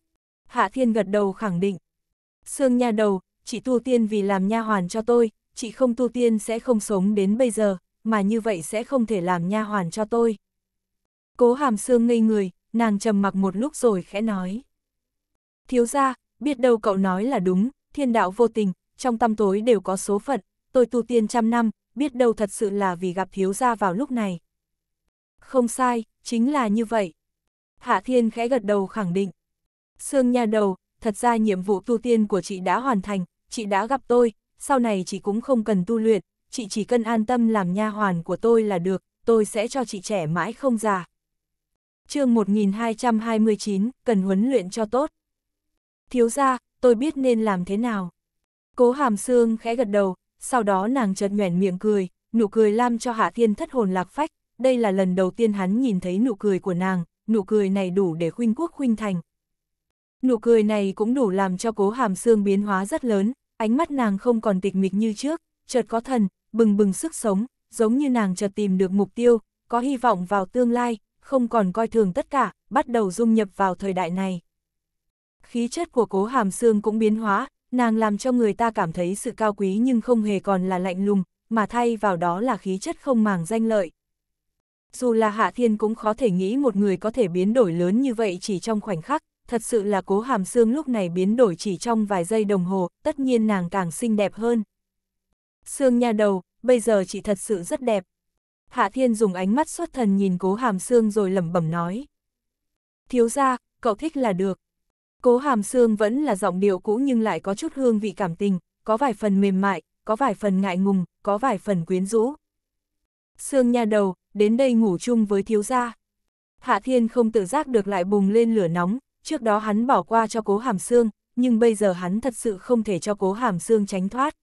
Hạ Thiên gật đầu khẳng định. Sương nha đầu, chị tu tiên vì làm nha hoàn cho tôi, chị không tu tiên sẽ không sống đến bây giờ, mà như vậy sẽ không thể làm nha hoàn cho tôi. Cố hàm Sương ngây người, nàng trầm mặc một lúc rồi khẽ nói. Thiếu ra, biết đâu cậu nói là đúng, thiên đạo vô tình, trong tâm tối đều có số phận, tôi tu tiên trăm năm, biết đâu thật sự là vì gặp thiếu gia vào lúc này. Không sai, chính là như vậy. Hạ Thiên khẽ gật đầu khẳng định. Sương nha đầu, thật ra nhiệm vụ tu tiên của chị đã hoàn thành, chị đã gặp tôi, sau này chị cũng không cần tu luyện, chị chỉ cần an tâm làm nha hoàn của tôi là được, tôi sẽ cho chị trẻ mãi không già. chương 1229, cần huấn luyện cho tốt. Thiếu gia, tôi biết nên làm thế nào. Cố hàm xương khẽ gật đầu, sau đó nàng chợt nhoẻn miệng cười, nụ cười làm cho Hạ Thiên thất hồn lạc phách, đây là lần đầu tiên hắn nhìn thấy nụ cười của nàng, nụ cười này đủ để khuynh quốc khuynh thành. Nụ cười này cũng đủ làm cho cố hàm xương biến hóa rất lớn, ánh mắt nàng không còn tịch mịch như trước, chợt có thần, bừng bừng sức sống, giống như nàng chợt tìm được mục tiêu, có hy vọng vào tương lai, không còn coi thường tất cả, bắt đầu dung nhập vào thời đại này khí chất của cố hàm xương cũng biến hóa, nàng làm cho người ta cảm thấy sự cao quý nhưng không hề còn là lạnh lùng, mà thay vào đó là khí chất không màng danh lợi. Dù là Hạ Thiên cũng khó thể nghĩ một người có thể biến đổi lớn như vậy chỉ trong khoảnh khắc, thật sự là cố hàm xương lúc này biến đổi chỉ trong vài giây đồng hồ, tất nhiên nàng càng xinh đẹp hơn. Xương nha đầu, bây giờ chị thật sự rất đẹp. Hạ Thiên dùng ánh mắt xuất thần nhìn cố hàm xương rồi lẩm bẩm nói. Thiếu ra, cậu thích là được. Cố hàm xương vẫn là giọng điệu cũ nhưng lại có chút hương vị cảm tình, có vài phần mềm mại, có vài phần ngại ngùng, có vài phần quyến rũ. Sương nha đầu, đến đây ngủ chung với thiếu gia. Hạ thiên không tự giác được lại bùng lên lửa nóng, trước đó hắn bỏ qua cho cố hàm xương, nhưng bây giờ hắn thật sự không thể cho cố hàm xương tránh thoát.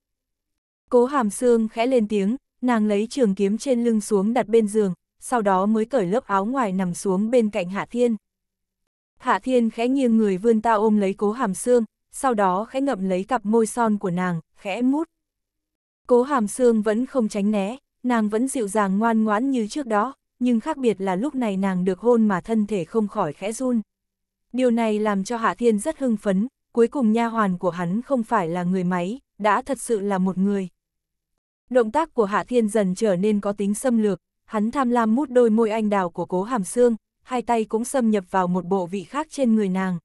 Cố hàm xương khẽ lên tiếng, nàng lấy trường kiếm trên lưng xuống đặt bên giường, sau đó mới cởi lớp áo ngoài nằm xuống bên cạnh Hạ Thiên. Hạ Thiên khẽ nghiêng người vươn ta ôm lấy cố hàm xương, sau đó khẽ ngậm lấy cặp môi son của nàng, khẽ mút. Cố hàm xương vẫn không tránh né, nàng vẫn dịu dàng ngoan ngoãn như trước đó, nhưng khác biệt là lúc này nàng được hôn mà thân thể không khỏi khẽ run. Điều này làm cho Hạ Thiên rất hưng phấn, cuối cùng nha hoàn của hắn không phải là người máy, đã thật sự là một người. Động tác của Hạ Thiên dần trở nên có tính xâm lược, hắn tham lam mút đôi môi anh đào của cố hàm xương, hai tay cũng xâm nhập vào một bộ vị khác trên người nàng.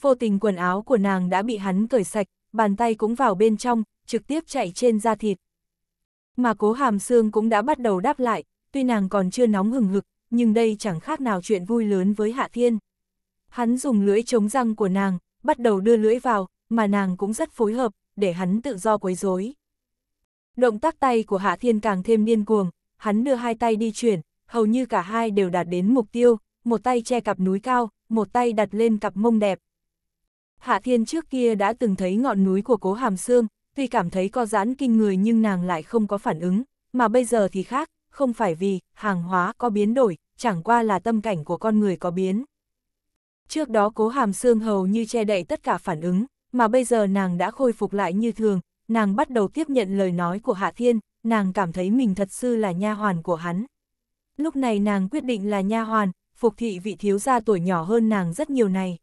Vô tình quần áo của nàng đã bị hắn cởi sạch, bàn tay cũng vào bên trong, trực tiếp chạy trên da thịt. Mà cố hàm xương cũng đã bắt đầu đáp lại, tuy nàng còn chưa nóng hừng hực, nhưng đây chẳng khác nào chuyện vui lớn với Hạ Thiên. Hắn dùng lưỡi chống răng của nàng, bắt đầu đưa lưỡi vào, mà nàng cũng rất phối hợp, để hắn tự do quấy rối. Động tác tay của Hạ Thiên càng thêm điên cuồng, hắn đưa hai tay đi chuyển, hầu như cả hai đều đạt đến mục tiêu, một tay che cặp núi cao, một tay đặt lên cặp mông đẹp. Hạ Thiên trước kia đã từng thấy ngọn núi của cố hàm xương, tuy cảm thấy co giãn kinh người nhưng nàng lại không có phản ứng, mà bây giờ thì khác, không phải vì hàng hóa có biến đổi, chẳng qua là tâm cảnh của con người có biến. Trước đó cố hàm xương hầu như che đậy tất cả phản ứng, mà bây giờ nàng đã khôi phục lại như thường, nàng bắt đầu tiếp nhận lời nói của Hạ Thiên, nàng cảm thấy mình thật sự là nha hoàn của hắn lúc này nàng quyết định là nha hoàn, phục thị vị thiếu gia tuổi nhỏ hơn nàng rất nhiều này.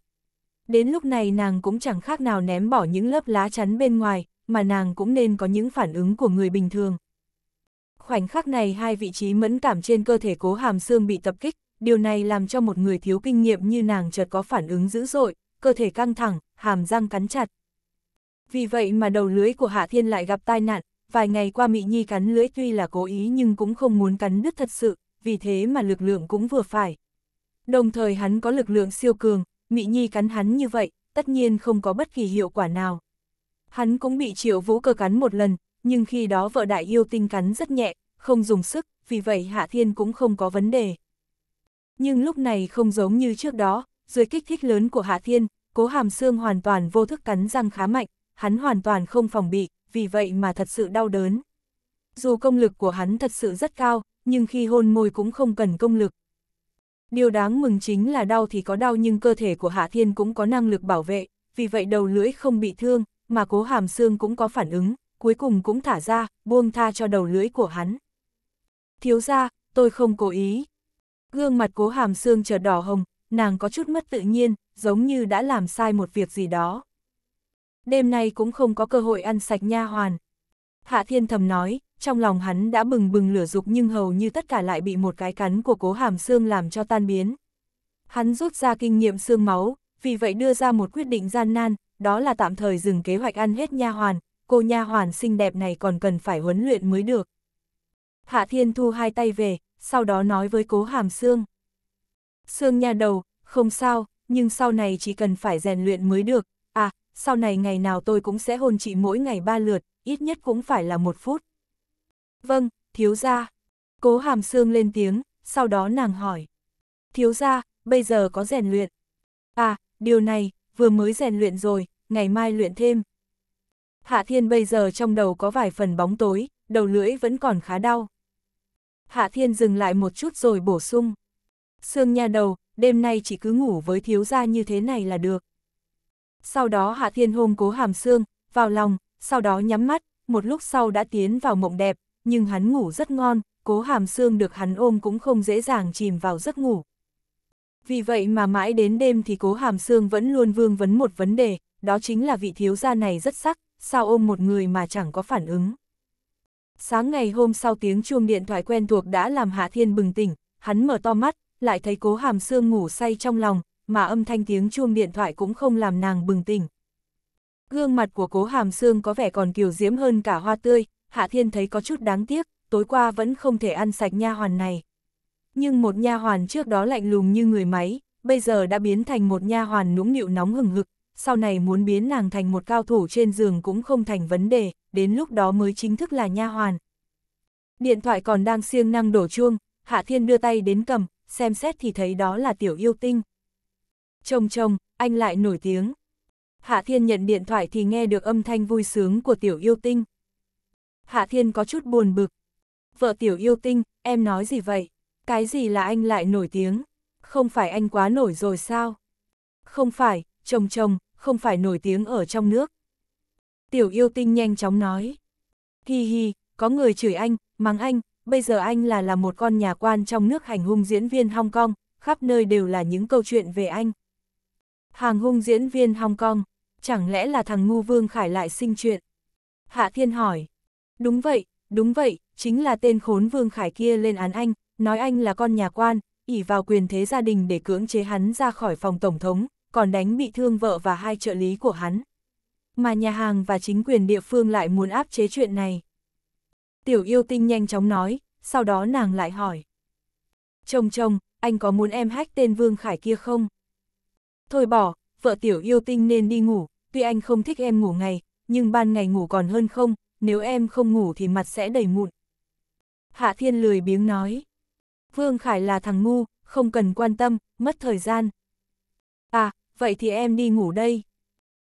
Đến lúc này nàng cũng chẳng khác nào ném bỏ những lớp lá chắn bên ngoài, mà nàng cũng nên có những phản ứng của người bình thường. Khoảnh khắc này hai vị trí mẫn cảm trên cơ thể cố hàm xương bị tập kích, điều này làm cho một người thiếu kinh nghiệm như nàng chợt có phản ứng dữ dội, cơ thể căng thẳng, hàm răng cắn chặt. Vì vậy mà đầu lưới của Hạ Thiên lại gặp tai nạn, vài ngày qua mỹ Nhi cắn lưới tuy là cố ý nhưng cũng không muốn cắn đứt thật sự, vì thế mà lực lượng cũng vừa phải. Đồng thời hắn có lực lượng siêu cường, Mỹ Nhi cắn hắn như vậy, tất nhiên không có bất kỳ hiệu quả nào. Hắn cũng bị triệu vũ cơ cắn một lần, nhưng khi đó vợ đại yêu tinh cắn rất nhẹ, không dùng sức, vì vậy Hạ Thiên cũng không có vấn đề. Nhưng lúc này không giống như trước đó, dưới kích thích lớn của Hạ Thiên, cố hàm xương hoàn toàn vô thức cắn răng khá mạnh, hắn hoàn toàn không phòng bị, vì vậy mà thật sự đau đớn. Dù công lực của hắn thật sự rất cao, nhưng khi hôn môi cũng không cần công lực. Điều đáng mừng chính là đau thì có đau nhưng cơ thể của Hạ Thiên cũng có năng lực bảo vệ, vì vậy đầu lưỡi không bị thương, mà cố hàm xương cũng có phản ứng, cuối cùng cũng thả ra, buông tha cho đầu lưỡi của hắn. Thiếu ra, tôi không cố ý. Gương mặt cố hàm xương chợt đỏ hồng, nàng có chút mất tự nhiên, giống như đã làm sai một việc gì đó. Đêm nay cũng không có cơ hội ăn sạch nha hoàn. Hạ Thiên thầm nói, trong lòng hắn đã bừng bừng lửa dục nhưng hầu như tất cả lại bị một cái cắn của cố hàm xương làm cho tan biến. Hắn rút ra kinh nghiệm xương máu, vì vậy đưa ra một quyết định gian nan, đó là tạm thời dừng kế hoạch ăn hết nha hoàn, cô nha hoàn xinh đẹp này còn cần phải huấn luyện mới được. Hạ Thiên thu hai tay về, sau đó nói với cố hàm xương. Xương nha đầu, không sao, nhưng sau này chỉ cần phải rèn luyện mới được, à, sau này ngày nào tôi cũng sẽ hôn chị mỗi ngày ba lượt, ít nhất cũng phải là một phút. Vâng, thiếu gia. Cố hàm xương lên tiếng, sau đó nàng hỏi. Thiếu gia, bây giờ có rèn luyện. À, điều này, vừa mới rèn luyện rồi, ngày mai luyện thêm. Hạ Thiên bây giờ trong đầu có vài phần bóng tối, đầu lưỡi vẫn còn khá đau. Hạ Thiên dừng lại một chút rồi bổ sung. Sương nha đầu, đêm nay chỉ cứ ngủ với thiếu gia như thế này là được. Sau đó Hạ Thiên hôn cố hàm xương vào lòng, sau đó nhắm mắt, một lúc sau đã tiến vào mộng đẹp, nhưng hắn ngủ rất ngon, cố hàm xương được hắn ôm cũng không dễ dàng chìm vào giấc ngủ. Vì vậy mà mãi đến đêm thì cố hàm xương vẫn luôn vương vấn một vấn đề, đó chính là vị thiếu gia này rất sắc, sao ôm một người mà chẳng có phản ứng. Sáng ngày hôm sau tiếng chuông điện thoại quen thuộc đã làm Hạ Thiên bừng tỉnh, hắn mở to mắt, lại thấy cố hàm xương ngủ say trong lòng, mà âm thanh tiếng chuông điện thoại cũng không làm nàng bừng tỉnh. Gương mặt của cố hàm xương có vẻ còn kiều diễm hơn cả hoa tươi, Hạ Thiên thấy có chút đáng tiếc, tối qua vẫn không thể ăn sạch nha hoàn này. Nhưng một nha hoàn trước đó lạnh lùng như người máy, bây giờ đã biến thành một nha hoàn nũng nịu nóng hừng hực, sau này muốn biến nàng thành một cao thủ trên giường cũng không thành vấn đề, đến lúc đó mới chính thức là nha hoàn. Điện thoại còn đang siêng năng đổ chuông, Hạ Thiên đưa tay đến cầm, xem xét thì thấy đó là tiểu yêu tinh. Chồng chồng, anh lại nổi tiếng. Hạ Thiên nhận điện thoại thì nghe được âm thanh vui sướng của tiểu yêu tinh. Hạ Thiên có chút buồn bực. Vợ tiểu yêu tinh, em nói gì vậy? Cái gì là anh lại nổi tiếng? Không phải anh quá nổi rồi sao? Không phải, chồng chồng, không phải nổi tiếng ở trong nước. Tiểu yêu tinh nhanh chóng nói. Hi hi, có người chửi anh, mắng anh, bây giờ anh là là một con nhà quan trong nước hành hung diễn viên Hong Kong, khắp nơi đều là những câu chuyện về anh. Hàng hung diễn viên Hong Kong, chẳng lẽ là thằng ngu Vương Khải lại sinh chuyện? Hạ Thiên hỏi. Đúng vậy, đúng vậy, chính là tên khốn Vương Khải kia lên án anh, nói anh là con nhà quan, ỉ vào quyền thế gia đình để cưỡng chế hắn ra khỏi phòng tổng thống, còn đánh bị thương vợ và hai trợ lý của hắn. Mà nhà hàng và chính quyền địa phương lại muốn áp chế chuyện này. Tiểu yêu tinh nhanh chóng nói, sau đó nàng lại hỏi. Chồng chồng, anh có muốn em hách tên Vương Khải kia không? Thôi bỏ, vợ tiểu yêu tinh nên đi ngủ, tuy anh không thích em ngủ ngày, nhưng ban ngày ngủ còn hơn không, nếu em không ngủ thì mặt sẽ đầy mụn. Hạ Thiên lười biếng nói. Vương Khải là thằng ngu, không cần quan tâm, mất thời gian. À, vậy thì em đi ngủ đây.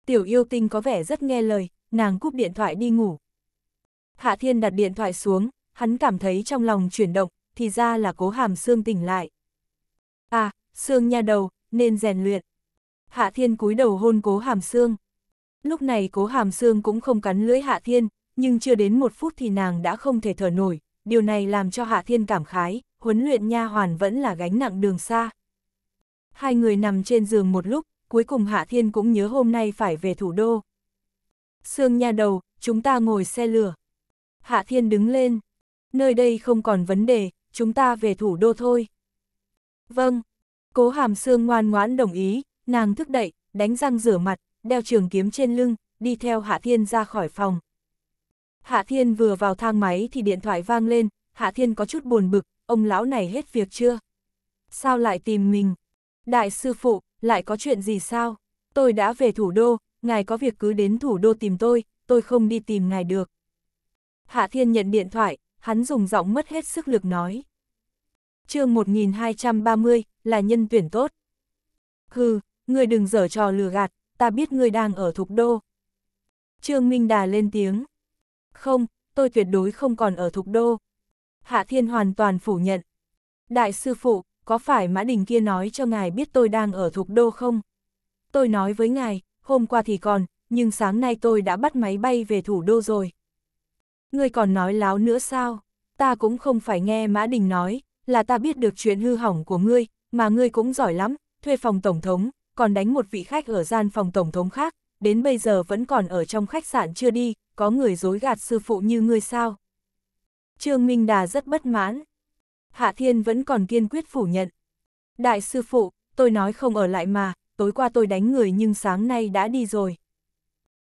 Tiểu yêu tinh có vẻ rất nghe lời, nàng cúp điện thoại đi ngủ. Hạ Thiên đặt điện thoại xuống, hắn cảm thấy trong lòng chuyển động, thì ra là cố hàm Sương tỉnh lại. À, xương nha đầu, nên rèn luyện. Hạ Thiên cúi đầu hôn cố hàm Sương. Lúc này cố hàm Sương cũng không cắn lưỡi Hạ Thiên, nhưng chưa đến một phút thì nàng đã không thể thở nổi, điều này làm cho Hạ Thiên cảm khái, huấn luyện nha hoàn vẫn là gánh nặng đường xa. Hai người nằm trên giường một lúc, cuối cùng Hạ Thiên cũng nhớ hôm nay phải về thủ đô. Sương nha đầu, chúng ta ngồi xe lửa. Hạ Thiên đứng lên. Nơi đây không còn vấn đề, chúng ta về thủ đô thôi. Vâng. Cố hàm Sương ngoan ngoãn đồng ý, nàng thức đậy, đánh răng rửa mặt, đeo trường kiếm trên lưng, đi theo Hạ Thiên ra khỏi phòng. Hạ Thiên vừa vào thang máy thì điện thoại vang lên, Hạ Thiên có chút buồn bực, ông lão này hết việc chưa? Sao lại tìm mình? Đại sư phụ, lại có chuyện gì sao? Tôi đã về thủ đô, ngài có việc cứ đến thủ đô tìm tôi, tôi không đi tìm ngài được. Hạ Thiên nhận điện thoại, hắn dùng giọng mất hết sức lực nói. chương 1230, là nhân tuyển tốt. Hừ, ngươi đừng dở trò lừa gạt, ta biết ngươi đang ở thục đô. Trương Minh Đà lên tiếng. Không, tôi tuyệt đối không còn ở thục đô. Hạ Thiên hoàn toàn phủ nhận. Đại sư phụ, có phải Mã Đình kia nói cho ngài biết tôi đang ở thục đô không? Tôi nói với ngài, hôm qua thì còn, nhưng sáng nay tôi đã bắt máy bay về thủ đô rồi. Ngươi còn nói láo nữa sao? Ta cũng không phải nghe Mã Đình nói, là ta biết được chuyện hư hỏng của ngươi, mà ngươi cũng giỏi lắm, thuê phòng tổng thống, còn đánh một vị khách ở gian phòng tổng thống khác, đến bây giờ vẫn còn ở trong khách sạn chưa đi, có người dối gạt sư phụ như ngươi sao? Trương Minh Đà rất bất mãn. Hạ Thiên vẫn còn kiên quyết phủ nhận. Đại sư phụ, tôi nói không ở lại mà, tối qua tôi đánh người nhưng sáng nay đã đi rồi.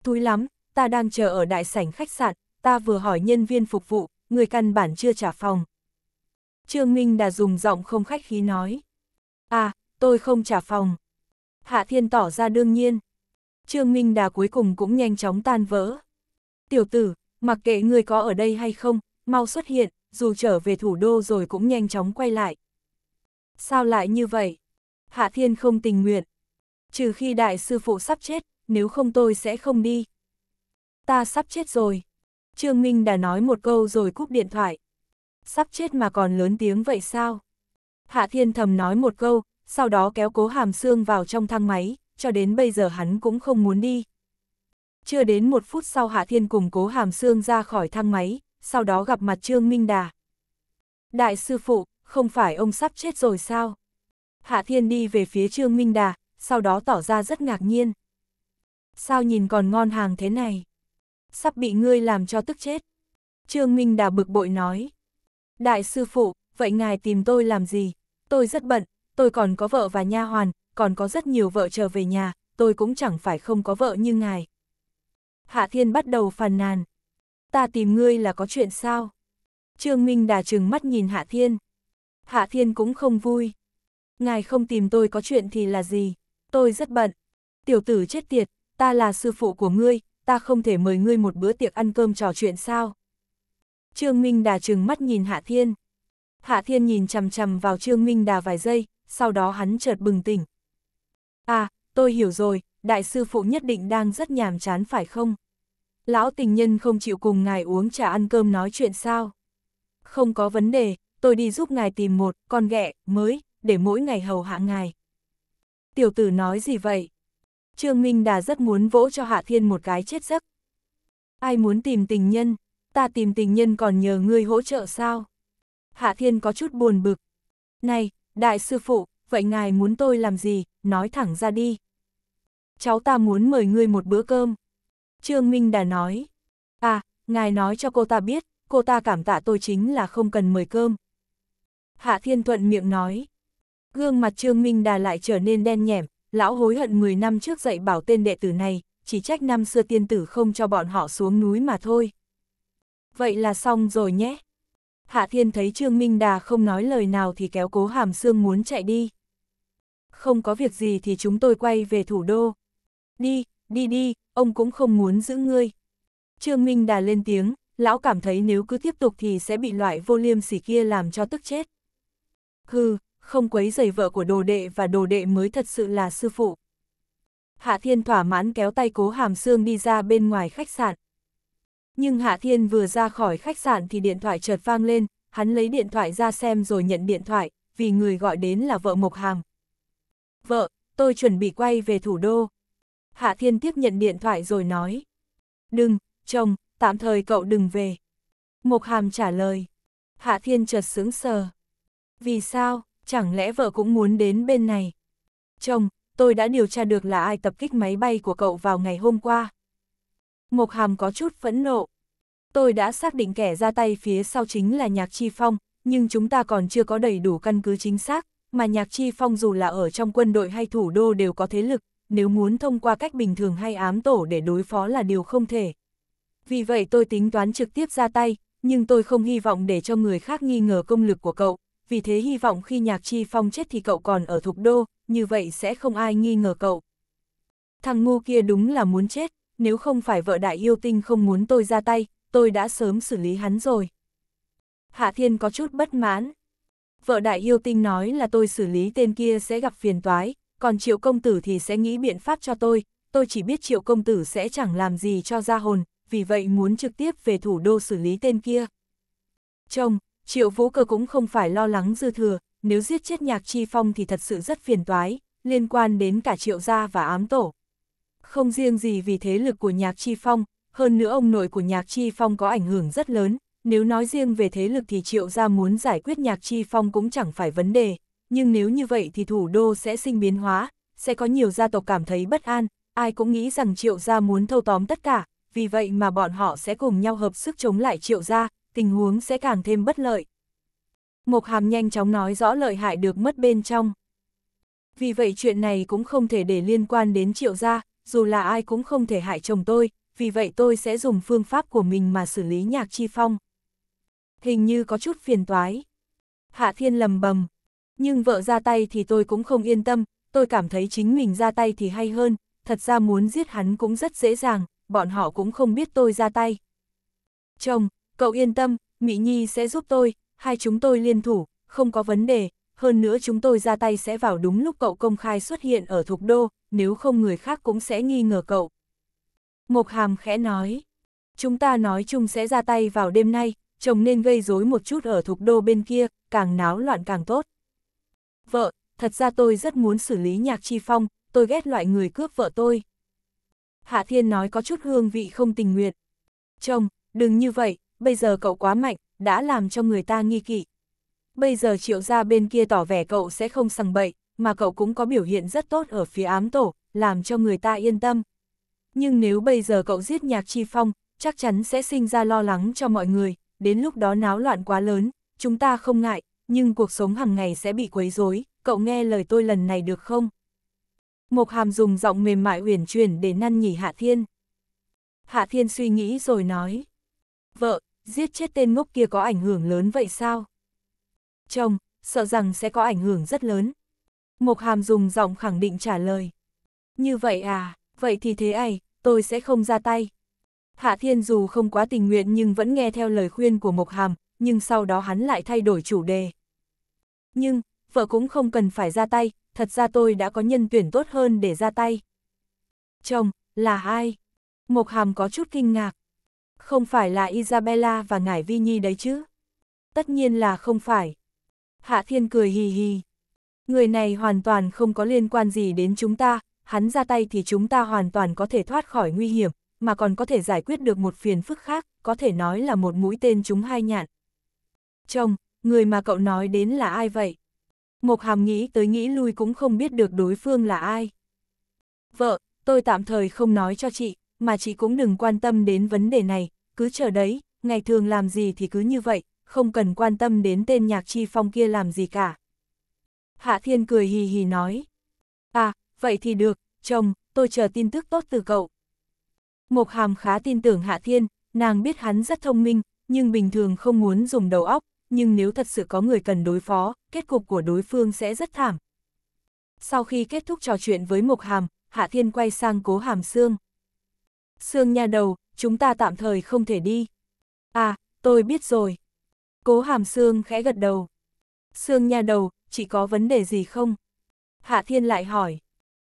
Túi lắm, ta đang chờ ở đại sảnh khách sạn, ta vừa hỏi nhân viên phục vụ, người căn bản chưa trả phòng. Trương Minh Đà dùng giọng không khách khí nói. À, tôi không trả phòng. Hạ Thiên tỏ ra đương nhiên. Trương Minh Đà cuối cùng cũng nhanh chóng tan vỡ. Tiểu tử, mặc kệ người có ở đây hay không, mau xuất hiện, dù trở về thủ đô rồi cũng nhanh chóng quay lại. Sao lại như vậy? Hạ Thiên không tình nguyện. Trừ khi đại sư phụ sắp chết, nếu không tôi sẽ không đi. Ta sắp chết rồi. Trương Minh đã nói một câu rồi cúp điện thoại. Sắp chết mà còn lớn tiếng vậy sao? Hạ Thiên thầm nói một câu, sau đó kéo cố hàm xương vào trong thang máy, cho đến bây giờ hắn cũng không muốn đi. Chưa đến một phút sau Hạ Thiên cùng cố hàm xương ra khỏi thang máy, sau đó gặp mặt Trương Minh Đà. Đại sư phụ, không phải ông sắp chết rồi sao? Hạ Thiên đi về phía Trương Minh Đà, sau đó tỏ ra rất ngạc nhiên. Sao nhìn còn ngon hàng thế này? Sắp bị ngươi làm cho tức chết. Trương Minh Đà bực bội nói. Đại sư phụ, vậy ngài tìm tôi làm gì? Tôi rất bận, tôi còn có vợ và nha hoàn, còn có rất nhiều vợ chờ về nhà, tôi cũng chẳng phải không có vợ như ngài. Hạ Thiên bắt đầu phàn nàn. Ta tìm ngươi là có chuyện sao? Trương Minh đà trừng mắt nhìn Hạ Thiên. Hạ Thiên cũng không vui. Ngài không tìm tôi có chuyện thì là gì? Tôi rất bận. Tiểu tử chết tiệt, ta là sư phụ của ngươi, ta không thể mời ngươi một bữa tiệc ăn cơm trò chuyện sao? Trương Minh đà trừng mắt nhìn Hạ Thiên. Hạ Thiên nhìn chằm chằm vào Trương Minh đà vài giây, sau đó hắn chợt bừng tỉnh, À, tôi hiểu rồi, đại sư phụ nhất định đang rất nhàm chán phải không? Lão tình nhân không chịu cùng ngài uống trà ăn cơm nói chuyện sao? Không có vấn đề, tôi đi giúp ngài tìm một con ghẹ mới, để mỗi ngày hầu hạ ngài. Tiểu tử nói gì vậy? Trương Minh Đà rất muốn vỗ cho Hạ Thiên một cái chết giấc. Ai muốn tìm tình nhân, ta tìm tình nhân còn nhờ ngươi hỗ trợ sao? Hạ Thiên có chút buồn bực. Này, đại sư phụ, vậy ngài muốn tôi làm gì, nói thẳng ra đi. Cháu ta muốn mời ngươi một bữa cơm. Trương Minh đã nói. À, ngài nói cho cô ta biết, cô ta cảm tạ tôi chính là không cần mời cơm. Hạ Thiên Thuận miệng nói. Gương mặt Trương Minh Đà lại trở nên đen nhẻm, lão hối hận 10 năm trước dạy bảo tên đệ tử này, chỉ trách năm xưa tiên tử không cho bọn họ xuống núi mà thôi. Vậy là xong rồi nhé. Hạ Thiên thấy Trương Minh Đà không nói lời nào thì kéo cố hàm xương muốn chạy đi không có việc gì thì chúng tôi quay về thủ đô. Đi, đi đi, ông cũng không muốn giữ ngươi. Trương Minh Đà lên tiếng, lão cảm thấy nếu cứ tiếp tục thì sẽ bị loại vô liêm sỉ kia làm cho tức chết. Hừ, không quấy giày vợ của đồ đệ và đồ đệ mới thật sự là sư phụ. Hạ Thiên thỏa mãn kéo tay cố hàm xương đi ra bên ngoài khách sạn. Nhưng Hạ Thiên vừa ra khỏi khách sạn thì điện thoại chợt vang lên, hắn lấy điện thoại ra xem rồi nhận điện thoại, vì người gọi đến là vợ Mộc Hàm, vợ, tôi chuẩn bị quay về thủ đô. Hạ Thiên tiếp nhận điện thoại rồi nói. Đừng, chồng, tạm thời cậu đừng về. Mộc Hàm trả lời. Hạ Thiên chợt sững sờ. Vì sao, chẳng lẽ vợ cũng muốn đến bên này? Chồng, tôi đã điều tra được là ai tập kích máy bay của cậu vào ngày hôm qua. Mộc Hàm có chút phẫn nộ. Tôi đã xác định kẻ ra tay phía sau chính là Nhạc Chi Phong, nhưng chúng ta còn chưa có đầy đủ căn cứ chính xác, mà Nhạc Chi Phong dù là ở trong quân đội hay thủ đô đều có thế lực, nếu muốn thông qua cách bình thường hay ám tổ để đối phó là điều không thể. Vì vậy tôi tính toán trực tiếp ra tay, nhưng tôi không hy vọng để cho người khác nghi ngờ công lực của cậu, vì thế hy vọng khi Nhạc Chi Phong chết thì cậu còn ở thục đô, như vậy sẽ không ai nghi ngờ cậu. Thằng ngu kia đúng là muốn chết, nếu không phải vợ đại yêu tinh không muốn tôi ra tay, tôi đã sớm xử lý hắn rồi. Hạ Thiên có chút bất mãn, vợ đại yêu tinh nói là tôi xử lý tên kia sẽ gặp phiền toái, còn triệu công tử thì sẽ nghĩ biện pháp cho tôi, tôi chỉ biết triệu công tử sẽ chẳng làm gì cho ra hồn, vì vậy muốn trực tiếp về thủ đô xử lý tên kia. Chồng, triệu vũ cơ cũng không phải lo lắng dư thừa, nếu giết chết nhạc chi phong thì thật sự rất phiền toái, liên quan đến cả triệu gia và ám tổ. Không riêng gì vì thế lực của nhạc chi phong, hơn nữa ông nội của nhạc chi phong có ảnh hưởng rất lớn, nếu nói riêng về thế lực thì triệu gia muốn giải quyết nhạc chi phong cũng chẳng phải vấn đề, nhưng nếu như vậy thì thủ đô sẽ sinh biến hóa, sẽ có nhiều gia tộc cảm thấy bất an, ai cũng nghĩ rằng triệu gia muốn thâu tóm tất cả, vì vậy mà bọn họ sẽ cùng nhau hợp sức chống lại triệu gia, tình huống sẽ càng thêm bất lợi. Mộc Hàm nhanh chóng nói rõ lợi hại được mất bên trong. Vì vậy chuyện này cũng không thể để liên quan đến triệu gia, dù là ai cũng không thể hại chồng tôi, vì vậy tôi sẽ dùng phương pháp của mình mà xử lý nhạc chi phong hình như có chút phiền toái. Hạ Thiên lầm bầm, nhưng vợ ra tay thì tôi cũng không yên tâm, tôi cảm thấy chính mình ra tay thì hay hơn, thật ra muốn giết hắn cũng rất dễ dàng, bọn họ cũng không biết tôi ra tay. Chồng, cậu yên tâm, Mỹ Nhi sẽ giúp tôi, hai chúng tôi liên thủ, không có vấn đề, hơn nữa chúng tôi ra tay sẽ vào đúng lúc cậu công khai xuất hiện ở thuộc đô, nếu không người khác cũng sẽ nghi ngờ cậu. Mộc Hàm khẽ nói, chúng ta nói chung sẽ ra tay vào đêm nay, chồng nên gây rối một chút ở thuộc đô bên kia, càng náo loạn càng tốt. Vợ, thật ra tôi rất muốn xử lý nhạc chi phong, tôi ghét loại người cướp vợ tôi. Hạ Thiên nói có chút hương vị không tình nguyện. Chồng, đừng như vậy, bây giờ cậu quá mạnh, đã làm cho người ta nghi kỵ. Bây giờ triệu gia bên kia tỏ vẻ cậu sẽ không sằng bậy, mà cậu cũng có biểu hiện rất tốt ở phía ám tổ, làm cho người ta yên tâm. Nhưng nếu bây giờ cậu giết nhạc chi phong, chắc chắn sẽ sinh ra lo lắng cho mọi người, đến lúc đó náo loạn quá lớn, chúng ta không ngại, nhưng cuộc sống hàng ngày sẽ bị quấy rối, cậu nghe lời tôi lần này được không? Mộc Hàm dùng giọng mềm mại uyển chuyển để năn nhỉ Hạ Thiên. Hạ Thiên suy nghĩ rồi nói, vợ, giết chết tên ngốc kia có ảnh hưởng lớn vậy sao? Chồng, sợ rằng sẽ có ảnh hưởng rất lớn. Mộc Hàm dùng giọng khẳng định trả lời. Như vậy à, vậy thì thế ấy, tôi sẽ không ra tay, Hạ Thiên dù không quá tình nguyện nhưng vẫn nghe theo lời khuyên của Mộc Hàm, nhưng sau đó hắn lại thay đổi chủ đề. Nhưng, vợ cũng không cần phải ra tay, thật ra tôi đã có nhân tuyển tốt hơn để ra tay. Chồng, là ai? Mộc Hàm có chút kinh ngạc. Không phải là Isabella và Ngải Vi Nhi đấy chứ? Tất nhiên là không phải. Hạ Thiên cười hì hì. Người này hoàn toàn không có liên quan gì đến chúng ta, hắn ra tay thì chúng ta hoàn toàn có thể thoát khỏi nguy hiểm, mà còn có thể giải quyết được một phiền phức khác, có thể nói là một mũi tên chúng hai nhạn. Chồng, người mà cậu nói đến là ai vậy? Mộc Hàm nghĩ tới nghĩ lui cũng không biết được đối phương là ai. Vợ, tôi tạm thời không nói cho chị, mà chị cũng đừng quan tâm đến vấn đề này, cứ chờ đấy, ngày thường làm gì thì cứ như vậy, không cần quan tâm đến tên nhạc chi phong kia làm gì cả. Hạ Thiên cười hì hì nói. À, vậy thì được, chồng, tôi chờ tin tức tốt từ cậu. Mộc Hàm khá tin tưởng Hạ Thiên, nàng biết hắn rất thông minh, nhưng bình thường không muốn dùng đầu óc, nhưng nếu thật sự có người cần đối phó, kết cục của đối phương sẽ rất thảm. Sau khi kết thúc trò chuyện với Mộc Hàm, Hạ Thiên quay sang cố Hàm Sương. Sương nha đầu, chúng ta tạm thời không thể đi. À, tôi biết rồi. Cố Hàm Sương khẽ gật đầu. Sương nha đầu, chỉ có vấn đề gì không? Hạ Thiên lại hỏi.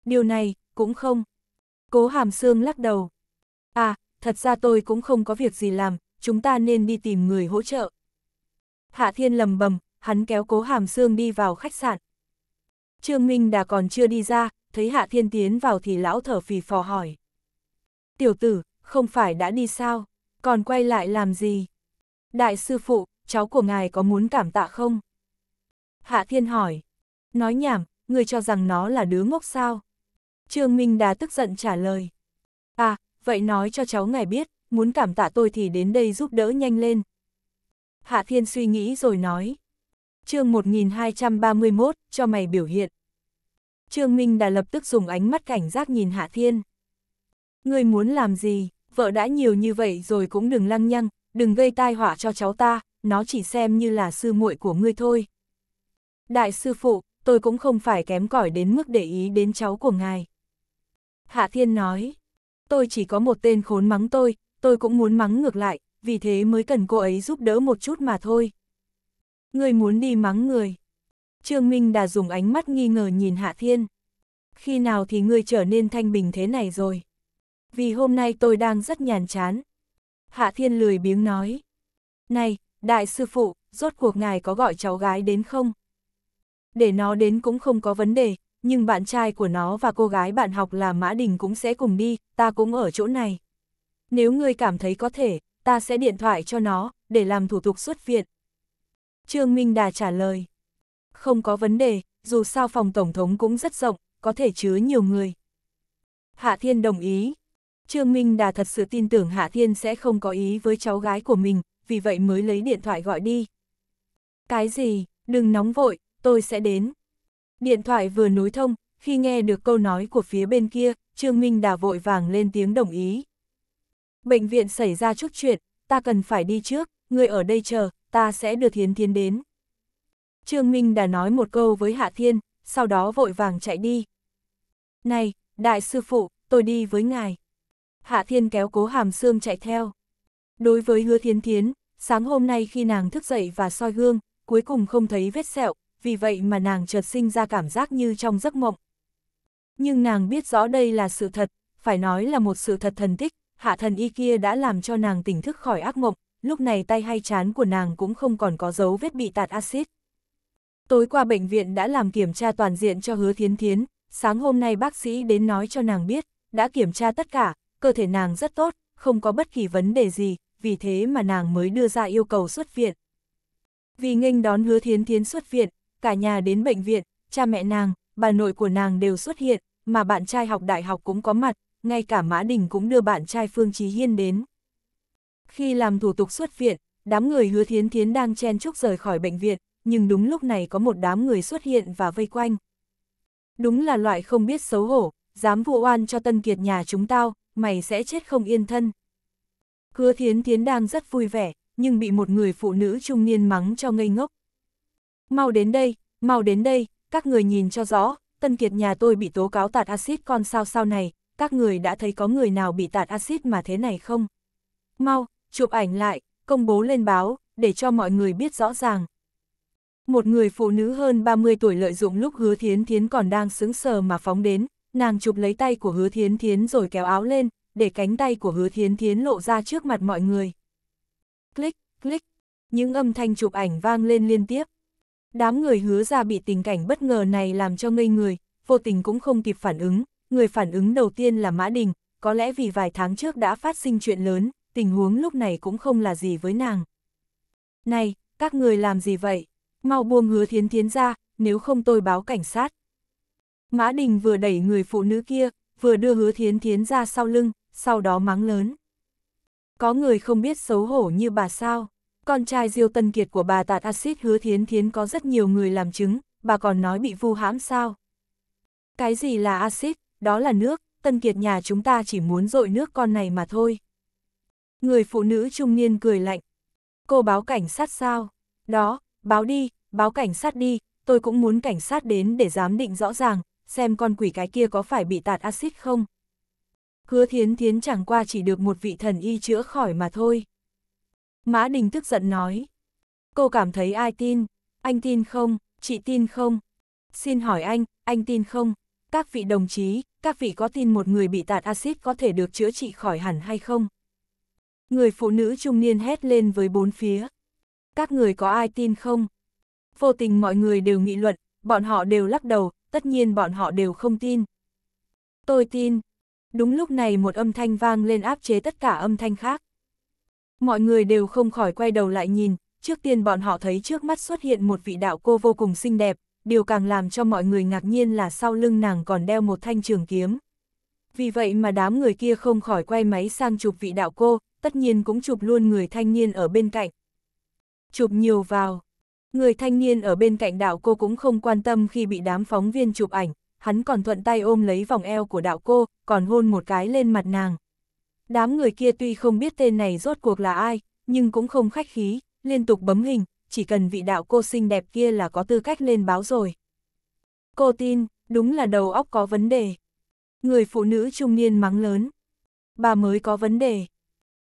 Điều này, cũng không. Cố Hàm Sương lắc đầu. À, thật ra tôi cũng không có việc gì làm, chúng ta nên đi tìm người hỗ trợ. Hạ Thiên lầm bầm, hắn kéo cố hàm xương đi vào khách sạn. Trương Minh đã còn chưa đi ra, thấy Hạ Thiên tiến vào thì lão thở phì phò hỏi. Tiểu tử, không phải đã đi sao, còn quay lại làm gì? Đại sư phụ, cháu của ngài có muốn cảm tạ không? Hạ Thiên hỏi. Nói nhảm, người cho rằng nó là đứa ngốc sao? Trương Minh đã tức giận trả lời. À, vậy nói cho cháu ngài biết, muốn cảm tạ tôi thì đến đây giúp đỡ nhanh lên. Hạ Thiên suy nghĩ rồi nói. chương 1231, cho mày biểu hiện. Trương Minh đã lập tức dùng ánh mắt cảnh giác nhìn Hạ Thiên. Ngươi muốn làm gì, vợ đã nhiều như vậy rồi cũng đừng lăng nhăng, đừng gây tai họa cho cháu ta, nó chỉ xem như là sư muội của ngươi thôi. Đại sư phụ, tôi cũng không phải kém cỏi đến mức để ý đến cháu của ngài. Hạ Thiên nói, tôi chỉ có một tên khốn mắng tôi, tôi cũng muốn mắng ngược lại, vì thế mới cần cô ấy giúp đỡ một chút mà thôi. Người muốn đi mắng người. Trương Minh đã dùng ánh mắt nghi ngờ nhìn Hạ Thiên. Khi nào thì ngươi trở nên thanh bình thế này rồi? Vì hôm nay tôi đang rất nhàn chán. Hạ Thiên lười biếng nói. Này, đại sư phụ, rốt cuộc ngài có gọi cháu gái đến không? Để nó đến cũng không có vấn đề, nhưng bạn trai của nó và cô gái bạn học là Mã Đình cũng sẽ cùng đi, ta cũng ở chỗ này. Nếu ngươi cảm thấy có thể, ta sẽ điện thoại cho nó, để làm thủ tục xuất viện. Trương Minh Đà trả lời. Không có vấn đề, dù sao phòng tổng thống cũng rất rộng, có thể chứa nhiều người. Hạ Thiên đồng ý. Trương Minh Đà thật sự tin tưởng Hạ Thiên sẽ không có ý với cháu gái của mình, vì vậy mới lấy điện thoại gọi đi. Cái gì, đừng nóng vội, tôi sẽ đến. Điện thoại vừa nối thông, khi nghe được câu nói của phía bên kia, Trương Minh đã vội vàng lên tiếng đồng ý. Bệnh viện xảy ra chút chuyện, ta cần phải đi trước, người ở đây chờ, ta sẽ đưa Thiến Thiến đến. Trương Minh đã nói một câu với Hạ Thiên, sau đó vội vàng chạy đi. Này, đại sư phụ, tôi đi với ngài. Hạ Thiên kéo cố hàm xương chạy theo. Đối với hứa Thiến Thiến, sáng hôm nay khi nàng thức dậy và soi gương, cuối cùng không thấy vết sẹo, vì vậy mà nàng chợt sinh ra cảm giác như trong giấc mộng. Nhưng nàng biết rõ đây là sự thật, phải nói là một sự thật thần tích, hạ thần y kia đã làm cho nàng tỉnh thức khỏi ác mộng, lúc này tay hay chán của nàng cũng không còn có dấu vết bị tạt axit. Tối qua bệnh viện đã làm kiểm tra toàn diện cho hứa thiến thiến, sáng hôm nay bác sĩ đến nói cho nàng biết, đã kiểm tra tất cả, cơ thể nàng rất tốt, không có bất kỳ vấn đề gì, vì thế mà nàng mới đưa ra yêu cầu xuất viện. Vì nghênh đón hứa thiến thiến xuất viện, cả nhà đến bệnh viện, cha mẹ nàng, bà nội của nàng đều xuất hiện, mà bạn trai học đại học cũng có mặt, ngay cả Mã Đình cũng đưa bạn trai Phương trí Hiên đến. Khi làm thủ tục xuất viện, đám người hứa thiến thiến đang chen chúc rời khỏi bệnh viện, nhưng đúng lúc này có một đám người xuất hiện và vây quanh. Đúng là loại không biết xấu hổ, dám vụ oan cho tân kiệt nhà chúng tao, mày sẽ chết không yên thân. Hứa thiến thiến đang rất vui vẻ, nhưng bị một người phụ nữ trung niên mắng cho ngây ngốc, Mau đến đây, mau đến đây, các người nhìn cho rõ, Tân Kiệt nhà tôi bị tố cáo tạt axit con sao sao này, các người đã thấy có người nào bị tạt axit mà thế này không? Mau, chụp ảnh lại, công bố lên báo, để cho mọi người biết rõ ràng. Một người phụ nữ hơn 30 tuổi lợi dụng lúc hứa thiến thiến còn đang sững sờ mà phóng đến, nàng chụp lấy tay của hứa thiến thiến rồi kéo áo lên, để cánh tay của hứa thiến thiến lộ ra trước mặt mọi người. Click, click, những âm thanh chụp ảnh vang lên liên tiếp. Đám người hứa ra bị tình cảnh bất ngờ này làm cho ngây người, vô tình cũng không kịp phản ứng, người phản ứng đầu tiên là Mã Đình, có lẽ vì vài tháng trước đã phát sinh chuyện lớn, tình huống lúc này cũng không là gì với nàng. Này, các người làm gì vậy? Mau buông hứa thiến thiến ra, nếu không tôi báo cảnh sát. Mã Đình vừa đẩy người phụ nữ kia, vừa đưa hứa thiến thiến ra sau lưng, sau đó mắng lớn. Có người không biết xấu hổ như bà sao? con trai Diêu Tân Kiệt của bà tạt axit hứa thiến thiến có rất nhiều người làm chứng, bà còn nói bị vu hãm sao. Cái gì là axit, đó là nước, Tân Kiệt nhà chúng ta chỉ muốn dội nước con này mà thôi. Người phụ nữ trung niên cười lạnh. Cô báo cảnh sát sao? Đó, báo đi, báo cảnh sát đi, tôi cũng muốn cảnh sát đến để giám định rõ ràng, xem con quỷ cái kia có phải bị tạt axit không. Hứa thiến thiến chẳng qua chỉ được một vị thần y chữa khỏi mà thôi. Mã Đình tức giận nói. Cô cảm thấy ai tin? Anh tin không? Chị tin không? Xin hỏi anh, anh tin không? Các vị đồng chí, các vị có tin một người bị tạt axit có thể được chữa trị khỏi hẳn hay không? Người phụ nữ trung niên hét lên với bốn phía. Các người có ai tin không? Vô tình mọi người đều nghị luận, bọn họ đều lắc đầu, tất nhiên bọn họ đều không tin. Tôi tin. Đúng lúc này một âm thanh vang lên áp chế tất cả âm thanh khác. Mọi người đều không khỏi quay đầu lại nhìn, trước tiên bọn họ thấy trước mắt xuất hiện một vị đạo cô vô cùng xinh đẹp, điều càng làm cho mọi người ngạc nhiên là sau lưng nàng còn đeo một thanh trường kiếm. Vì vậy mà đám người kia không khỏi quay máy sang chụp vị đạo cô, tất nhiên cũng chụp luôn người thanh niên ở bên cạnh. Chụp nhiều vào. Người thanh niên ở bên cạnh đạo cô cũng không quan tâm khi bị đám phóng viên chụp ảnh, hắn còn thuận tay ôm lấy vòng eo của đạo cô, còn hôn một cái lên mặt nàng. Đám người kia tuy không biết tên này rốt cuộc là ai, nhưng cũng không khách khí, liên tục bấm hình, chỉ cần vị đạo cô xinh đẹp kia là có tư cách lên báo rồi. Cô tin, đúng là đầu óc có vấn đề. Người phụ nữ trung niên mắng lớn. Bà mới có vấn đề.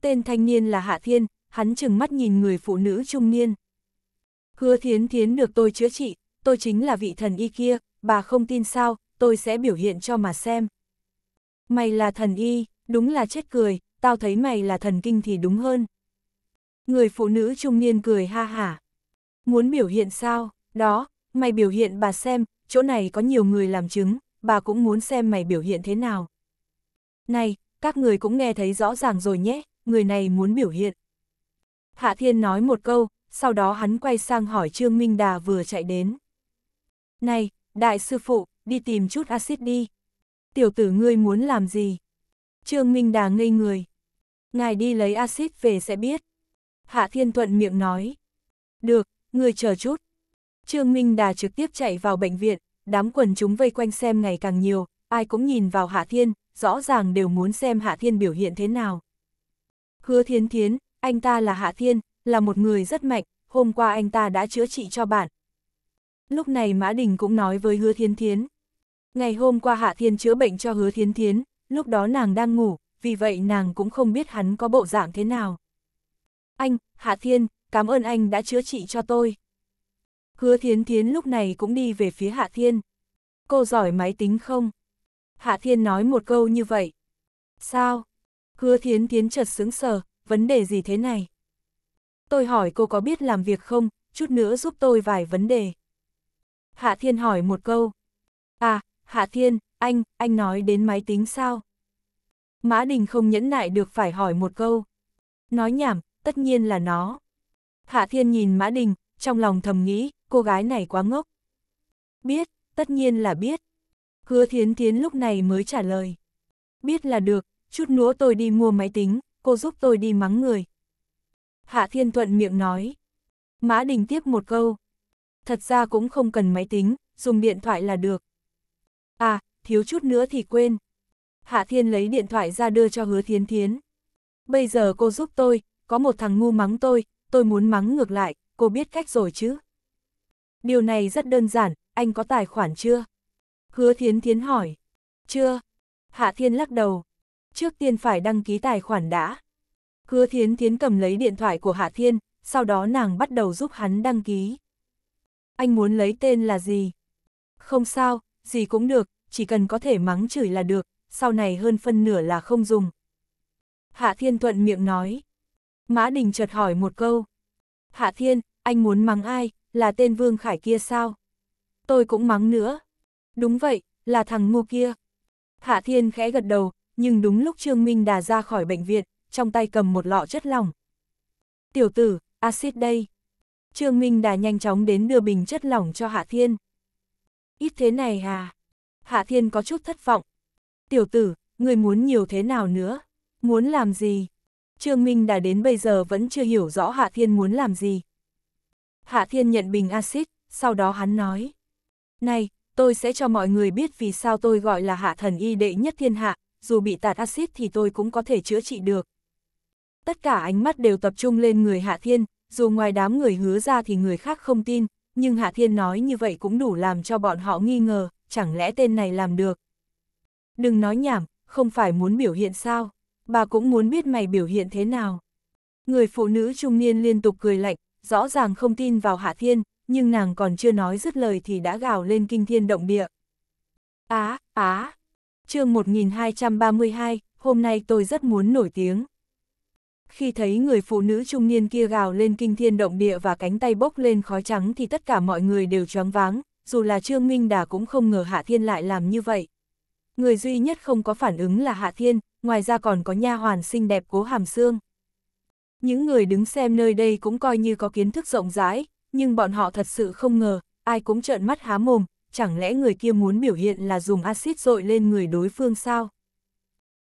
Tên thanh niên là Hạ Thiên, hắn chừng mắt nhìn người phụ nữ trung niên. Hứa thiến thiến được tôi chữa trị, tôi chính là vị thần y kia, bà không tin sao, tôi sẽ biểu hiện cho mà xem. Mày là thần y, đúng là chết cười, tao thấy mày là thần kinh thì đúng hơn. Người phụ nữ trung niên cười ha hả. Muốn biểu hiện sao, đó, mày biểu hiện bà xem, chỗ này có nhiều người làm chứng, bà cũng muốn xem mày biểu hiện thế nào. Này, các người cũng nghe thấy rõ ràng rồi nhé, người này muốn biểu hiện. Hạ Thiên nói một câu, sau đó hắn quay sang hỏi Trương Minh Đà vừa chạy đến. Này, đại sư phụ, đi tìm chút axit đi. Tiểu tử ngươi muốn làm gì? Trương Minh Đà ngây người. Ngài đi lấy axit về sẽ biết. Hạ Thiên Thuận miệng nói. Được, người chờ chút. Trương Minh Đà trực tiếp chạy vào bệnh viện, đám quần chúng vây quanh xem ngày càng nhiều, ai cũng nhìn vào Hạ Thiên, rõ ràng đều muốn xem Hạ Thiên biểu hiện thế nào. Hứa Thiên Thiến, anh ta là Hạ Thiên, là một người rất mạnh, hôm qua anh ta đã chữa trị cho bạn. Lúc này Mã Đình cũng nói với Hứa Thiên Thiến. Ngày hôm qua Hạ Thiên chữa bệnh cho Hứa Thiên Thiến, lúc đó nàng đang ngủ, vì vậy nàng cũng không biết hắn có bộ dạng thế nào. Anh, Hạ Thiên, cảm ơn anh đã chữa trị cho tôi. Hứa Thiến Thiến lúc này cũng đi về phía Hạ Thiên. Cô giỏi máy tính không? Hạ Thiên nói một câu như vậy. Sao? Hứa Thiến Thiến chợt sững sờ, vấn đề gì thế này? Tôi hỏi cô có biết làm việc không, chút nữa giúp tôi vài vấn đề. Hạ Thiên hỏi một câu. À, Hạ Thiên, anh, anh nói đến máy tính sao? Mã Đình không nhẫn nại được phải hỏi một câu. Nói nhảm, tất nhiên là nó. Hạ Thiên nhìn Mã Đình, trong lòng thầm nghĩ, cô gái này quá ngốc. Biết, tất nhiên là biết. Hứa Thiến Thiến lúc này mới trả lời. Biết là được, chút nữa tôi đi mua máy tính, cô giúp tôi đi mắng người. Hạ Thiên Thuận miệng nói. Mã Đình tiếp một câu. Thật ra cũng không cần máy tính, dùng điện thoại là được. À, thiếu chút nữa thì quên. Hạ Thiên lấy điện thoại ra đưa cho hứa thiến thiến. Bây giờ cô giúp tôi, có một thằng ngu mắng tôi, tôi muốn mắng ngược lại, cô biết cách rồi chứ. Điều này rất đơn giản, anh có tài khoản chưa? Hứa thiến thiến hỏi. Chưa. Hạ Thiên lắc đầu. Trước tiên phải đăng ký tài khoản đã. Hứa thiến thiến cầm lấy điện thoại của Hạ Thiên, sau đó nàng bắt đầu giúp hắn đăng ký. Anh muốn lấy tên là gì? Không sao, gì cũng được, chỉ cần có thể mắng chửi là được, sau này hơn phân nửa là không dùng. Hạ Thiên thuận miệng nói. Mã Đình chợt hỏi một câu. Hạ Thiên, anh muốn mắng ai, là tên Vương Khải kia sao? Tôi cũng mắng nữa. Đúng vậy, là thằng ngu kia. Hạ Thiên khẽ gật đầu, nhưng đúng lúc Trương Minh Đà ra khỏi bệnh viện, trong tay cầm một lọ chất lỏng. Tiểu tử, axit đây. Trương Minh Đà nhanh chóng đến đưa bình chất lỏng cho Hạ Thiên. Ít thế này à? Hạ Thiên có chút thất vọng. Tiểu tử, người muốn nhiều thế nào nữa? Muốn làm gì? Trương Minh đã đến bây giờ vẫn chưa hiểu rõ Hạ Thiên muốn làm gì. Hạ Thiên nhận bình axit, sau đó hắn nói. Này, tôi sẽ cho mọi người biết vì sao tôi gọi là hạ thần y đệ nhất thiên hạ, dù bị tạt axit thì tôi cũng có thể chữa trị được. Tất cả ánh mắt đều tập trung lên người Hạ Thiên, dù ngoài đám người hứa ra thì người khác không tin, nhưng Hạ Thiên nói như vậy cũng đủ làm cho bọn họ nghi ngờ, chẳng lẽ tên này làm được? Đừng nói nhảm, không phải muốn biểu hiện sao, bà cũng muốn biết mày biểu hiện thế nào. Người phụ nữ trung niên liên tục cười lạnh, rõ ràng không tin vào Hạ Thiên, nhưng nàng còn chưa nói dứt lời thì đã gào lên kinh thiên động địa. Á, à, á, à. chương 1232, hôm nay tôi rất muốn nổi tiếng. Khi thấy người phụ nữ trung niên kia gào lên kinh thiên động địa và cánh tay bốc lên khói trắng thì tất cả mọi người đều choáng váng, dù là Trương Minh Đà cũng không ngờ Hạ Thiên lại làm như vậy. Người duy nhất không có phản ứng là Hạ Thiên, ngoài ra còn có nha hoàn xinh đẹp cố hàm xương. Những người đứng xem nơi đây cũng coi như có kiến thức rộng rãi, nhưng bọn họ thật sự không ngờ, ai cũng trợn mắt há mồm, chẳng lẽ người kia muốn biểu hiện là dùng axit dội lên người đối phương sao?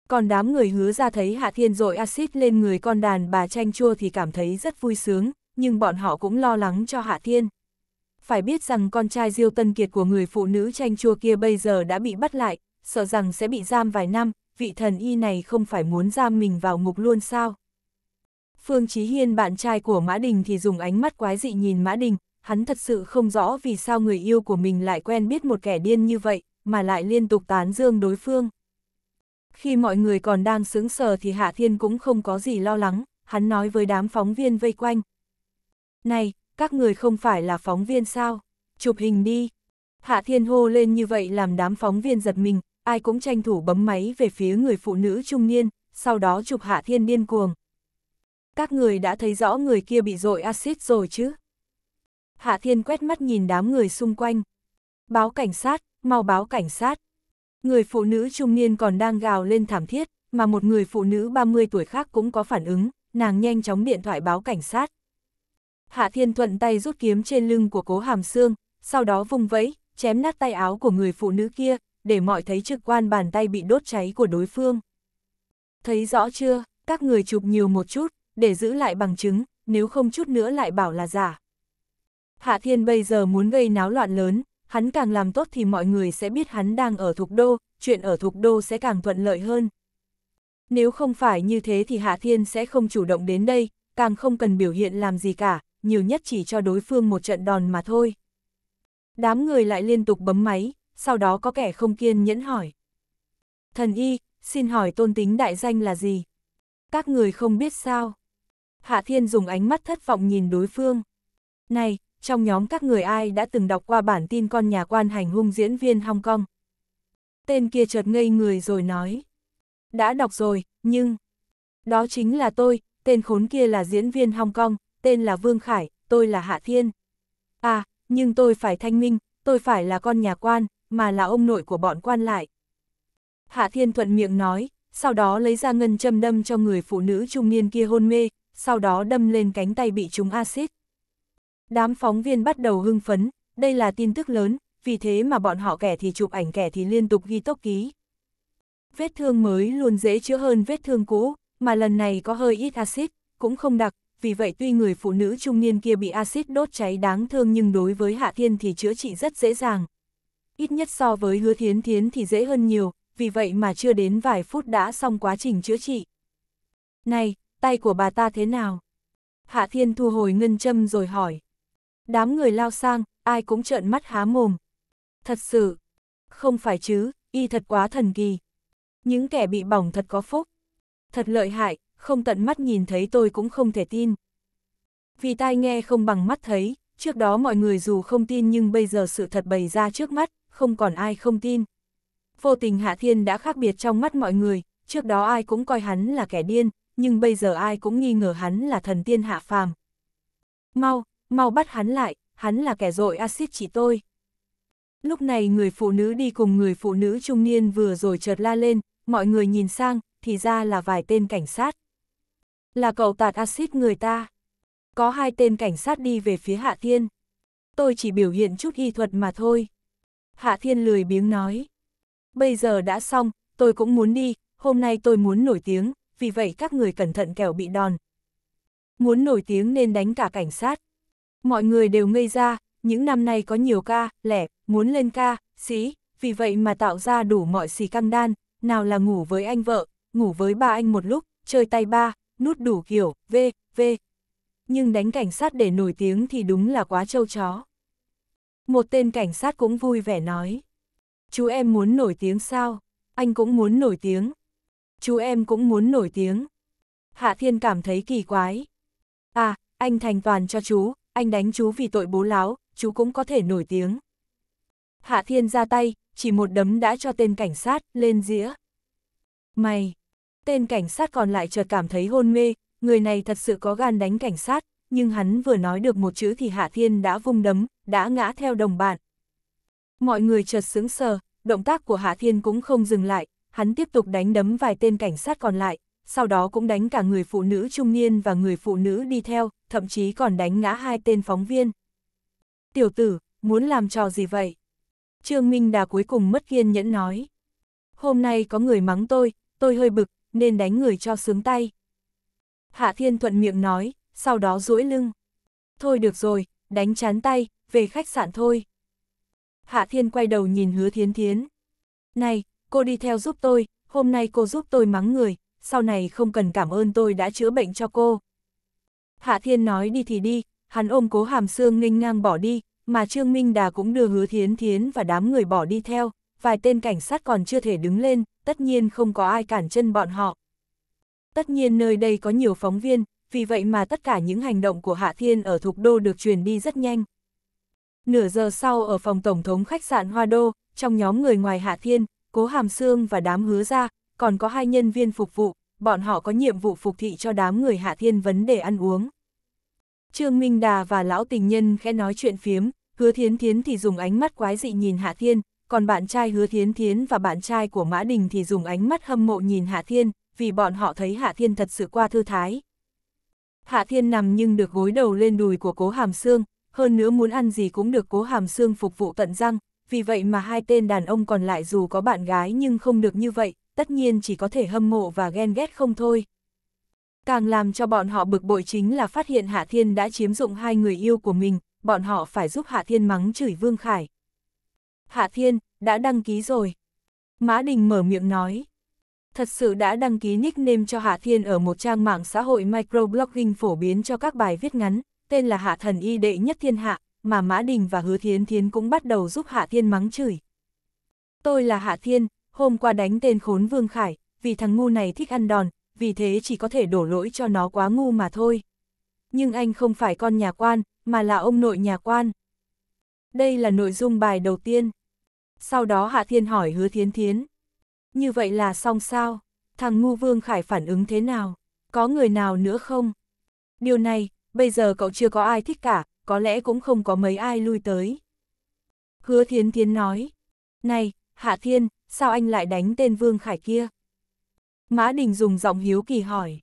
Còn đám người hứa ra thấy Hạ Thiên dội axit lên người con đàn bà chanh chua thì cảm thấy rất vui sướng, nhưng bọn họ cũng lo lắng cho Hạ Thiên phải biết rằng con trai Diêu Tân Kiệt của người phụ nữ tranh chua kia bây giờ đã bị bắt lại, sợ rằng sẽ bị giam vài năm, vị thần y này không phải muốn giam mình vào ngục luôn sao. Phương Chí Hiên bạn trai của Mã Đình thì dùng ánh mắt quái dị nhìn Mã Đình, hắn thật sự không rõ vì sao người yêu của mình lại quen biết một kẻ điên như vậy, mà lại liên tục tán dương đối phương. Khi mọi người còn đang sướng sờ thì Hạ Thiên cũng không có gì lo lắng, hắn nói với đám phóng viên vây quanh. Này, các người không phải là phóng viên sao, chụp hình đi. Hạ Thiên hô lên như vậy làm đám phóng viên giật mình, ai cũng tranh thủ bấm máy về phía người phụ nữ trung niên, sau đó chụp Hạ Thiên điên cuồng. Các người đã thấy rõ người kia bị dội axit rồi chứ? Hạ Thiên quét mắt nhìn đám người xung quanh. Báo cảnh sát, mau báo cảnh sát. Người phụ nữ trung niên còn đang gào lên thảm thiết, mà một người phụ nữ 30 tuổi khác cũng có phản ứng, nàng nhanh chóng điện thoại báo cảnh sát. Hạ Thiên thuận tay rút kiếm trên lưng của cố hàm xương, sau đó vùng vẫy, chém nát tay áo của người phụ nữ kia, để mọi thấy trực quan bàn tay bị đốt cháy của đối phương. Thấy rõ chưa, các người chụp nhiều một chút, để giữ lại bằng chứng, nếu không chút nữa lại bảo là giả. Hạ Thiên bây giờ muốn gây náo loạn lớn, hắn càng làm tốt thì mọi người sẽ biết hắn đang ở thục đô, chuyện ở thục đô sẽ càng thuận lợi hơn. Nếu không phải như thế thì Hạ Thiên sẽ không chủ động đến đây, càng không cần biểu hiện làm gì cả, nhiều nhất chỉ cho đối phương một trận đòn mà thôi. Đám người lại liên tục bấm máy, sau đó có kẻ không kiên nhẫn hỏi. Thần y, xin hỏi tôn tính đại danh là gì? Các người không biết sao? Hạ Thiên dùng ánh mắt thất vọng nhìn đối phương. Này, trong nhóm các người ai đã từng đọc qua bản tin con nhà quan hành hung diễn viên Hong Kong? Tên kia chợt ngây người rồi nói. Đã đọc rồi, nhưng... Đó chính là tôi, tên khốn kia là diễn viên Hong Kong, tên là Vương Khải, tôi là Hạ Thiên. À, nhưng tôi phải thanh minh, tôi phải là con nhà quan, mà là ông nội của bọn quan lại. Hạ Thiên thuận miệng nói, sau đó lấy ra ngân châm đâm cho người phụ nữ trung niên kia hôn mê, sau đó đâm lên cánh tay bị trúng axit. Đám phóng viên bắt đầu hưng phấn, đây là tin tức lớn, vì thế mà bọn họ kẻ thì chụp ảnh kẻ thì liên tục ghi tốc ký. Vết thương mới luôn dễ chữa hơn vết thương cũ, mà lần này có hơi ít axit, cũng không đặc, vì vậy tuy người phụ nữ trung niên kia bị axit đốt cháy đáng thương nhưng đối với Hạ Thiên thì chữa trị rất dễ dàng. Ít nhất so với hứa thiến thiến thì dễ hơn nhiều, vì vậy mà chưa đến vài phút đã xong quá trình chữa trị. Này, tay của bà ta thế nào? Hạ Thiên thu hồi ngân châm rồi hỏi. Đám người lao sang, ai cũng trợn mắt há mồm. Thật sự, không phải chứ, y thật quá thần kỳ. Những kẻ bị bỏng thật có phúc. Thật lợi hại, không tận mắt nhìn thấy tôi cũng không thể tin. Vì tai nghe không bằng mắt thấy, trước đó mọi người dù không tin nhưng bây giờ sự thật bày ra trước mắt, không còn ai không tin. Vô tình Hạ Thiên đã khác biệt trong mắt mọi người, trước đó ai cũng coi hắn là kẻ điên, nhưng bây giờ ai cũng nghi ngờ hắn là thần tiên hạ phàm. Mau, mau bắt hắn lại, hắn là kẻ dội axit chỉ tôi. Lúc này người phụ nữ đi cùng người phụ nữ trung niên vừa rồi chợt la lên, mọi người nhìn sang, thì ra là vài tên cảnh sát. Là cậu tạt axit người ta. Có hai tên cảnh sát đi về phía Hạ Thiên. Tôi chỉ biểu hiện chút y thuật mà thôi. Hạ Thiên lười biếng nói. Bây giờ đã xong, tôi cũng muốn đi, hôm nay tôi muốn nổi tiếng, vì vậy các người cẩn thận kẻo bị đòn. Muốn nổi tiếng nên đánh cả cảnh sát. Mọi người đều ngây ra, những năm nay có nhiều ca, lẻ, muốn lên ca, sĩ, vì vậy mà tạo ra đủ mọi xì căng đan, nào là ngủ với anh vợ, ngủ với ba anh một lúc, chơi tay ba, nút đủ kiểu, v, v. Nhưng đánh cảnh sát để nổi tiếng thì đúng là quá trâu chó. Một tên cảnh sát cũng vui vẻ nói. Chú em muốn nổi tiếng sao? Anh cũng muốn nổi tiếng. Chú em cũng muốn nổi tiếng. Hạ Thiên cảm thấy kỳ quái. À, anh thành toàn cho chú, anh đánh chú vì tội bố láo, chú cũng có thể nổi tiếng. Hạ Thiên ra tay, chỉ một đấm đã cho tên cảnh sát, lên dĩa. Mày! Tên cảnh sát còn lại chợt cảm thấy hôn mê, người này thật sự có gan đánh cảnh sát, nhưng hắn vừa nói được một chữ thì Hạ Thiên đã vung đấm, đã ngã theo đồng bạn. Mọi người chợt sững sờ, động tác của Hạ Thiên cũng không dừng lại, hắn tiếp tục đánh đấm vài tên cảnh sát còn lại, sau đó cũng đánh cả người phụ nữ trung niên và người phụ nữ đi theo, thậm chí còn đánh ngã hai tên phóng viên. Tiểu tử, muốn làm trò gì vậy? Trương Minh Đà cuối cùng mất kiên nhẫn nói. Hôm nay có người mắng tôi, tôi hơi bực, nên đánh người cho sướng tay. Hạ Thiên thuận miệng nói, sau đó duỗi lưng. Thôi được rồi, đánh chán tay, về khách sạn thôi. Hạ Thiên quay đầu nhìn hứa thiến thiến. Này, cô đi theo giúp tôi, hôm nay cô giúp tôi mắng người, sau này không cần cảm ơn tôi đã chữa bệnh cho cô. Hạ Thiên nói đi thì đi, hắn ôm cố hàm xương nghênh ngang bỏ đi, mà Trương Minh Đà cũng đưa hứa thiến thiến và đám người bỏ đi theo vài tên cảnh sát còn chưa thể đứng lên, tất nhiên không có ai cản chân bọn họ. Tất nhiên nơi đây có nhiều phóng viên, vì vậy mà tất cả những hành động của Hạ Thiên ở Thục Đô được truyền đi rất nhanh. Nửa giờ sau ở phòng Tổng thống khách sạn Hoa Đô, trong nhóm người ngoài Hạ Thiên, Cố Hàm Sương và đám hứa ra, còn có hai nhân viên phục vụ, bọn họ có nhiệm vụ phục thị cho đám người Hạ Thiên vấn đề ăn uống. Trương Minh Đà và Lão Tình Nhân khẽ nói chuyện phiếm, hứa thiến thiến thì dùng ánh mắt quái dị nhìn Hạ Thiên, còn bạn trai hứa thiến thiến và bạn trai của Mã Đình thì dùng ánh mắt hâm mộ nhìn Hạ Thiên, vì bọn họ thấy Hạ Thiên thật sự qua thư thái. Hạ Thiên nằm nhưng được gối đầu lên đùi của cố hàm xương, hơn nữa muốn ăn gì cũng được cố hàm xương phục vụ tận răng, vì vậy mà hai tên đàn ông còn lại dù có bạn gái nhưng không được như vậy, tất nhiên chỉ có thể hâm mộ và ghen ghét không thôi. Càng làm cho bọn họ bực bội chính là phát hiện Hạ Thiên đã chiếm dụng hai người yêu của mình, bọn họ phải giúp Hạ Thiên mắng chửi Vương Khải, Hạ Thiên, đã đăng ký rồi. Mã Đình mở miệng nói. Thật sự đã đăng ký nickname cho Hạ Thiên ở một trang mạng xã hội microblogging phổ biến cho các bài viết ngắn, tên là Hạ Thần Y Đệ Nhất Thiên Hạ, mà Mã Đình và Hứa Thiến Thiến cũng bắt đầu giúp Hạ Thiên mắng chửi. Tôi là Hạ Thiên, hôm qua đánh tên khốn Vương Khải, vì thằng ngu này thích ăn đòn, vì thế chỉ có thể đổ lỗi cho nó quá ngu mà thôi. Nhưng anh không phải con nhà quan, mà là ông nội nhà quan. Đây là nội dung bài đầu tiên sau đó Hạ Thiên hỏi hứa thiến thiến. Như vậy là xong sao? Thằng ngu vương khải phản ứng thế nào? Có người nào nữa không? Điều này, bây giờ cậu chưa có ai thích cả, có lẽ cũng không có mấy ai lui tới. Hứa thiến thiến nói. Này, Hạ Thiên, sao anh lại đánh tên vương khải kia? Mã Đình dùng giọng hiếu kỳ hỏi.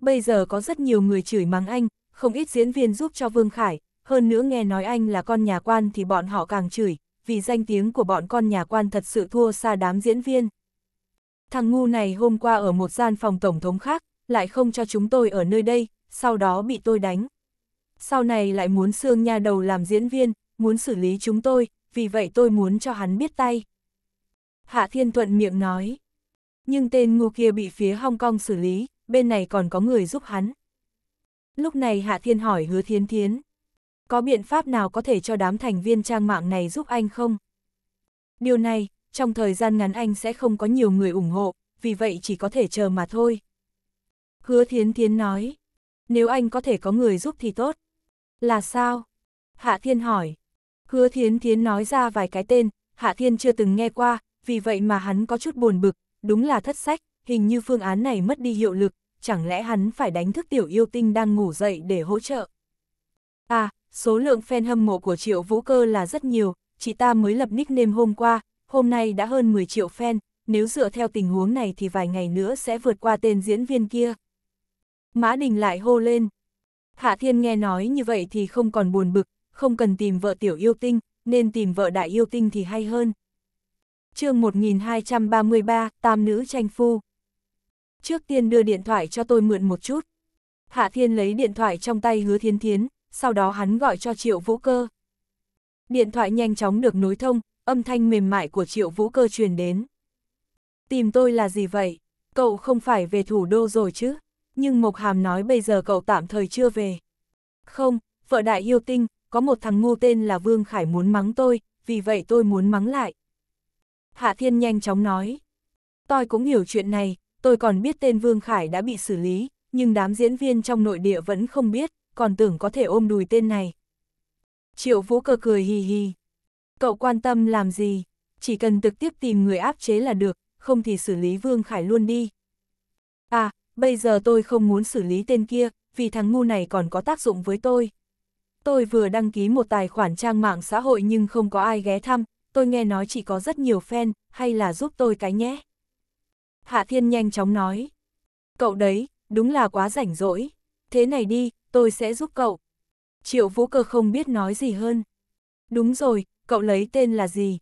Bây giờ có rất nhiều người chửi mắng anh, không ít diễn viên giúp cho Vương Khải, hơn nữa nghe nói anh là con nhà quan thì bọn họ càng chửi, vì danh tiếng của bọn con nhà quan thật sự thua xa đám diễn viên. Thằng ngu này hôm qua ở một gian phòng tổng thống khác, lại không cho chúng tôi ở nơi đây, sau đó bị tôi đánh. Sau này lại muốn xương nha đầu làm diễn viên, muốn xử lý chúng tôi, vì vậy tôi muốn cho hắn biết tay. Hạ Thiên Thuận miệng nói. Nhưng tên ngu kia bị phía Hong Kong xử lý, bên này còn có người giúp hắn. Lúc này Hạ Thiên hỏi hứa Thiên Thiến. Có biện pháp nào có thể cho đám thành viên trang mạng này giúp anh không? Điều này, trong thời gian ngắn anh sẽ không có nhiều người ủng hộ, vì vậy chỉ có thể chờ mà thôi. Hứa Thiến Thiến nói, nếu anh có thể có người giúp thì tốt. Là sao? Hạ Thiên hỏi. Hứa Thiến Thiến nói ra vài cái tên, Hạ Thiên chưa từng nghe qua, vì vậy mà hắn có chút buồn bực, đúng là thất sách, hình như phương án này mất đi hiệu lực, chẳng lẽ hắn phải đánh thức tiểu yêu tinh đang ngủ dậy để hỗ trợ. À, số lượng fan hâm mộ của Triệu Vũ Cơ là rất nhiều, chị ta mới lập nickname hôm qua, hôm nay đã hơn 10 triệu fan, nếu dựa theo tình huống này thì vài ngày nữa sẽ vượt qua tên diễn viên kia. Mã Đình lại hô lên. Hạ Thiên nghe nói như vậy thì không còn buồn bực, không cần tìm vợ tiểu yêu tinh, nên tìm vợ đại yêu tinh thì hay hơn. chương 1233, Tam Nữ Tranh Phu. Trước tiên đưa điện thoại cho tôi mượn một chút. Hạ Thiên lấy điện thoại trong tay hứa thiên thiến, sau đó hắn gọi cho Triệu Vũ Cơ. Điện thoại nhanh chóng được nối thông, âm thanh mềm mại của Triệu Vũ Cơ truyền đến. Tìm tôi là gì vậy? Cậu không phải về thủ đô rồi chứ? Nhưng Mộc Hàm nói bây giờ cậu tạm thời chưa về. Không, vợ đại yêu tinh, có một thằng ngu tên là Vương Khải muốn mắng tôi, vì vậy tôi muốn mắng lại. Hạ Thiên nhanh chóng nói. Tôi cũng hiểu chuyện này, tôi còn biết tên Vương Khải đã bị xử lý, nhưng đám diễn viên trong nội địa vẫn không biết, còn tưởng có thể ôm đùi tên này. Triệu Vũ Cơ cười hì hì. Cậu quan tâm làm gì? Chỉ cần trực tiếp tìm người áp chế là được, không thì xử lý Vương Khải luôn đi. À, bây giờ tôi không muốn xử lý tên kia, vì thằng ngu này còn có tác dụng với tôi. Tôi vừa đăng ký một tài khoản trang mạng xã hội nhưng không có ai ghé thăm, tôi nghe nói chỉ có rất nhiều fan, hay là giúp tôi cái nhé. Hạ Thiên nhanh chóng nói. Cậu đấy, đúng là quá rảnh rỗi. Thế này đi, tôi sẽ giúp cậu. Triệu Vũ Cơ không biết nói gì hơn. Đúng rồi, cậu lấy tên là gì?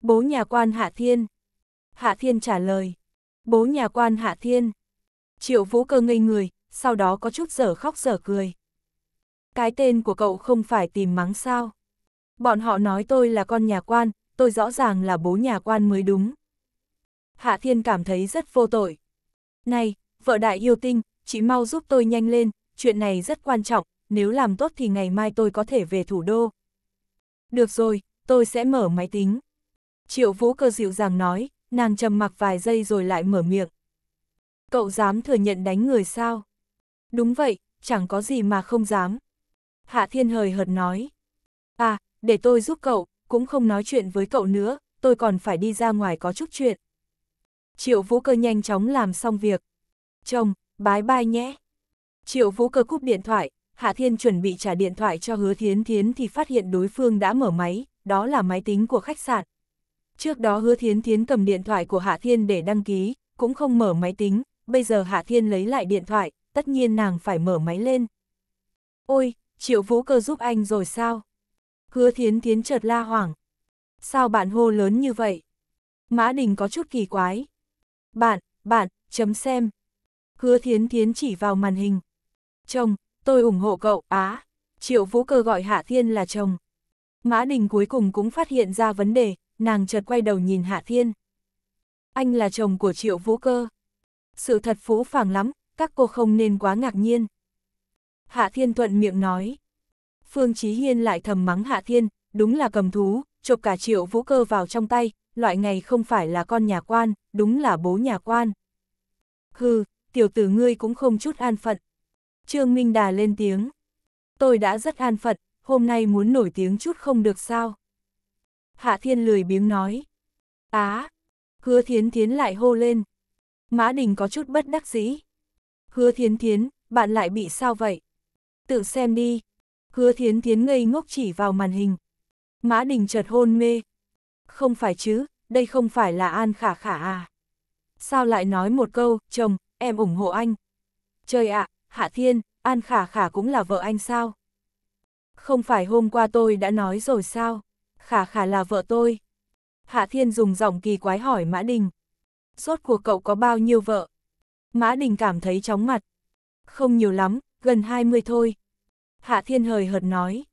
Bố nhà quan Hạ Thiên. Hạ Thiên trả lời. Bố nhà quan Hạ Thiên. Triệu Vũ Cơ ngây người, sau đó có chút giở khóc giở cười. Cái tên của cậu không phải tìm mắng sao? Bọn họ nói tôi là con nhà quan, tôi rõ ràng là bố nhà quan mới đúng. Hạ Thiên cảm thấy rất vô tội. Này, vợ đại yêu tinh, chị mau giúp tôi nhanh lên, chuyện này rất quan trọng, nếu làm tốt thì ngày mai tôi có thể về thủ đô. Được rồi, tôi sẽ mở máy tính. Triệu Vũ cơ dịu dàng nói, nàng trầm mặc vài giây rồi lại mở miệng. Cậu dám thừa nhận đánh người sao? Đúng vậy, chẳng có gì mà không dám. Hạ Thiên hời hợt nói. À, để tôi giúp cậu, cũng không nói chuyện với cậu nữa, tôi còn phải đi ra ngoài có chút chuyện. Triệu Vũ cơ nhanh chóng làm xong việc. Chồng, bái bai nhé. Triệu Vũ Cơ cúp điện thoại, Hạ Thiên chuẩn bị trả điện thoại cho Hứa Thiến Thiến thì phát hiện đối phương đã mở máy, đó là máy tính của khách sạn. Trước đó Hứa Thiến Thiến cầm điện thoại của Hạ Thiên để đăng ký, cũng không mở máy tính, bây giờ Hạ Thiên lấy lại điện thoại, tất nhiên nàng phải mở máy lên. Ôi, Triệu Vũ Cơ giúp anh rồi sao? Hứa Thiến Thiến chợt la hoảng. Sao bạn hô lớn như vậy? Mã Đình có chút kỳ quái. Bạn, bạn, chấm xem. Hứa Thiến Thiến chỉ vào màn hình. Chồng, tôi ủng hộ cậu, á. triệu Vũ Cơ gọi Hạ Thiên là chồng. Mã Đình cuối cùng cũng phát hiện ra vấn đề, nàng chợt quay đầu nhìn Hạ Thiên. Anh là chồng của Triệu Vũ Cơ. Sự thật phú phàng lắm, các cô không nên quá ngạc nhiên. Hạ Thiên thuận miệng nói. Phương Chí Hiên lại thầm mắng Hạ Thiên, đúng là cầm thú, chụp cả Triệu Vũ Cơ vào trong tay, loại này không phải là con nhà quan, đúng là bố nhà quan. Hừ, tiểu tử ngươi cũng không chút an phận. Trương Minh Đà lên tiếng. Tôi đã rất an phận, hôm nay muốn nổi tiếng chút không được sao. Hạ Thiên lười biếng nói. Á! hứa Thiến Thiến lại hô lên. Mã Đình có chút bất đắc dĩ. Hứa Thiến Thiến, bạn lại bị sao vậy? Tự xem đi. Hứa Thiến Thiến ngây ngốc chỉ vào màn hình. Mã Đình chợt hôn mê. Không phải chứ, đây không phải là An Khả Khả à. Sao lại nói một câu, chồng, em ủng hộ anh. Trời ạ, à, Hạ Thiên, An Khả Khả cũng là vợ anh sao? Không phải hôm qua tôi đã nói rồi sao? Khả Khả là vợ tôi. Hạ Thiên dùng giọng kỳ quái hỏi Mã Đình. Rốt cuộc cậu có bao nhiêu vợ? Mã Đình cảm thấy chóng mặt. Không nhiều lắm, gần 20 thôi. Hạ Thiên hời hợt nói.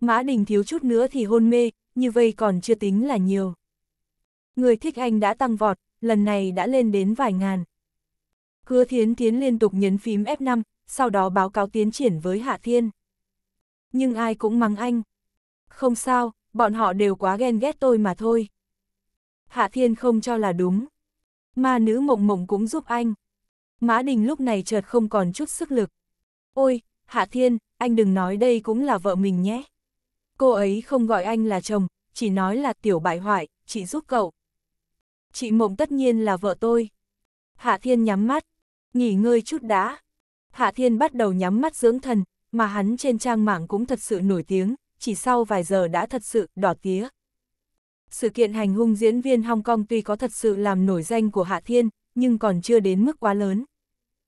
Mã Đình thiếu chút nữa thì hôn mê, như vậy còn chưa tính là nhiều. Người thích anh đã tăng vọt, lần này đã lên đến vài ngàn. Hứa Thiến Thiến liên tục nhấn phím F5, sau đó báo cáo tiến triển với Hạ Thiên. Nhưng ai cũng mắng anh. Không sao, bọn họ đều quá ghen ghét tôi mà thôi. Hạ Thiên không cho là đúng. Ma nữ mộng mộng cũng giúp anh. Mã Đình lúc này chợt không còn chút sức lực. Ôi, Hạ Thiên, anh đừng nói đây cũng là vợ mình nhé. Cô ấy không gọi anh là chồng, chỉ nói là tiểu bại hoại, chị giúp cậu. Chị Mộng tất nhiên là vợ tôi. Hạ Thiên nhắm mắt, Nghỉ ngơi chút đã. Hạ Thiên bắt đầu nhắm mắt dưỡng thần, mà hắn trên trang mạng cũng thật sự nổi tiếng, chỉ sau vài giờ đã thật sự đỏ tía. Sự kiện hành hung diễn viên Hong Kong tuy có thật sự làm nổi danh của Hạ Thiên, nhưng còn chưa đến mức quá lớn.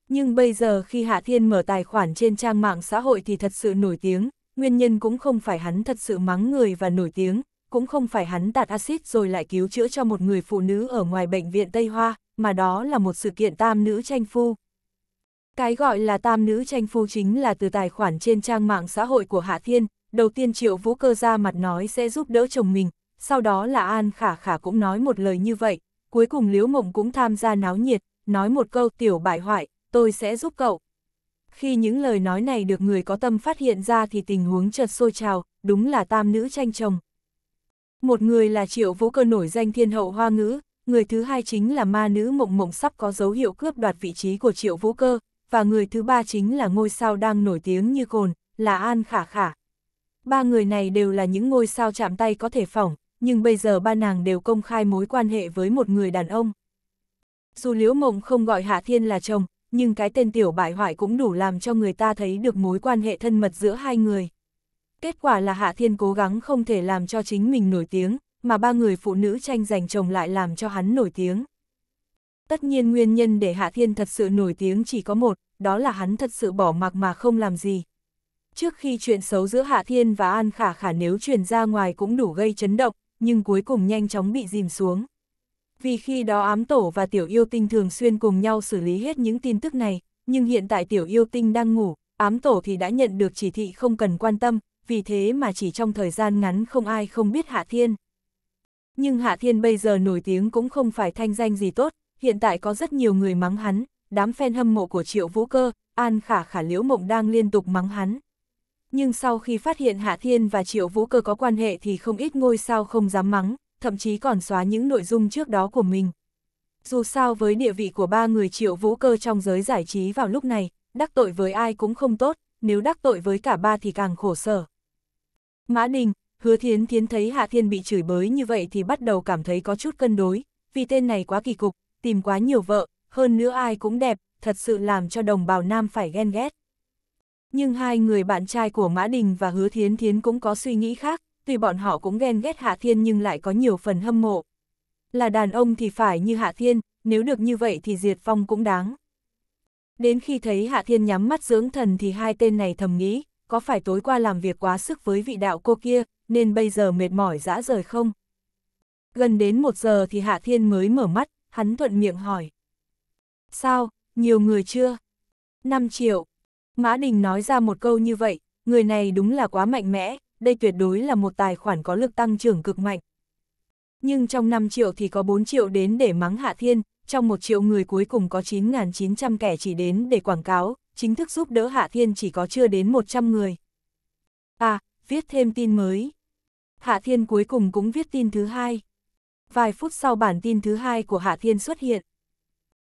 Nhưng bây giờ khi Hạ Thiên mở tài khoản trên trang mạng xã hội thì thật sự nổi tiếng, nguyên nhân cũng không phải hắn thật sự mắng người và nổi tiếng, cũng không phải hắn tạt axit rồi lại cứu chữa cho một người phụ nữ ở ngoài bệnh viện Tây Hoa, mà đó là một sự kiện tam nữ tranh phu. Cái gọi là tam nữ tranh phu chính là từ tài khoản trên trang mạng xã hội của Hạ Thiên, đầu tiên Triệu Vũ Cơ ra mặt nói sẽ giúp đỡ chồng mình, sau đó là An Khả Khả cũng nói một lời như vậy, cuối cùng Liễu Mộng cũng tham gia náo nhiệt, nói một câu tiểu bại hoại, tôi sẽ giúp cậu. Khi những lời nói này được người có tâm phát hiện ra thì tình huống chợt sôi trào, đúng là tam nữ tranh chồng. Một người là Triệu Vũ Cơ nổi danh thiên hậu hoa ngữ, người thứ hai chính là ma nữ mộng mộng sắp có dấu hiệu cướp đoạt vị trí của triệu vũ cơ, và người thứ ba chính là ngôi sao đang nổi tiếng như cồn, là An Khả Khả. Ba người này đều là những ngôi sao chạm tay có thể phỏng, nhưng bây giờ ba nàng đều công khai mối quan hệ với một người đàn ông. Dù Liễu Mộng không gọi Hạ Thiên là chồng, nhưng cái tên tiểu bại hoại cũng đủ làm cho người ta thấy được mối quan hệ thân mật giữa hai người. Kết quả là Hạ Thiên cố gắng không thể làm cho chính mình nổi tiếng, mà ba người phụ nữ tranh giành chồng lại làm cho hắn nổi tiếng. Tất nhiên nguyên nhân để Hạ Thiên thật sự nổi tiếng chỉ có một, đó là hắn thật sự bỏ mặc mà không làm gì. Trước khi chuyện xấu giữa Hạ Thiên và An Khả Khả nếu truyền ra ngoài cũng đủ gây chấn động, nhưng cuối cùng nhanh chóng bị dìm xuống. Vì khi đó ám tổ và tiểu yêu tinh thường xuyên cùng nhau xử lý hết những tin tức này, nhưng hiện tại tiểu yêu tinh đang ngủ, ám tổ thì đã nhận được chỉ thị không cần quan tâm, vì thế mà chỉ trong thời gian ngắn không ai không biết Hạ Thiên. Nhưng Hạ Thiên bây giờ nổi tiếng cũng không phải thanh danh gì tốt, hiện tại có rất nhiều người mắng hắn, đám fan hâm mộ của Triệu Vũ Cơ, An Khả Khả Liễu Mộng đang liên tục mắng hắn. Nhưng sau khi phát hiện Hạ Thiên và Triệu Vũ Cơ có quan hệ thì không ít ngôi sao không dám mắng, thậm chí còn xóa những nội dung trước đó của mình. Dù sao với địa vị của ba người Triệu Vũ Cơ trong giới giải trí vào lúc này, đắc tội với ai cũng không tốt, nếu đắc tội với cả ba thì càng khổ sở. Mã Đình, Hứa Thiến Thiến thấy Hạ Thiên bị chửi bới như vậy thì bắt đầu cảm thấy có chút cân đối, vì tên này quá kỳ cục, tìm quá nhiều vợ, hơn nữa ai cũng đẹp, thật sự làm cho đồng bào nam phải ghen ghét. Nhưng hai người bạn trai của Mã Đình và Hứa Thiến Thiến cũng có suy nghĩ khác, tuy bọn họ cũng ghen ghét Hạ Thiên nhưng lại có nhiều phần hâm mộ. Là đàn ông thì phải như Hạ Thiên, nếu được như vậy thì Diệt Phong cũng đáng. Đến khi thấy Hạ Thiên nhắm mắt dưỡng thần thì hai tên này thầm nghĩ, có phải tối qua làm việc quá sức với vị đạo cô kia, nên bây giờ mệt mỏi dã rời không? Gần đến một giờ thì Hạ Thiên mới mở mắt, hắn thuận miệng hỏi. Sao, nhiều người chưa? 5 triệu. Mã Đình nói ra một câu như vậy, người này đúng là quá mạnh mẽ, đây tuyệt đối là một tài khoản có lực tăng trưởng cực mạnh. Nhưng trong 5 triệu thì có 4 triệu đến để mắng Hạ Thiên, trong một triệu người cuối cùng có 9.900 kẻ chỉ đến để quảng cáo, chính thức giúp đỡ Hạ Thiên chỉ có chưa đến 100 người. À, viết thêm tin mới. Hạ Thiên cuối cùng cũng viết tin thứ hai. Vài phút sau bản tin thứ hai của Hạ Thiên xuất hiện.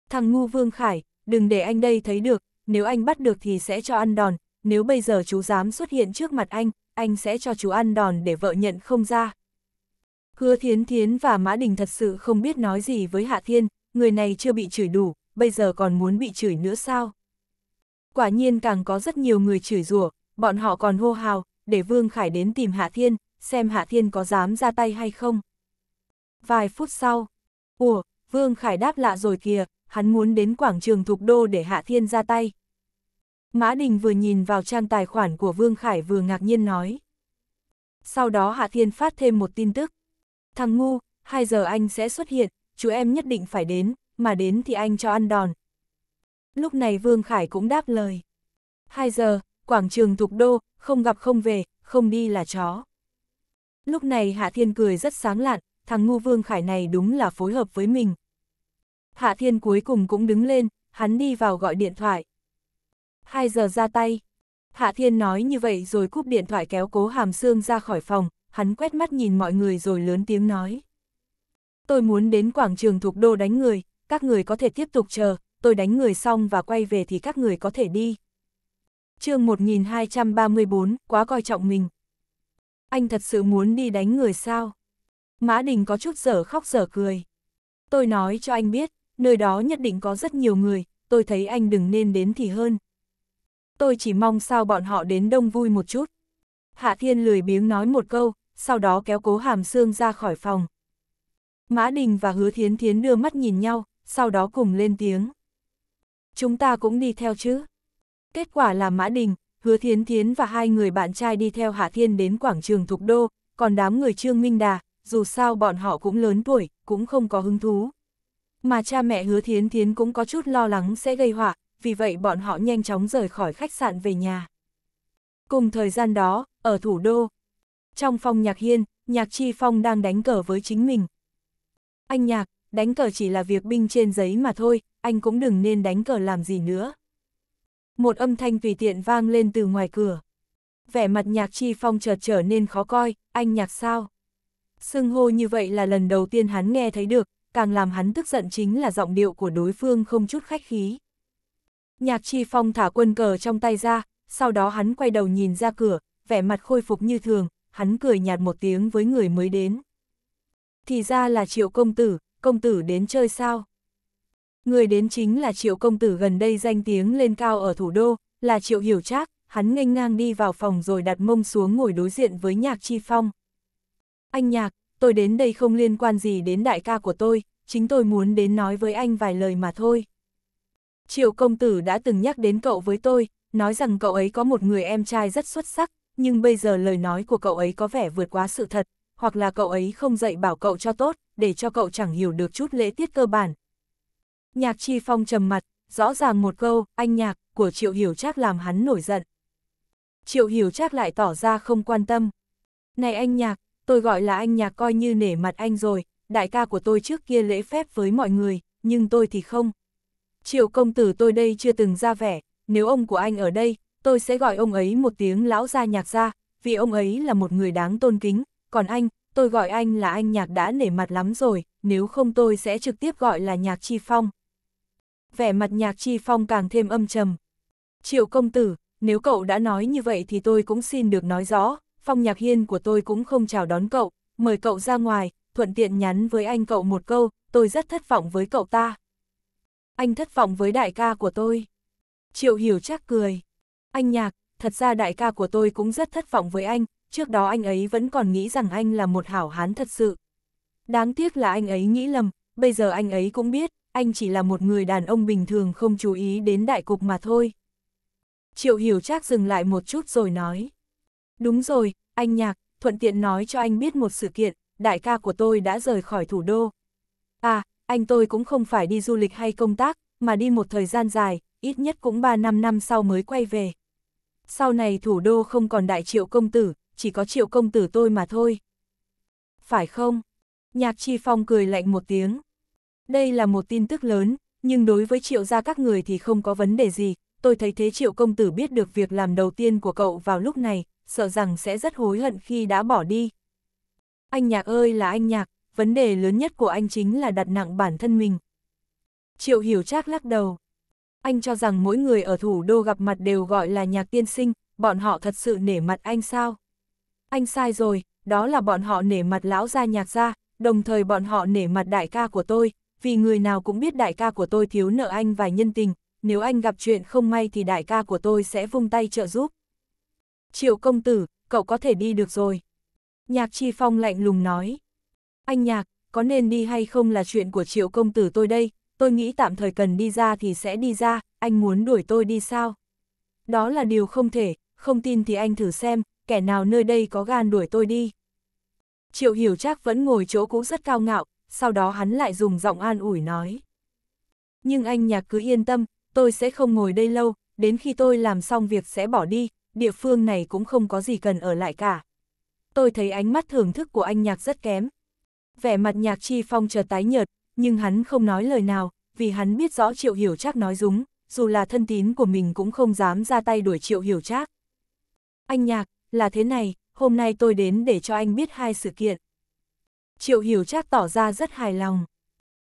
Thằng ngu Vương Khải, đừng để anh đây thấy được, nếu anh bắt được thì sẽ cho ăn đòn, nếu bây giờ chú dám xuất hiện trước mặt anh, anh sẽ cho chú ăn đòn để vợ nhận không ra. Hứa Thiến Thiến và Mã Đình thật sự không biết nói gì với Hạ Thiên, người này chưa bị chửi đủ, bây giờ còn muốn bị chửi nữa sao? quả nhiên càng có rất nhiều người chửi rủa, bọn họ còn hô hào, để Vương Khải đến tìm Hạ Thiên, xem Hạ Thiên có dám ra tay hay không. Vài phút sau, ủa, Vương Khải đáp lạ rồi kìa, hắn muốn đến quảng trường thục đô để Hạ Thiên ra tay. Mã Đình vừa nhìn vào trang tài khoản của Vương Khải vừa ngạc nhiên nói. Sau đó Hạ Thiên phát thêm một tin tức. Thằng ngu, 2 giờ anh sẽ xuất hiện, chú em nhất định phải đến, mà đến thì anh cho ăn đòn, Lúc này Vương Khải cũng đáp lời. Hai giờ, quảng trường thuộc đô, không gặp không về, không đi là chó. Lúc này Hạ Thiên cười rất sáng lạn, thằng ngu Vương Khải này đúng là phối hợp với mình. Hạ Thiên cuối cùng cũng đứng lên, hắn đi vào gọi điện thoại. Hai giờ ra tay. Hạ Thiên nói như vậy rồi cúp điện thoại kéo cố hàm xương ra khỏi phòng, hắn quét mắt nhìn mọi người rồi lớn tiếng nói. Tôi muốn đến quảng trường thuộc đô đánh người, các người có thể tiếp tục chờ, tôi đánh người xong và quay về thì các người có thể đi. chương 1234, quá coi trọng mình. Anh thật sự muốn đi đánh người sao? Mã Đình có chút giở khóc giở cười. Tôi nói cho anh biết, nơi đó nhất định có rất nhiều người, tôi thấy anh đừng nên đến thì hơn. Tôi chỉ mong sao bọn họ đến đông vui một chút. Hạ Thiên lười biếng nói một câu, sau đó kéo cố hàm xương ra khỏi phòng. Mã Đình và Hứa Thiến Thiến đưa mắt nhìn nhau, sau đó cùng lên tiếng chúng ta cũng đi theo chứ. Kết quả là Mã Đình, Hứa Thiến Thiến và hai người bạn trai đi theo Hạ Thiên đến quảng trường Thục Đô, còn đám người Trương Minh Đà, dù sao bọn họ cũng lớn tuổi, cũng không có hứng thú. Mà cha mẹ Hứa Thiến Thiến cũng có chút lo lắng sẽ gây họa, vì vậy bọn họ nhanh chóng rời khỏi khách sạn về nhà. Cùng thời gian đó, ở thủ đô, trong phòng nhạc hiên, nhạc chi phong đang đánh cờ với chính mình. Anh nhạc, đánh cờ chỉ là việc binh trên giấy mà thôi, anh cũng đừng nên đánh cờ làm gì nữa. Một âm thanh tùy tiện vang lên từ ngoài cửa. Vẻ mặt nhạc chi phong chợt trở nên khó coi, anh nhạc sao? Sưng hô như vậy là lần đầu tiên hắn nghe thấy được, càng làm hắn tức giận chính là giọng điệu của đối phương không chút khách khí. Nhạc chi phong thả quân cờ trong tay ra, sau đó hắn quay đầu nhìn ra cửa, vẻ mặt khôi phục như thường, hắn cười nhạt một tiếng với người mới đến. Thì ra là triệu công tử, công tử đến chơi sao? Người đến chính là triệu công tử gần đây danh tiếng lên cao ở thủ đô, là triệu hiểu trác, hắn nghênh ngang đi vào phòng rồi đặt mông xuống ngồi đối diện với nhạc chi phong. Anh nhạc, tôi đến đây không liên quan gì đến đại ca của tôi, chính tôi muốn đến nói với anh vài lời mà thôi. Triệu công tử đã từng nhắc đến cậu với tôi, nói rằng cậu ấy có một người em trai rất xuất sắc, nhưng bây giờ lời nói của cậu ấy có vẻ vượt quá sự thật, hoặc là cậu ấy không dạy bảo cậu cho tốt, để cho cậu chẳng hiểu được chút lễ tiết cơ bản, Nhạc Chi Phong trầm mặt, rõ ràng một câu, anh nhạc, của Triệu Hiểu Trác làm hắn nổi giận. Triệu Hiểu Trác lại tỏ ra không quan tâm. Này anh nhạc, tôi gọi là anh nhạc coi như nể mặt anh rồi, đại ca của tôi trước kia lễ phép với mọi người, nhưng tôi thì không. Triệu công tử tôi đây chưa từng ra vẻ, nếu ông của anh ở đây, tôi sẽ gọi ông ấy một tiếng lão gia nhạc gia, vì ông ấy là một người đáng tôn kính, còn anh, tôi gọi anh là anh nhạc đã nể mặt lắm rồi, nếu không tôi sẽ trực tiếp gọi là nhạc chi phong vẻ mặt nhạc chi phong càng thêm âm trầm. Triệu công tử, nếu cậu đã nói như vậy thì tôi cũng xin được nói rõ, phong nhạc hiên của tôi cũng không chào đón cậu, mời cậu ra ngoài, thuận tiện nhắn với anh cậu một câu, tôi rất thất vọng với cậu ta. Anh thất vọng với đại ca của tôi. Triệu hiểu chắc cười. Anh nhạc, thật ra đại ca của tôi cũng rất thất vọng với anh, trước đó anh ấy vẫn còn nghĩ rằng anh là một hảo hán thật sự. Đáng tiếc là anh ấy nghĩ lầm, bây giờ anh ấy cũng biết, anh chỉ là một người đàn ông bình thường không chú ý đến đại cục mà thôi. Triệu hiểu trác dừng lại một chút rồi nói. Đúng rồi, anh nhạc, thuận tiện nói cho anh biết một sự kiện, đại ca của tôi đã rời khỏi thủ đô. À, anh tôi cũng không phải đi du lịch hay công tác, mà đi một thời gian dài, ít nhất cũng 3-5 năm sau mới quay về. Sau này thủ đô không còn đại triệu công tử, chỉ có triệu công tử tôi mà thôi. Phải không? Nhạc Chi Phong cười lạnh một tiếng. Đây là một tin tức lớn, nhưng đối với triệu gia các người thì không có vấn đề gì, tôi thấy thế triệu công tử biết được việc làm đầu tiên của cậu vào lúc này, sợ rằng sẽ rất hối hận khi đã bỏ đi. Anh nhạc ơi là anh nhạc, vấn đề lớn nhất của anh chính là đặt nặng bản thân mình. Triệu hiểu trác lắc đầu. Anh cho rằng mỗi người ở thủ đô gặp mặt đều gọi là nhạc tiên sinh, bọn họ thật sự nể mặt anh sao? Anh sai rồi, đó là bọn họ nể mặt lão gia nhạc gia, đồng thời bọn họ nể mặt đại ca của tôi, vì người nào cũng biết đại ca của tôi thiếu nợ anh vài nhân tình, nếu anh gặp chuyện không may thì đại ca của tôi sẽ vung tay trợ giúp. Triệu công tử, cậu có thể đi được rồi. Nhạc Chi Phong lạnh lùng nói. Anh Nhạc, có nên đi hay không là chuyện của triệu công tử tôi đây, tôi nghĩ tạm thời cần đi ra thì sẽ đi ra, anh muốn đuổi tôi đi sao? Đó là điều không thể, không tin thì anh thử xem, kẻ nào nơi đây có gan đuổi tôi đi. Triệu hiểu chắc vẫn ngồi chỗ cũ rất cao ngạo, sau đó hắn lại dùng giọng an ủi nói. Nhưng anh nhạc cứ yên tâm, tôi sẽ không ngồi đây lâu, đến khi tôi làm xong việc sẽ bỏ đi, địa phương này cũng không có gì cần ở lại cả. Tôi thấy ánh mắt thưởng thức của anh nhạc rất kém. Vẻ mặt nhạc chi phong chờ tái nhợt, nhưng hắn không nói lời nào, vì hắn biết rõ triệu hiểu chắc nói đúng, dù là thân tín của mình cũng không dám ra tay đuổi triệu hiểu trác. Anh nhạc, là thế này, hôm nay tôi đến để cho anh biết hai sự kiện. Triệu Hiểu Trác tỏ ra rất hài lòng.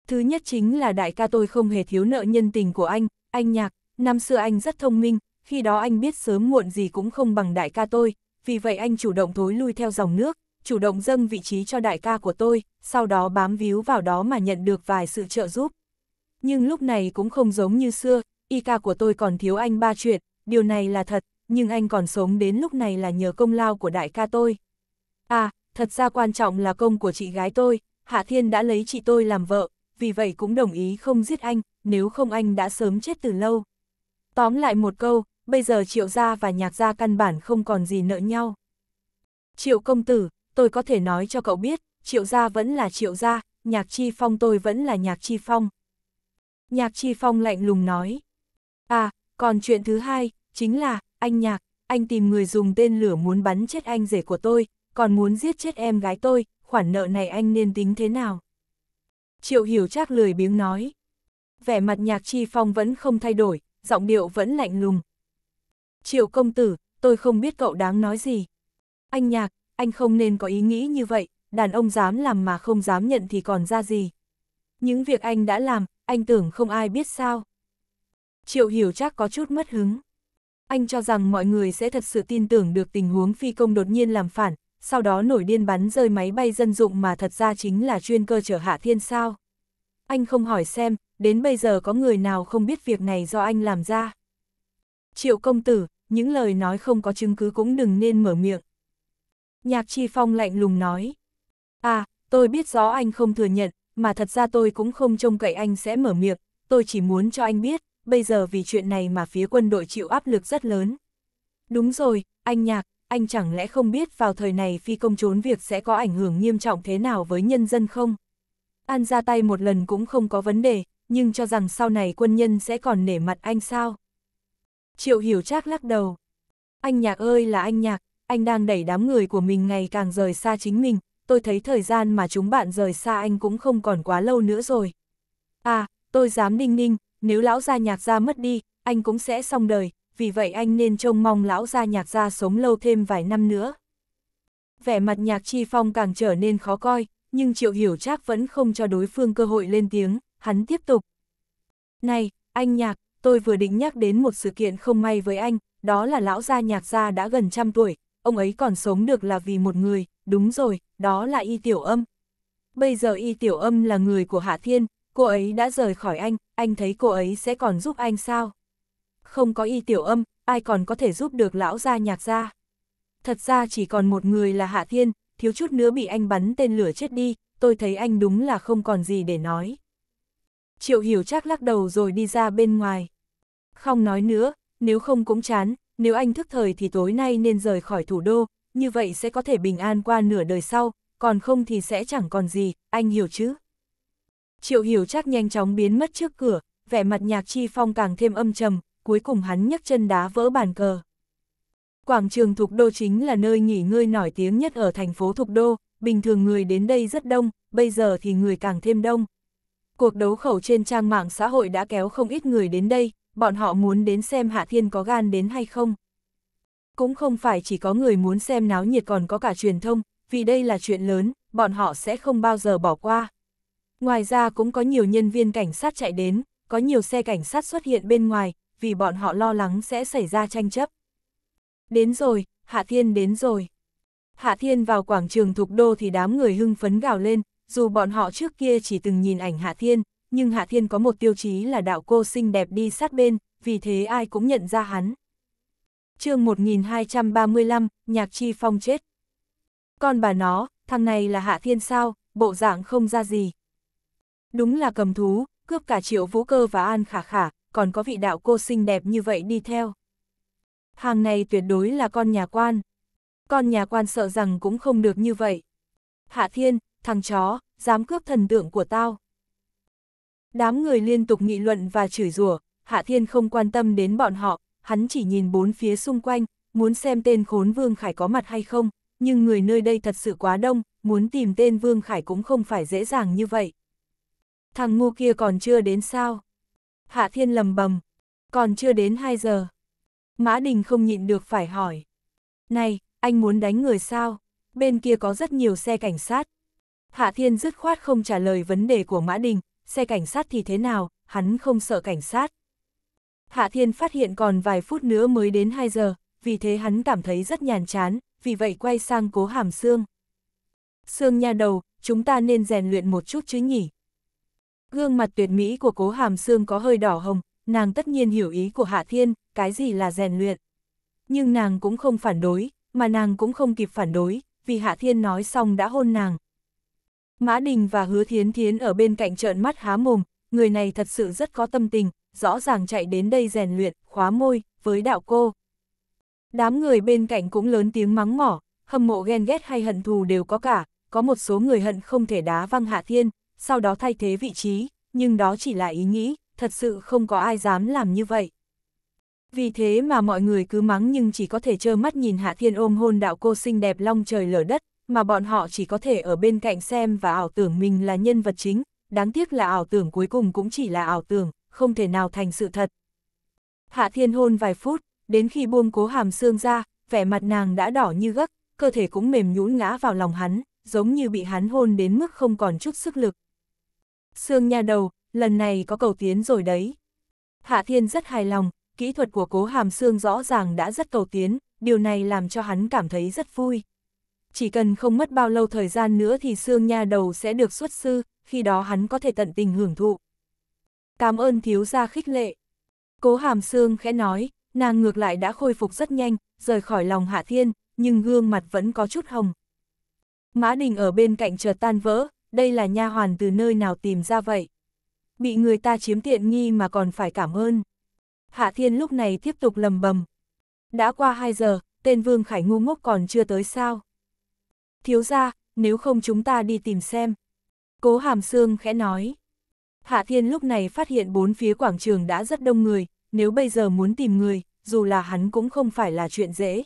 Thứ nhất chính là đại ca tôi không hề thiếu nợ nhân tình của anh, anh nhạc, năm xưa anh rất thông minh, khi đó anh biết sớm muộn gì cũng không bằng đại ca tôi, vì vậy anh chủ động thối lui theo dòng nước, chủ động dâng vị trí cho đại ca của tôi, sau đó bám víu vào đó mà nhận được vài sự trợ giúp. Nhưng lúc này cũng không giống như xưa, y ca của tôi còn thiếu anh ba chuyện, điều này là thật, nhưng anh còn sống đến lúc này là nhờ công lao của đại ca tôi. À, thật ra quan trọng là công của chị gái tôi, Hạ Thiên đã lấy chị tôi làm vợ, vì vậy cũng đồng ý không giết anh, nếu không anh đã sớm chết từ lâu. Tóm lại một câu, bây giờ Triệu Gia và Nhạc Gia căn bản không còn gì nợ nhau. Triệu công tử, tôi có thể nói cho cậu biết, Triệu Gia vẫn là Triệu Gia, Nhạc Chi Phong tôi vẫn là Nhạc Chi Phong. Nhạc Chi Phong lạnh lùng nói. À, còn chuyện thứ hai, chính là, anh Nhạc, anh tìm người dùng tên lửa muốn bắn chết anh rể của tôi, còn muốn giết chết em gái tôi, khoản nợ này anh nên tính thế nào? Triệu hiểu chắc lười biếng nói. Vẻ mặt nhạc chi phong vẫn không thay đổi, giọng điệu vẫn lạnh lùng. Triệu công tử, tôi không biết cậu đáng nói gì. Anh nhạc, anh không nên có ý nghĩ như vậy, đàn ông dám làm mà không dám nhận thì còn ra gì. Những việc anh đã làm, anh tưởng không ai biết sao. Triệu hiểu chắc có chút mất hứng. Anh cho rằng mọi người sẽ thật sự tin tưởng được tình huống phi công đột nhiên làm phản, sau đó nổi điên bắn rơi máy bay dân dụng mà thật ra chính là chuyên cơ chở Hạ Thiên sao. Anh không hỏi xem, đến bây giờ có người nào không biết việc này do anh làm ra. Triệu công tử, những lời nói không có chứng cứ cũng đừng nên mở miệng. Nhạc Chi Phong lạnh lùng nói. À, tôi biết rõ anh không thừa nhận, mà thật ra tôi cũng không trông cậy anh sẽ mở miệng, tôi chỉ muốn cho anh biết, bây giờ vì chuyện này mà phía quân đội chịu áp lực rất lớn. Đúng rồi, anh Nhạc, anh chẳng lẽ không biết vào thời này phi công trốn việc sẽ có ảnh hưởng nghiêm trọng thế nào với nhân dân không? An ra tay một lần cũng không có vấn đề, nhưng cho rằng sau này quân nhân sẽ còn nể mặt anh sao? Triệu hiểu trác lắc đầu. Anh nhạc ơi là anh nhạc, anh đang đẩy đám người của mình ngày càng rời xa chính mình, tôi thấy thời gian mà chúng bạn rời xa anh cũng không còn quá lâu nữa rồi. À, tôi dám ninh ninh, nếu lão gia nhạc ra mất đi, anh cũng sẽ xong đời, vì vậy anh nên trông mong lão gia nhạc gia sống lâu thêm vài năm nữa. Vẻ mặt nhạc chi phong càng trở nên khó coi, nhưng triệu hiểu chắc vẫn không cho đối phương cơ hội lên tiếng, hắn tiếp tục. Này, anh nhạc, tôi vừa định nhắc đến một sự kiện không may với anh, đó là lão gia nhạc gia đã gần trăm tuổi, ông ấy còn sống được là vì một người, đúng rồi, đó là y tiểu âm. Bây giờ y tiểu âm là người của Hạ Thiên, cô ấy đã rời khỏi anh, anh thấy cô ấy sẽ còn giúp anh sao? không có y tiểu âm, ai còn có thể giúp được lão gia nhạc gia. Thật ra chỉ còn một người là Hạ Thiên, thiếu chút nữa bị anh bắn tên lửa chết đi, tôi thấy anh đúng là không còn gì để nói. Triệu hiểu chắc lắc đầu rồi đi ra bên ngoài. Không nói nữa, nếu không cũng chán, nếu anh thức thời thì tối nay nên rời khỏi thủ đô, như vậy sẽ có thể bình an qua nửa đời sau, còn không thì sẽ chẳng còn gì, anh hiểu chứ? Triệu hiểu chắc nhanh chóng biến mất trước cửa, vẻ mặt nhạc chi phong càng thêm âm trầm, cuối cùng hắn nhấc chân đá vỡ bàn cờ. Quảng trường Thục Đô chính là nơi nghỉ ngơi nổi tiếng nhất ở thành phố Thục Đô, bình thường người đến đây rất đông, bây giờ thì người càng thêm đông. Cuộc đấu khẩu trên trang mạng xã hội đã kéo không ít người đến đây, bọn họ muốn đến xem Hạ Thiên có gan đến hay không. Cũng không phải chỉ có người muốn xem náo nhiệt còn có cả truyền thông, vì đây là chuyện lớn, bọn họ sẽ không bao giờ bỏ qua. Ngoài ra cũng có nhiều nhân viên cảnh sát chạy đến, có nhiều xe cảnh sát xuất hiện bên ngoài, vì bọn họ lo lắng sẽ xảy ra tranh chấp. Đến rồi, Hạ Thiên đến rồi. Hạ Thiên vào quảng trường thuộc đô thì đám người hưng phấn gào lên, dù bọn họ trước kia chỉ từng nhìn ảnh Hạ Thiên, nhưng Hạ Thiên có một tiêu chí là đạo cô xinh đẹp đi sát bên, vì thế ai cũng nhận ra hắn. chương 1235, Nhạc Chi Phong chết. Con bà nó, thằng này là Hạ Thiên sao, bộ dạng không ra gì. Đúng là cầm thú, cướp cả triệu vũ cơ và an khả khả, còn có vị đạo cô xinh đẹp như vậy đi theo. Hàng này tuyệt đối là con nhà quan. Con nhà quan sợ rằng cũng không được như vậy. Hạ Thiên, thằng chó, dám cướp thần tượng của tao. Đám người liên tục nghị luận và chửi rủa, Hạ Thiên không quan tâm đến bọn họ, hắn chỉ nhìn bốn phía xung quanh, muốn xem tên khốn Vương Khải có mặt hay không, nhưng người nơi đây thật sự quá đông, muốn tìm tên Vương Khải cũng không phải dễ dàng như vậy. Thằng ngu kia còn chưa đến sao? Hạ Thiên lầm bầm, còn chưa đến 2 giờ. Mã Đình không nhịn được phải hỏi. Này, anh muốn đánh người sao? Bên kia có rất nhiều xe cảnh sát. Hạ Thiên dứt khoát không trả lời vấn đề của Mã Đình, xe cảnh sát thì thế nào, hắn không sợ cảnh sát. Hạ Thiên phát hiện còn vài phút nữa mới đến 2 giờ, vì thế hắn cảm thấy rất nhàn chán, vì vậy quay sang cố hàm xương. Xương nha đầu, chúng ta nên rèn luyện một chút chứ nhỉ, Gương mặt tuyệt mỹ của cố hàm xương có hơi đỏ hồng, nàng tất nhiên hiểu ý của Hạ Thiên, cái gì là rèn luyện. Nhưng nàng cũng không phản đối, mà nàng cũng không kịp phản đối, vì Hạ Thiên nói xong đã hôn nàng. Mã Đình và Hứa Thiến Thiến ở bên cạnh trợn mắt há mồm, người này thật sự rất có tâm tình, rõ ràng chạy đến đây rèn luyện, khóa môi, với đạo cô. Đám người bên cạnh cũng lớn tiếng mắng mỏ, hâm mộ ghen ghét hay hận thù đều có cả, có một số người hận không thể đá văng Hạ Thiên, sau đó thay thế vị trí, nhưng đó chỉ là ý nghĩ, thật sự không có ai dám làm như vậy. Vì thế mà mọi người cứ mắng nhưng chỉ có thể trơ mắt nhìn Hạ Thiên ôm hôn đạo cô xinh đẹp long trời lở đất, mà bọn họ chỉ có thể ở bên cạnh xem và ảo tưởng mình là nhân vật chính, đáng tiếc là ảo tưởng cuối cùng cũng chỉ là ảo tưởng, không thể nào thành sự thật. Hạ Thiên hôn vài phút, đến khi buông cố hàm xương ra, vẻ mặt nàng đã đỏ như gấc, cơ thể cũng mềm nhũn ngã vào lòng hắn, giống như bị hắn hôn đến mức không còn chút sức lực. Sương nha đầu, lần này có cầu tiến rồi đấy. Hạ Thiên rất hài lòng, kỹ thuật của cố hàm xương rõ ràng đã rất cầu tiến, điều này làm cho hắn cảm thấy rất vui. Chỉ cần không mất bao lâu thời gian nữa thì xương nha đầu sẽ được xuất sư, khi đó hắn có thể tận tình hưởng thụ. Cảm ơn thiếu gia khích lệ. Cố hàm xương khẽ nói, nàng ngược lại đã khôi phục rất nhanh, rời khỏi lòng Hạ Thiên, nhưng gương mặt vẫn có chút hồng. Mã Đình ở bên cạnh chợt tan vỡ, đây là nha hoàn từ nơi nào tìm ra vậy? Bị người ta chiếm tiện nghi mà còn phải cảm ơn. Hạ Thiên lúc này tiếp tục lầm bầm. Đã qua 2 giờ, tên Vương Khải ngu ngốc còn chưa tới sao? Thiếu ra, nếu không chúng ta đi tìm xem. Cố Hàm Sương khẽ nói. Hạ Thiên lúc này phát hiện bốn phía quảng trường đã rất đông người, nếu bây giờ muốn tìm người, dù là hắn cũng không phải là chuyện dễ.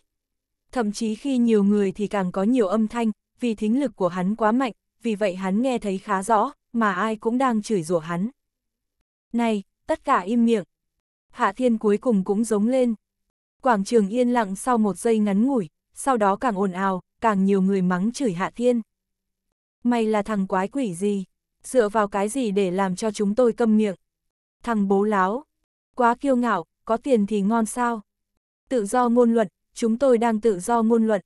Thậm chí khi nhiều người thì càng có nhiều âm thanh, vì thính lực của hắn quá mạnh, vì vậy hắn nghe thấy khá rõ, mà ai cũng đang chửi rủa hắn. Này, tất cả im miệng. Hạ thiên cuối cùng cũng giống lên. Quảng trường yên lặng sau một giây ngắn ngủi, sau đó càng ồn ào, càng nhiều người mắng chửi hạ thiên. Mày là thằng quái quỷ gì? Dựa vào cái gì để làm cho chúng tôi câm miệng? Thằng bố láo. Quá kiêu ngạo, có tiền thì ngon sao? Tự do ngôn luận, chúng tôi đang tự do ngôn luận.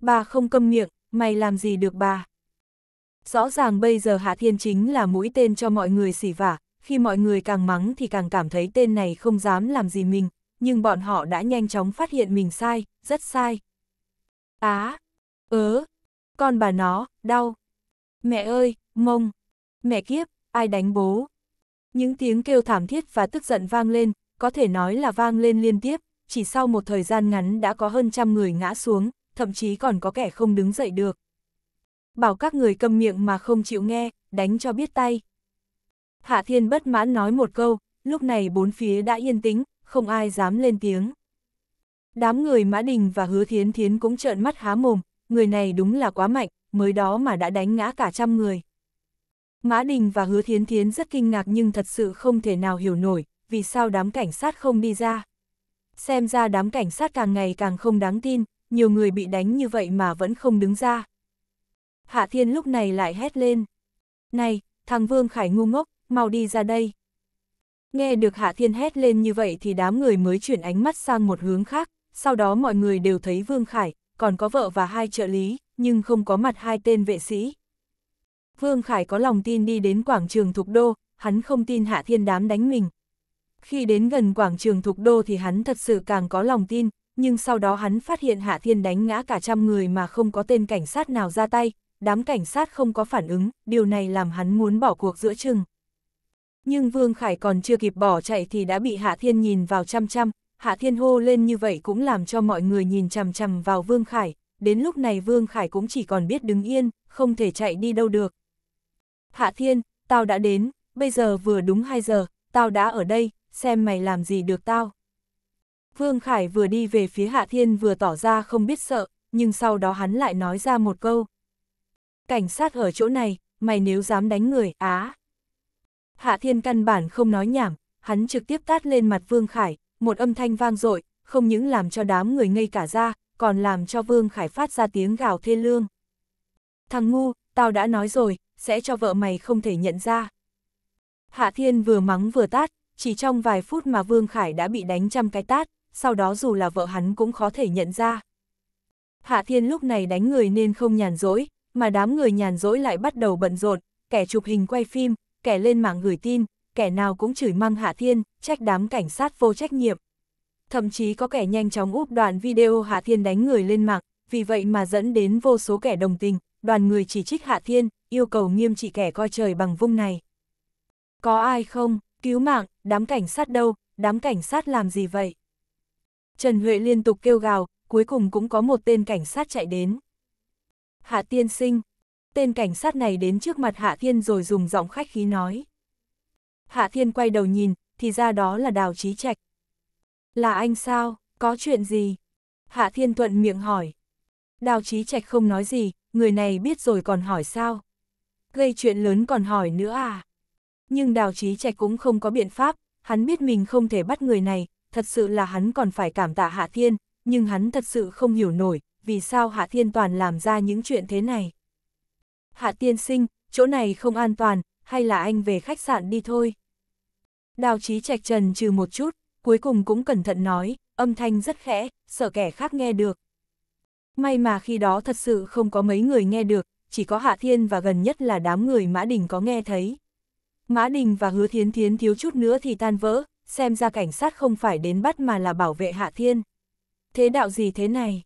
Bà không câm miệng, mày làm gì được bà? Rõ ràng bây giờ Hạ Thiên chính là mũi tên cho mọi người xỉ vả, khi mọi người càng mắng thì càng cảm thấy tên này không dám làm gì mình, nhưng bọn họ đã nhanh chóng phát hiện mình sai, rất sai. Á, ớ, con bà nó, đau. Mẹ ơi, mông, mẹ kiếp, ai đánh bố. Những tiếng kêu thảm thiết và tức giận vang lên, có thể nói là vang lên liên tiếp, chỉ sau một thời gian ngắn đã có hơn trăm người ngã xuống, thậm chí còn có kẻ không đứng dậy được bảo các người câm miệng mà không chịu nghe, đánh cho biết tay. Hạ Thiên bất mãn nói một câu, lúc này bốn phía đã yên tĩnh, không ai dám lên tiếng. Đám người Mã Đình và Hứa Thiến Thiến cũng trợn mắt há mồm, người này đúng là quá mạnh, mới đó mà đã đánh ngã cả trăm người. Mã Đình và Hứa Thiến Thiến rất kinh ngạc nhưng thật sự không thể nào hiểu nổi, vì sao đám cảnh sát không đi ra. Xem ra đám cảnh sát càng ngày càng không đáng tin, nhiều người bị đánh như vậy mà vẫn không đứng ra. Hạ Thiên lúc này lại hét lên. Này, thằng Vương Khải ngu ngốc, mau đi ra đây. Nghe được Hạ Thiên hét lên như vậy thì đám người mới chuyển ánh mắt sang một hướng khác, sau đó mọi người đều thấy Vương Khải, còn có vợ và hai trợ lý, nhưng không có mặt hai tên vệ sĩ. Vương Khải có lòng tin đi đến quảng trường Thục Đô, hắn không tin Hạ Thiên đám đánh mình. Khi đến gần quảng trường Thục Đô thì hắn thật sự càng có lòng tin, nhưng sau đó hắn phát hiện Hạ Thiên đánh ngã cả trăm người mà không có tên cảnh sát nào ra tay, đám cảnh sát không có phản ứng, điều này làm hắn muốn bỏ cuộc giữa chừng. Nhưng Vương Khải còn chưa kịp bỏ chạy thì đã bị Hạ Thiên nhìn vào chăm chăm, Hạ Thiên hô lên như vậy cũng làm cho mọi người nhìn chằm chằm vào Vương Khải, đến lúc này Vương Khải cũng chỉ còn biết đứng yên, không thể chạy đi đâu được. Hạ Thiên, tao đã đến, bây giờ vừa đúng 2 giờ, tao đã ở đây, xem mày làm gì được tao. Vương Khải vừa đi về phía Hạ Thiên vừa tỏ ra không biết sợ, nhưng sau đó hắn lại nói ra một câu cảnh sát ở chỗ này, mày nếu dám đánh người, á. Hạ Thiên căn bản không nói nhảm, hắn trực tiếp tát lên mặt Vương Khải, một âm thanh vang dội, không những làm cho đám người ngây cả ra, còn làm cho Vương Khải phát ra tiếng gào thê lương. Thằng ngu, tao đã nói rồi, sẽ cho vợ mày không thể nhận ra. Hạ Thiên vừa mắng vừa tát, chỉ trong vài phút mà Vương Khải đã bị đánh trăm cái tát, sau đó dù là vợ hắn cũng khó thể nhận ra. Hạ Thiên lúc này đánh người nên không nhàn dỗi mà đám người nhàn rỗi lại bắt đầu bận rộn, kẻ chụp hình quay phim, kẻ lên mạng gửi tin, kẻ nào cũng chửi măng Hạ Thiên, trách đám cảnh sát vô trách nhiệm. Thậm chí có kẻ nhanh chóng úp đoạn video Hạ Thiên đánh người lên mạng, vì vậy mà dẫn đến vô số kẻ đồng tình, đoàn người chỉ trích Hạ Thiên, yêu cầu nghiêm trị kẻ coi trời bằng vung này. Có ai không, cứu mạng, đám cảnh sát đâu, đám cảnh sát làm gì vậy? Trần Huệ liên tục kêu gào, cuối cùng cũng có một tên cảnh sát chạy đến. Hạ tiên sinh. Tên cảnh sát này đến trước mặt Hạ Thiên rồi dùng giọng khách khí nói. Hạ Thiên quay đầu nhìn, thì ra đó là Đào Trí Trạch. Là anh sao, có chuyện gì? Hạ Thiên thuận miệng hỏi. Đào Trí Trạch không nói gì, người này biết rồi còn hỏi sao? Gây chuyện lớn còn hỏi nữa à? Nhưng Đào Trí Trạch cũng không có biện pháp, hắn biết mình không thể bắt người này, thật sự là hắn còn phải cảm tạ Hạ Thiên, nhưng hắn thật sự không hiểu nổi, vì sao Hạ Thiên Toàn làm ra những chuyện thế này. Hạ Tiên Sinh, chỗ này không an toàn, hay là anh về khách sạn đi thôi. Đào Chí Trạch Trần trừ một chút, cuối cùng cũng cẩn thận nói, âm thanh rất khẽ, sợ kẻ khác nghe được. May mà khi đó thật sự không có mấy người nghe được, chỉ có Hạ Thiên và gần nhất là đám người Mã Đình có nghe thấy. Mã Đình và Hứa Thiến Thiến thiếu chút nữa thì tan vỡ, xem ra cảnh sát không phải đến bắt mà là bảo vệ Hạ Thiên. Thế đạo gì thế này?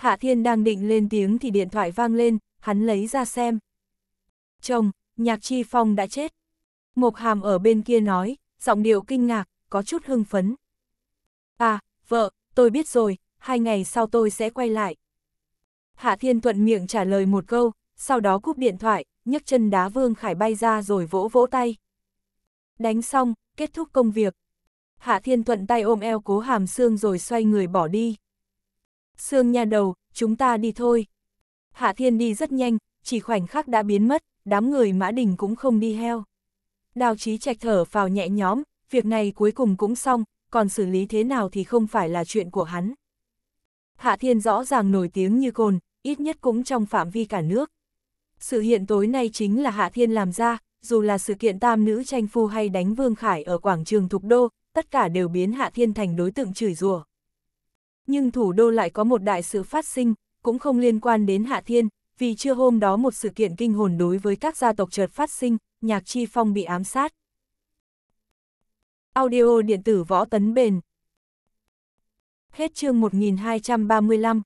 Hạ Thiên đang định lên tiếng thì điện thoại vang lên, hắn lấy ra xem. Chồng, nhạc chi phong đã chết. Mộc hàm ở bên kia nói, giọng điệu kinh ngạc, có chút hưng phấn. À, vợ, tôi biết rồi, hai ngày sau tôi sẽ quay lại. Hạ Thiên thuận miệng trả lời một câu, sau đó cúp điện thoại, nhấc chân đá Vương Khải bay ra rồi vỗ vỗ tay. Đánh xong, kết thúc công việc. Hạ Thiên thuận tay ôm eo cố hàm xương rồi xoay người bỏ đi. Sương nha đầu, chúng ta đi thôi. Hạ Thiên đi rất nhanh, chỉ khoảnh khắc đã biến mất, đám người Mã Đình cũng không đi heo. Đào Chí Trạch thở vào nhẹ nhóm, việc này cuối cùng cũng xong, còn xử lý thế nào thì không phải là chuyện của hắn. Hạ Thiên rõ ràng nổi tiếng như cồn, ít nhất cũng trong phạm vi cả nước. Sự hiện tối nay chính là Hạ Thiên làm ra, dù là sự kiện tam nữ tranh phu hay đánh Vương Khải ở quảng trường Thục Đô, tất cả đều biến Hạ Thiên thành đối tượng chửi rủa nhưng thủ đô lại có một đại sự phát sinh, cũng không liên quan đến Hạ Thiên, vì chưa hôm đó một sự kiện kinh hồn đối với các gia tộc chợt phát sinh, Nhạc Chi Phong bị ám sát. Audio điện tử võ tấn bền Hết chương 1235